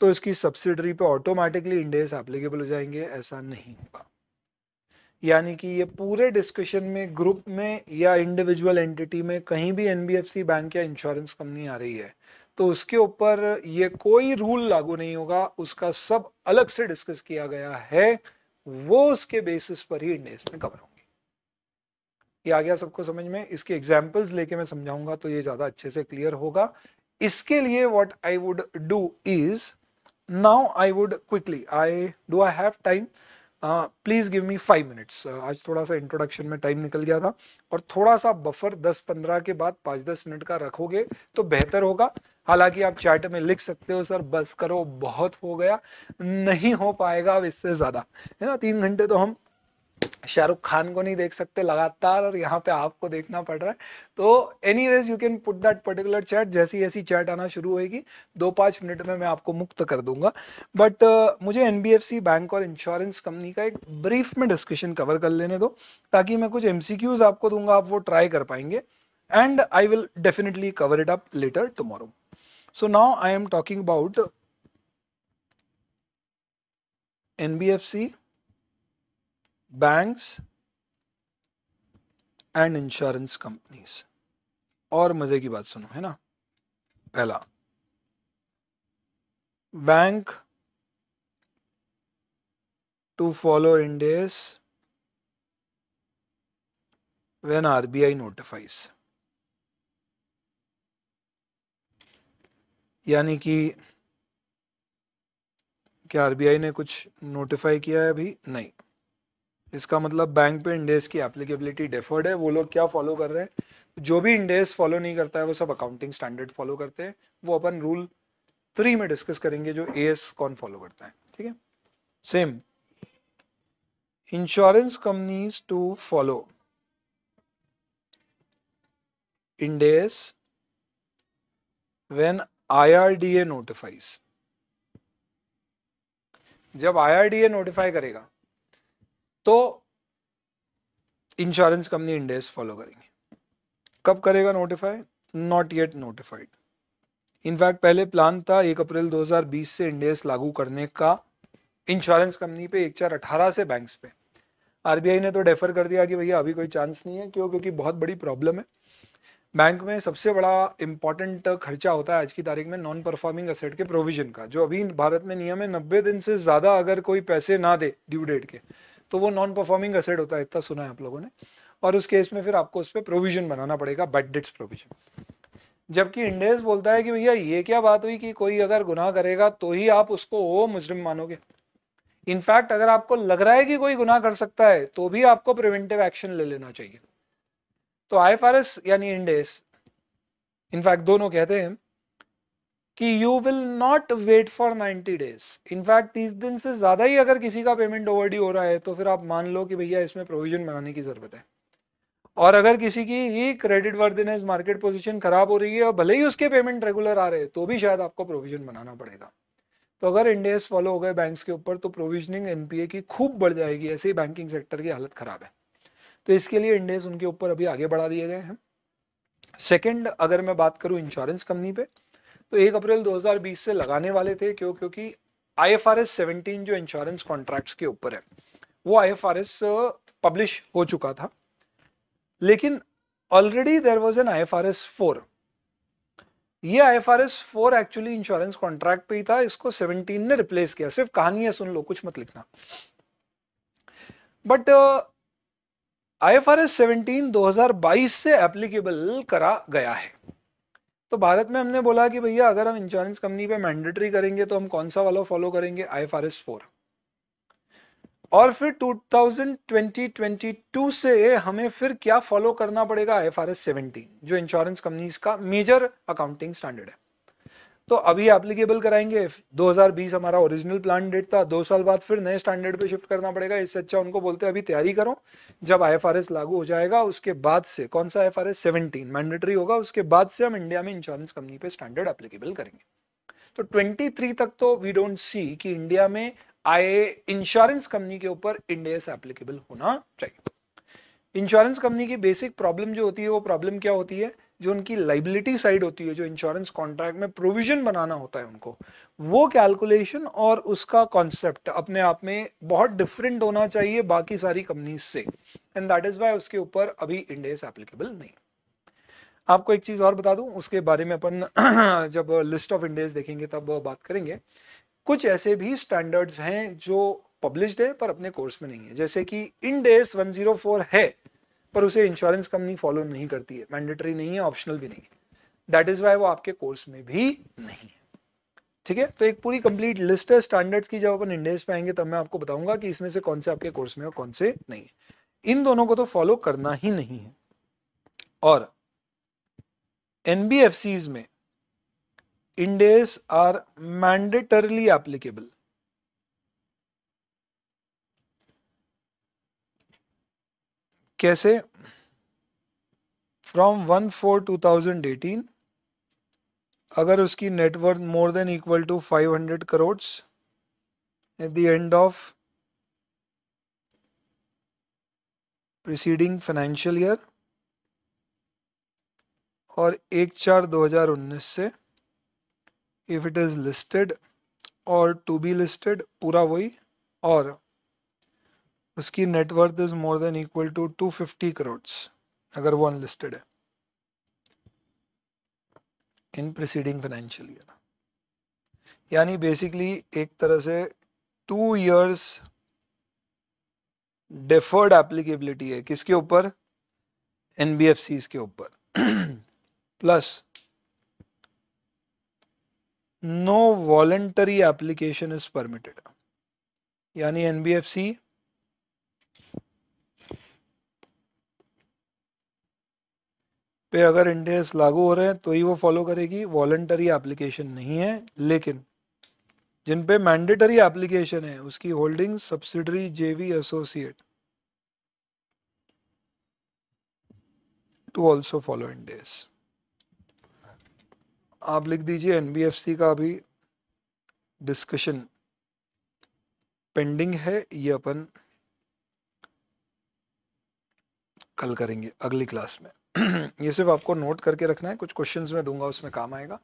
तो इसकी सब्सिडरी पे ऑटोमेटिकली इंडेस एप्लीकेबल हो जाएंगे ऐसा नहीं होगा यानी कि ये पूरे डिस्कशन में ग्रुप में या इंडिविजुअल एंटिटी में कहीं भी एनबीएफसी बैंक या इंश्योरेंस कंपनी आ रही है तो उसके ऊपर ये कोई रूल लागू नहीं होगा उसका सब अलग से डिस्कस किया गया है वो उसके बेसिस पर ही इंडेस में कवर होंगे ये आ गया सबको समझ में इसके एग्जाम्पल्स लेके मैं समझाऊंगा तो ये ज्यादा अच्छे से क्लियर होगा इसके लिए what I would do is now I would quickly I do I have time please give me five minutes आज थोड़ा सा इंट्रोडक्शन में टाइम निकल गया था और थोड़ा सा बफर 10-15 के बाद 5-10 मिनट का रखोगे तो बेहतर होगा हालांकि आप चैट में लिख सकते हो सर बस करो बहुत हो गया नहीं हो पाएगा अब इससे ज़्यादा है ना तीन घंटे तो हम शाहरुख खान को नहीं देख सकते लगातार और यहाँ पे आपको देखना पड़ रहा है तो anyways you can put that particular chat जैसी ऐसी चैट आना शुरू होगी दो पाँच मिनट में मैं आपको मुक्त कर दूंगा बट uh, मुझे एन बैंक और इंश्योरेंस कंपनी का एक ब्रीफ में डिस्कशन कवर कर लेने दो ताकि मैं कुछ एम आपको दूंगा आप वो ट्राई कर पाएंगे and I will definitely cover it up later tomorrow so now I am talking about N B F C banks and insurance companies और मज़े की बात सुनो है ना पहला bank to follow Ind AS when RBI notifies यानी कि क्या आरबीआई ने कुछ नोटिफाई किया है अभी नहीं इसका मतलब बैंक पे इंडेस की एप्लीकेबिलिटी डेफर्ड है वो लोग क्या फॉलो कर रहे हैं जो भी इंडेस फॉलो नहीं करता है वो सब अकाउंटिंग स्टैंडर्ड फॉलो करते हैं वो अपन रूल थ्री में डिस्कस करेंगे जो ए कौन फॉलो करता है ठीक है same insurance companies to follow Ind AS D A notifies जब ए नोटिफाई करेगा तो इंश्योरेंस कंपनी इंडेक्स फॉलो करेंगे कब करेगा notify not yet notified in fact पहले प्लान था एक अप्रैल 2020 से इंडेक्स लागू करने का इंश्योरेंस कंपनी पे एक चार अठारह से बैंक्स पे आरबीआई ने तो डेफर कर दिया कि भैया अभी कोई चांस नहीं है क्यों क्योंकि बहुत बड़ी प्रॉब्लम है बैंक में सबसे बड़ा इंपॉर्टेंट खर्चा होता है आज की तारीख में नॉन परफॉर्मिंग असेट के प्रोविजन का जो अभी भारत में नियम है नब्बे दिन से ज़्यादा अगर कोई पैसे ना दे ड्यू डेट के तो वो नॉन परफॉर्मिंग असेट होता है इतना सुना है आप लोगों ने और उस केस में फिर आपको उस पर प्रोविजन बनाना पड़ेगा बैड डेट्स प्रोविजन जबकि इंडेस बोलता है कि भैया ये क्या बात हुई कि कोई अगर गुनाह करेगा तो ही आप उसको वो मुजरिम मानोगे इनफैक्ट अगर आपको लग रहा है कि कोई गुनाह कर सकता है तो भी आपको प्रिवेंटिव एक्शन ले लेना चाहिए तो आई यानी इंडेस इनफैक्ट दोनों कहते हैं कि you will not wait for 90 days in fact 30 दिन से ज़्यादा ही अगर किसी का पेमेंट ओवर हो रहा है तो फिर आप मान लो कि भैया इसमें प्रोविजन बनाने की ज़रूरत है और अगर किसी की ही क्रेडिट वर्दिनेस मार्केट पोजीशन खराब हो रही है और भले ही उसके पेमेंट रेगुलर आ रहे हैं तो भी शायद आपको प्रोविजन बनाना पड़ेगा तो अगर इंडेस फॉलो हो गए बैंक्स के ऊपर तो प्रोविजनिंग एनपीए की खूब बढ़ जाएगी ऐसे ही बैंकिंग सेक्टर की हालत खराब है तो इसके लिए इंडेस उनके ऊपर अभी आगे बढ़ा दिए गए हैं सेकेंड अगर मैं बात करूँ इंश्योरेंस कंपनी पे तो एक अप्रैल 2020 से लगाने वाले थे क्यों क्योंकि I F R S seventeen जो इंश्योरेंस कॉन्ट्रैक्ट्स के ऊपर है वो I F R S publish हो चुका था लेकिन already there was an I F R S four ये I F R S four actually insurance contract पे ही था इसको सेवनटीन ने रिप्लेस किया सिर्फ कहानियां सुन लो कुछ मत लिखना but I F R S seventeen दो हजार बाईस से एप्लीकेबल करा गया है तो भारत में हमने बोला कि भैया अगर हम इंश्योरेंस कंपनी पे मैंडेटरी करेंगे तो हम कौन सा वाला फॉलो करेंगे I F R S four और फिर 2020 22 से हमें फिर क्या फॉलो करना पड़ेगा I F R S seventeen जो इंश्योरेंस कंपनीज का मेजर अकाउंटिंग स्टैंडर्ड है तो अभी एप्लीकेबल कराएंगे 2020 हमारा ओरिजिनल प्लान डेट था दो साल बाद फिर नए स्टैंडर्ड पे शिफ्ट करना पड़ेगा इससे अच्छा उनको बोलते हैं अभी तैयारी करो जब आईएफआरएस लागू हो जाएगा उसके बाद से कौन सा आईएफआरएस 17 मैंडेटरी होगा उसके बाद से हम इंडिया में इंश्योरेंस कंपनी पे स्टैंडर्ड एप्लीकेबल करेंगे तो 23 तक तो वी डोंट सी कि इंडिया में आए इंश्योरेंस कंपनी के ऊपर इंडिया एप्लीकेबल होना चाहिए इंश्योरेंस कंपनी की बेसिक प्रॉब्लम जो होती है वो प्रॉब्लम क्या होती है जो उनकी लाइबिलिटी साइड होती है जो इंश्योरेंस कॉन्ट्रैक्ट में प्रोविजन बनाना होता है उनको वो कैलकुलेशन और उसका कॉन्सेप्ट अपने आप में बहुत डिफरेंट होना चाहिए बाकी सारी कंपनी से एंड दैट इज वाई उसके ऊपर अभी इंडेस एप्लीकेबल नहीं आपको एक चीज़ और बता दूं उसके बारे में अपन जब लिस्ट ऑफ इंडेस देखेंगे तब बात करेंगे कुछ ऐसे भी स्टैंडर्ड्स हैं जो पब्लिश्ड है पर अपने कोर्स में नहीं है जैसे कि इन डेस 104 है पर उसे इंश्योरेंस कंपनी फॉलो नहीं करती है मैंडेटरी नहीं है ऑप्शनल भी नहीं है दैट इज वाई वो आपके कोर्स में भी नहीं है ठीक है तो एक पूरी कंप्लीट लिस्ट है स्टैंडर्ड्स की जब अपन इंडेस पे आएंगे तब मैं आपको बताऊंगा कि इसमें से कौन से आपके कोर्स में और कौन से नहीं है इन दोनों को तो फॉलो करना ही नहीं है और एनबीएफसी में इंडेस आर मैंडेटरली एप्लीकेबल कैसे from one four two thousand eighteen अगर उसकी net worth more than equal to five hundred crores at the end of preceding financial year और एक चार दो हज़ार उन्नीस से इफ़ इट इज़ लिस्टेड और टू बी लिस्टेड पूरा वही और उसकी net worth is more than equal to two fifty crores अगर वो अनलिस्टेड है इन प्रिसीडिंग फाइनेंशियल ईयर यानी बेसिकली एक तरह से टू इयर्स डेफर्ड एप्लीकेबिलिटी है किसके ऊपर एन के ऊपर plus no voluntary application is permitted यानी एन बी एफ सी पे अगर इंडेस लागू हो रहे हैं तो ही वो फॉलो करेगी वॉलेंटरी एप्लीकेशन नहीं है लेकिन जिन पे मैंडेटरी एप्लीकेशन है उसकी holding subsidiary JV associate to also follow Ind AS आप लिख दीजिए एनबीएफसी का भी डिस्कशन पेंडिंग है ये अपन कल करेंगे अगली क्लास में ये सिर्फ आपको नोट करके रखना है कुछ क्वेश्चन में दूंगा उसमें काम आएगा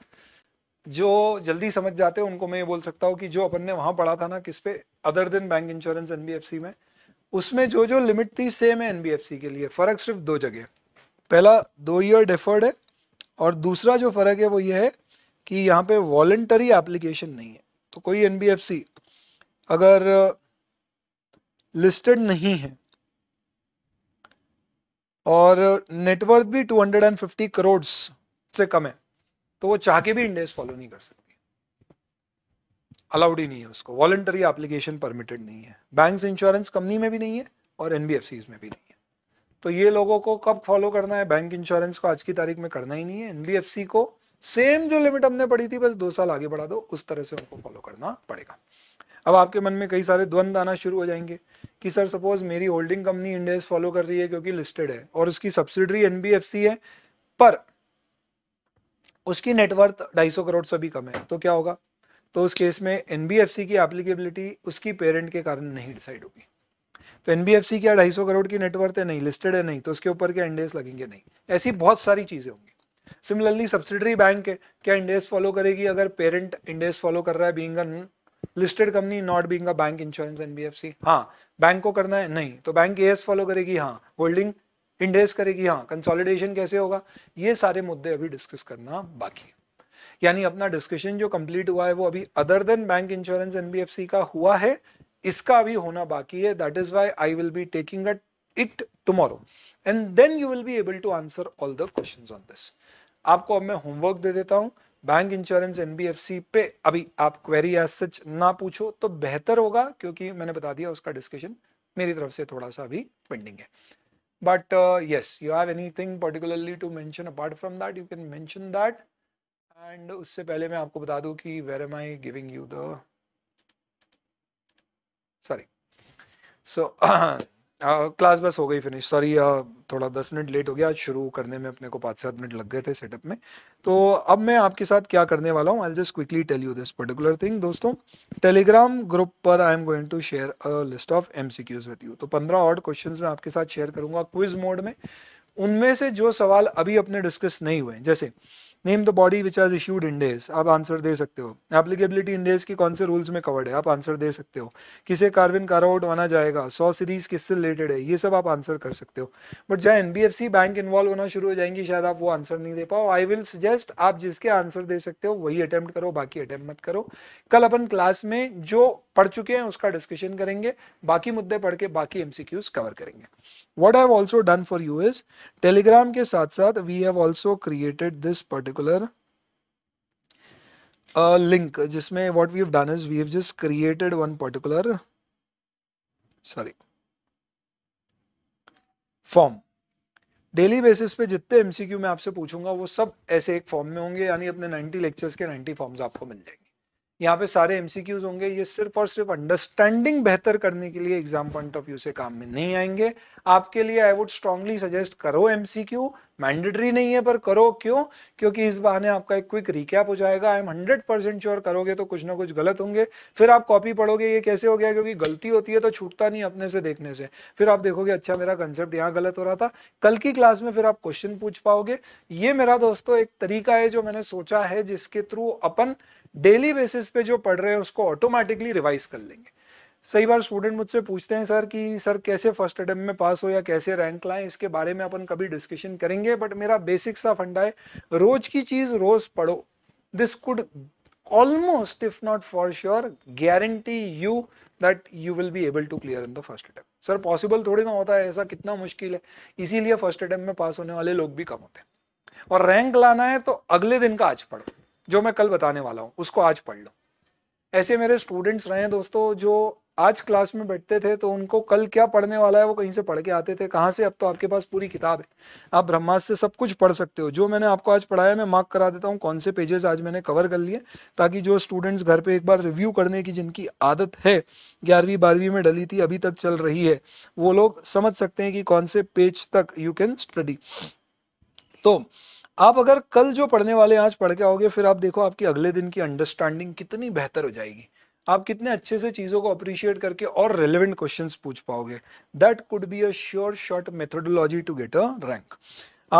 जो जल्दी समझ जाते हैं उनको मैं ये बोल सकता हूँ कि जो अपन ने वहाँ पढ़ा था ना किस पे other than bank insurance NBFC में उसमें जो जो लिमिट थी सेम है एनबीएफसी के लिए फ़र्क सिर्फ दो जगह पहला दो ईयर डेफर्ड है और दूसरा जो फ़र्क है वो ये है कि यहाँ पे वॉल्टरी एप्लीकेशन नहीं है तो कोई एन अगर लिस्टेड नहीं है और नेटवर्थ भी 250 करोड़ से कम है तो वो चाह के भी इंडेक्स फॉलो नहीं कर सकती अलाउड ही नहीं है उसको वॉलेंटरी एप्लीकेशन परमिटेड नहीं है बैंक इंश्योरेंस कंपनी में भी नहीं है और एनबीएफसी में भी नहीं है तो ये लोगों को कब फॉलो करना है बैंक इंश्योरेंस को आज की तारीख में करना ही नहीं है एनबीएफसी को सेम जो लिमिट हमने पढ़ी थी बस दो साल आगे बढ़ा दो उस तरह से उनको फॉलो करना पड़ेगा अब आपके मन में कई सारे द्वंद आना शुरू हो जाएंगे कि सर सपोज मेरी होल्डिंग कंपनी इंडेक्स फॉलो कर रही है क्योंकि लिस्टेड है और उसकी सब्सिडरी एनबीएफसी है पर उसकी नेटवर्थ सौ करोड़ से भी कम है तो क्या होगा तो उस केस में एनबीएफसी की एप्लीकेबिलिटी उसकी पेरेंट के कारण नहीं डिसाइड होगी तो एनबीएफसी क्या सौ करोड़ की नेटवर्थ है नहीं लिस्टेड है नहीं तो उसके ऊपर क्या इंडेस लगेंगे नहीं ऐसी बहुत सारी चीजें होंगी सिमिलरली सब्सिडरी बैंक है क्या इंडेस फॉलो करेगी अगर पेरेंट इंडेस फॉलो कर रहा है being listed company not being bank insurance NBFC हाँ बैंक को करना है नहीं तो बैंक एएस फॉलो करेगी हाँ होल्डिंग इंडेस करेगी हाँ कंसोलिडेशन कैसे होगा ये सारे मुद्दे अभी डिस्कस करना बाकी यानी अपना डिस्कशन जो कंप्लीट हुआ है वो अभी other than bank insurance NBFC का हुआ है इसका अभी होना बाकी है that is why I will be taking it tomorrow and then you will be able to answer all the question on this आपको अब मैं होमवर्क दे देता हूं बैंक इंश्योरेंस एनबीएफसी पे अभी आप क्वेरी या सच ना पूछो तो बेहतर होगा क्योंकि मैंने बता दिया उसका डिस्कशन मेरी तरफ से थोड़ा सा अभी पेंडिंग है but yes you have anything particularly to mention apart from that you can mention that and उससे पहले मैं आपको बता दूं कि where am I giving you the sorry so class बस हो गई फिनिश सॉरी थोड़ा दस मिनट लेट हो गया आज शुरू करने में अपने को पाँच सात मिनट लग गए थे सेटअप में तो अब मैं आपके साथ क्या करने वाला हूँ I just quickly tell you this particular thing दोस्तों टेलीग्राम ग्रुप पर I am going to share a list of M C Qs with you तो पंद्रह ऑड क्वेश्चन मैं आपके साथ शेयर करूंगा क्विज मोड में उनमें से जो सवाल अभी अपने डिस्कस नहीं हुए जैसे name the body which has issued Ind AS आप आंसर दे सकते हो एप्लीकेबिलिटी इंडेज की कौन से रूल्स में कवर्ड है आप आंसर दे सकते हो किसे कार्विन काराउट माना जाएगा सौ सीरीज किससे रिलेटेड है ये सब आप आंसर कर सकते हो बट जहाँ N B F C bank involve होना शुरू हो जाएंगी शायद आप वो आंसर नहीं दे पाओ आई विल सजेस्ट आप जिसके आंसर दे सकते हो वही अटेम्प्ट करो बाकी अटेम्प्ट मत करो कल अपन क्लास में जो पढ़ चुके हैं उसका डिस्कशन करेंगे बाकी मुद्दे पढ़ के बाकी एमसीक्यूज कवर करेंगे what have also done for you is Telegram के साथ साथ we have also created this particular link जिसमें what we have done is we have just created one particular sorry form daily basis पे जितने MCQ में आपसे पूछूंगा वो सब ऐसे एक फॉर्म में होंगे यानी अपने 90 लेक्चर्स के 90 फॉर्म्स आपको मिल जाएंगे यहाँ पे सारे एमसीक्यूज होंगे ये सिर्फ और सिर्फ अंडरस्टैंडिंग बेहतर करने के लिए एग्जाम पॉइंट ऑफ व्यू से काम में नहीं आएंगे आपके लिए आई वुड स्ट्रांगली सजेस्ट करो एमसीक्यू मैंडेटरी नहीं है पर करो क्यों क्योंकि इस बहाने आपका एक क्विक रिकैप हो जाएगा I am hundred percent sure करोगे तो कुछ ना कुछ गलत होंगे फिर आप कॉपी पढ़ोगे ये कैसे हो गया क्योंकि गलती होती है तो छूटता नहीं अपने से देखने से फिर आप देखोगे अच्छा मेरा कंसेप्ट यहाँ गलत हो रहा था कल की क्लास में फिर आप क्वेश्चन पूछ पाओगे ये मेरा दोस्तों एक तरीका है जो मैंने सोचा है जिसके थ्रू अपन डेली बेसिस पे जो पढ़ रहे हैं उसको ऑटोमेटिकली रिवाइज कर लेंगे सही बार स्टूडेंट मुझसे पूछते हैं सर कि सर कैसे फर्स्ट अटैम्प में पास हो या कैसे रैंक लाएं इसके बारे में अपन कभी डिस्कशन करेंगे बट मेरा बेसिक सा फंडा है रोज की चीज़ रोज पढ़ो this could almost if not for sure guarantee you that you will be able to clear in the first attempt sir possible थोड़ी ना होता है ऐसा कितना मुश्किल है इसीलिए फर्स्ट अटैम्प्ट में पास होने वाले लोग भी कम होते हैं और रैंक लाना है तो अगले दिन का आज पढ़ो जो मैं कल बताने वाला हूँ उसको आज पढ़ लो ऐसे मेरे स्टूडेंट्स रहे हैं दोस्तों जो आज क्लास में बैठते थे तो उनको कल क्या पढ़ने वाला है वो कहीं से पढ़ के आते थे कहाँ से अब तो आपके पास पूरी किताब है आप ब्रह्मास्त्र से सब कुछ पढ़ सकते हो जो मैंने आपको आज पढ़ाया मैं मार्क करा देता हूँ कौन से पेजेस आज मैंने कवर कर लिए ताकि जो स्टूडेंट्स घर पे एक बार रिव्यू करने की जिनकी आदत है ग्यारहवीं बारहवीं में डली थी अभी तक चल रही है वो लोग समझ सकते हैं कि कौन से पेज तक यू कैन स्टडी तो आप अगर कल जो पढ़ने वाले आज पढ़ के आओगे फिर आप देखो आपकी अगले दिन की अंडरस्टैंडिंग कितनी बेहतर हो जाएगी आप कितने अच्छे से चीज़ों को अप्रिशिएट करके और रेलिवेंट क्वेश्चन पूछ पाओगे that could be a sure short methodology to get a rank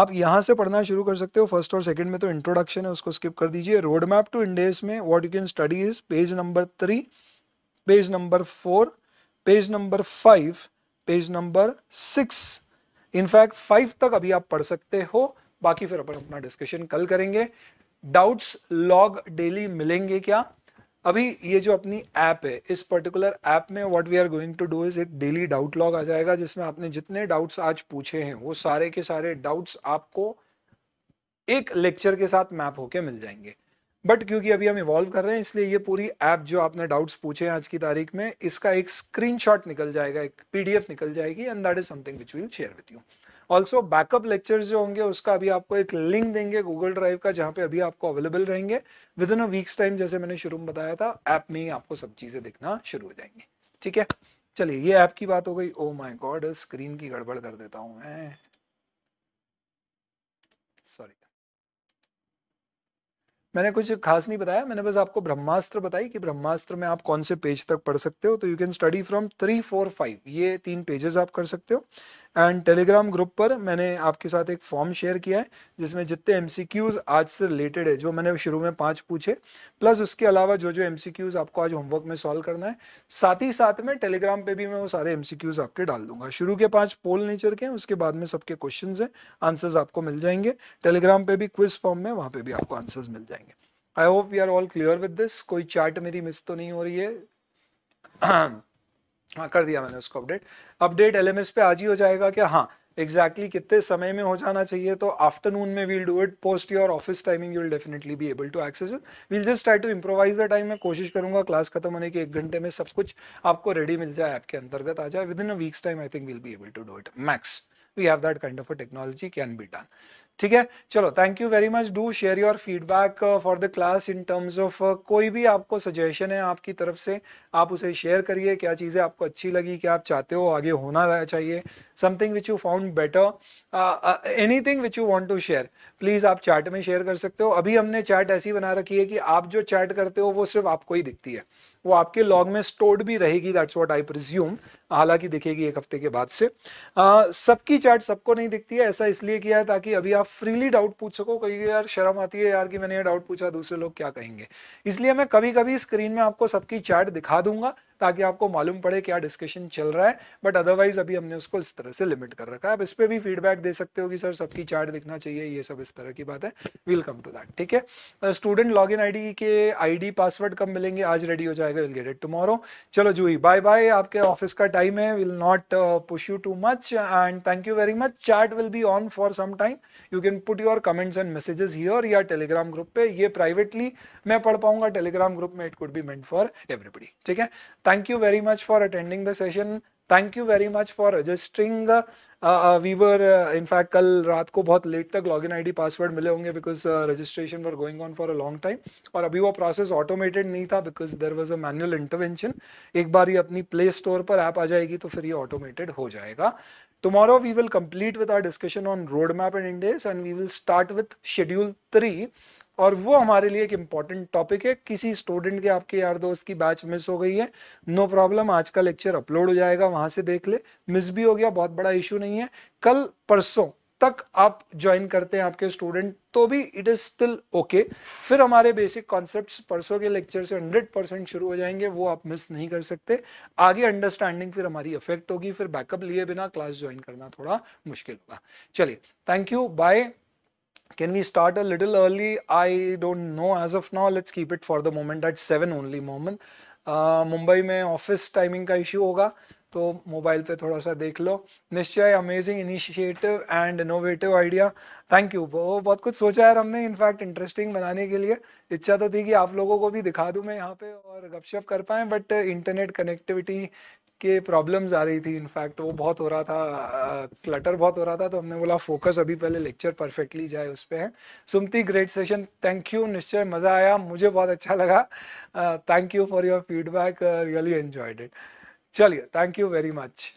आप यहां से पढ़ना शुरू कर सकते हो फर्स्ट और सेकंड में तो इंट्रोडक्शन है उसको स्किप कर दीजिए रोड मैप टू इंडेस में what you can study is page number three page number four page number five page number six in fact five तक अभी आप पढ़ सकते हो बाकी फिर अपन अपना डिस्कशन कल करेंगे डाउट्स लॉग डेली मिलेंगे क्या अभी ये जो अपनी ऐप है इस पर्टिकुलर ऐप में what we are going to do is एक डेली डाउट लॉग आ जाएगा जिसमें आपने जितने डाउट्स आज पूछे हैं वो सारे के सारे डाउट्स आपको एक लेक्चर के साथ मैप होके मिल जाएंगे बट क्योंकि अभी हम इवॉल्व कर रहे हैं इसलिए ये पूरी ऐप जो आपने डाउट्स पूछे हैं आज की तारीख में इसका एक स्क्रीनशॉट निकल जाएगा एक पीडीएफ निकल जाएगी and that is something which will share with you also backup lectures जो होंगे उसका अभी आपको एक लिंक देंगे गूगल ड्राइव का जहां पे अभी आपको अवेलेबल रहेंगे within a weeks time जैसे मैंने शुरू में बताया था ऐप में ही आपको सब चीज़ें देखना शुरू हो जाएंगे ठीक है चलिए ये ऐप की बात हो गई ओ माय गॉड स्क्रीन की गड़बड़ कर देता हूं मैं सॉरी मैंने कुछ खास नहीं बताया मैंने बस आपको ब्रह्मास्त्र बताई कि ब्रह्मास्त्र में आप कौन से पेज तक पढ़ सकते हो तो you can study from three four five ये तीन पेजेस आप कर सकते हो एंड टेलीग्राम ग्रुप पर मैंने आपके साथ एक फॉर्म शेयर किया है जिसमें जितने एम आज से रिलेटेड है जो मैंने शुरू में पांच पूछे प्लस उसके अलावा जो जो एम आपको आज होमवर्क में सॉल्व करना है साथ ही साथ में टेलीग्राम पे भी मैं वो सारे एम आपके डाल दूंगा शुरू के पांच पोल नेचर के उसके बाद में सबके क्वेश्चन है आंसर्स आपको मिल जाएंगे टेलीग्राम पे भी क्विज फॉर्म में वहां पे भी आपको आंसर्स मिल जाएंगे I hope we are all clear with this कोई चार्ट मेरी मिस तो नहीं हो रही है हाँ कर दिया मैंने उसको अपडेट अपडेट एल पे आज ही हो जाएगा कि हाँ एग्जैक्टली exactly कितने समय में हो जाना चाहिए तो आफ्टरनून में we'll do it post your office timing you will definitely be able to access it we'll just try to improvise the time मैं कोशिश करूंगा क्लास खत्म होने के एक घंटे में सब कुछ आपको रेडी मिल जाए आपके अंतर्गत आ जाए within a weeks time I think will be able to do it max we have that kind of a technology can be done ठीक है चलो thank you very much do share your feedback for the class in terms of कोई भी आपको suggestion है आपकी तरफ से आप उसे शेयर करिए क्या चीज़ें आपको अच्छी लगी क्या आप चाहते हो आगे होना चाहिए something which you found better anything which you want to share please आप चैट में शेयर कर सकते हो अभी हमने चैट ऐसी बना रखी है कि आप जो चैट करते हो वो सिर्फ आपको ही दिखती है वो आपके लॉग में स्टोर्ड भी रहेगी दैट्स व्हाट आई प्रिज्यूम हालांकि दिखेगी एक हफ्ते के बाद से सबकी चैट सबको नहीं दिखती है ऐसा इसलिए किया है ताकि अभी आप फ्रीली डाउट पूछ सको कहीं यार शर्म आती है यार कि मैंने ये डाउट पूछा दूसरे लोग क्या कहेंगे इसलिए मैं कभी कभी स्क्रीन में आपको सबकी चैट दिखा दूंगा ताकि आपको मालूम पड़े क्या डिस्कशन चल रहा है बट अदरवाइज अभी हमने उसको इस तरह से लिमिट कर रखा है आप इस पर भी फीडबैक दे सकते हो कि सर सबकी चार्ट दिखना चाहिए ये सब इस तरह की बात है वेलकम टू दैट ठीक है स्टूडेंट लॉग इन आई के आई पासवर्ड कब मिलेंगे आज रेडी हो जाएगा विल गेट इट टुमारो चलो जूही बाय बाय आपके ऑफिस का टाइम है will not push you too much and thank you very much chat will be on for some time you can put your comments and messages here या Telegram group पे ये privately मैं पढ़ पाऊंगा Telegram group में it could be meant for everybody ठीक है thank you very much for attending the session thank you very much for registering we were in fact कल रात को बहुत लेट तक log in I D password मिले होंगे because registration for going on for a long time और अभी वो प्रोसेस ऑटोमेटेड नहीं था because there was a manual intervention एक बार ये अपनी प्ले स्टोर पर ऐप आ जाएगी तो फिर ये ऑटोमेटेड हो जाएगा Tomorrow we will complete with our discussion on roadmap and index and we will start with schedule 3 और वो हमारे लिए एक इम्पॉर्टेंट टॉपिक है किसी स्टूडेंट के आपके यार दोस्त की बैच मिस हो गई है नो no प्रॉब्लम आज का लेक्चर अपलोड हो जाएगा वहां से देख ले मिस भी हो गया बहुत बड़ा इशू नहीं है कल परसों तक आप ज्वाइन करते हैं आपके स्टूडेंट तो भी इट इज स्टिल ओके फिर हमारे बेसिक कॉन्सेप्ट परसों के लेक्चर से 100 परसेंट शुरू हो जाएंगे वो आप मिस नहीं कर सकते आगे अंडरस्टैंडिंग फिर हमारी इफेक्ट होगी फिर बैकअप लिए बिना क्लास ज्वाइन करना थोड़ा मुश्किल होगा चलिए thank you bye can we start a little early i don't know as of now let's keep it for the moment at 7 only moment uh, mumbai mein office timing ka issue hoga तो mobile पे थोड़ा सा देख लो Nishchay amazing initiative and innovative idea thank you वो बहुत कुछ सोचा है हमने इनफैक्ट इंटरेस्टिंग बनाने के लिए इच्छा तो थी कि आप लोगों को भी दिखा दूं मैं यहाँ पे और गपशप कर पाए बट इंटरनेट कनेक्टिविटी के प्रॉब्लम्स आ रही थी इनफैक्ट वो बहुत हो रहा था क्लटर बहुत हो रहा था तो हमने बोला फोकस अभी पहले लेक्चर परफेक्टली जाए उस पर है Sumati great session thank you Nishchay मज़ा आया मुझे बहुत अच्छा लगा thank you for your feedback really enjoyed it चलिए थैंक यू वेरी मच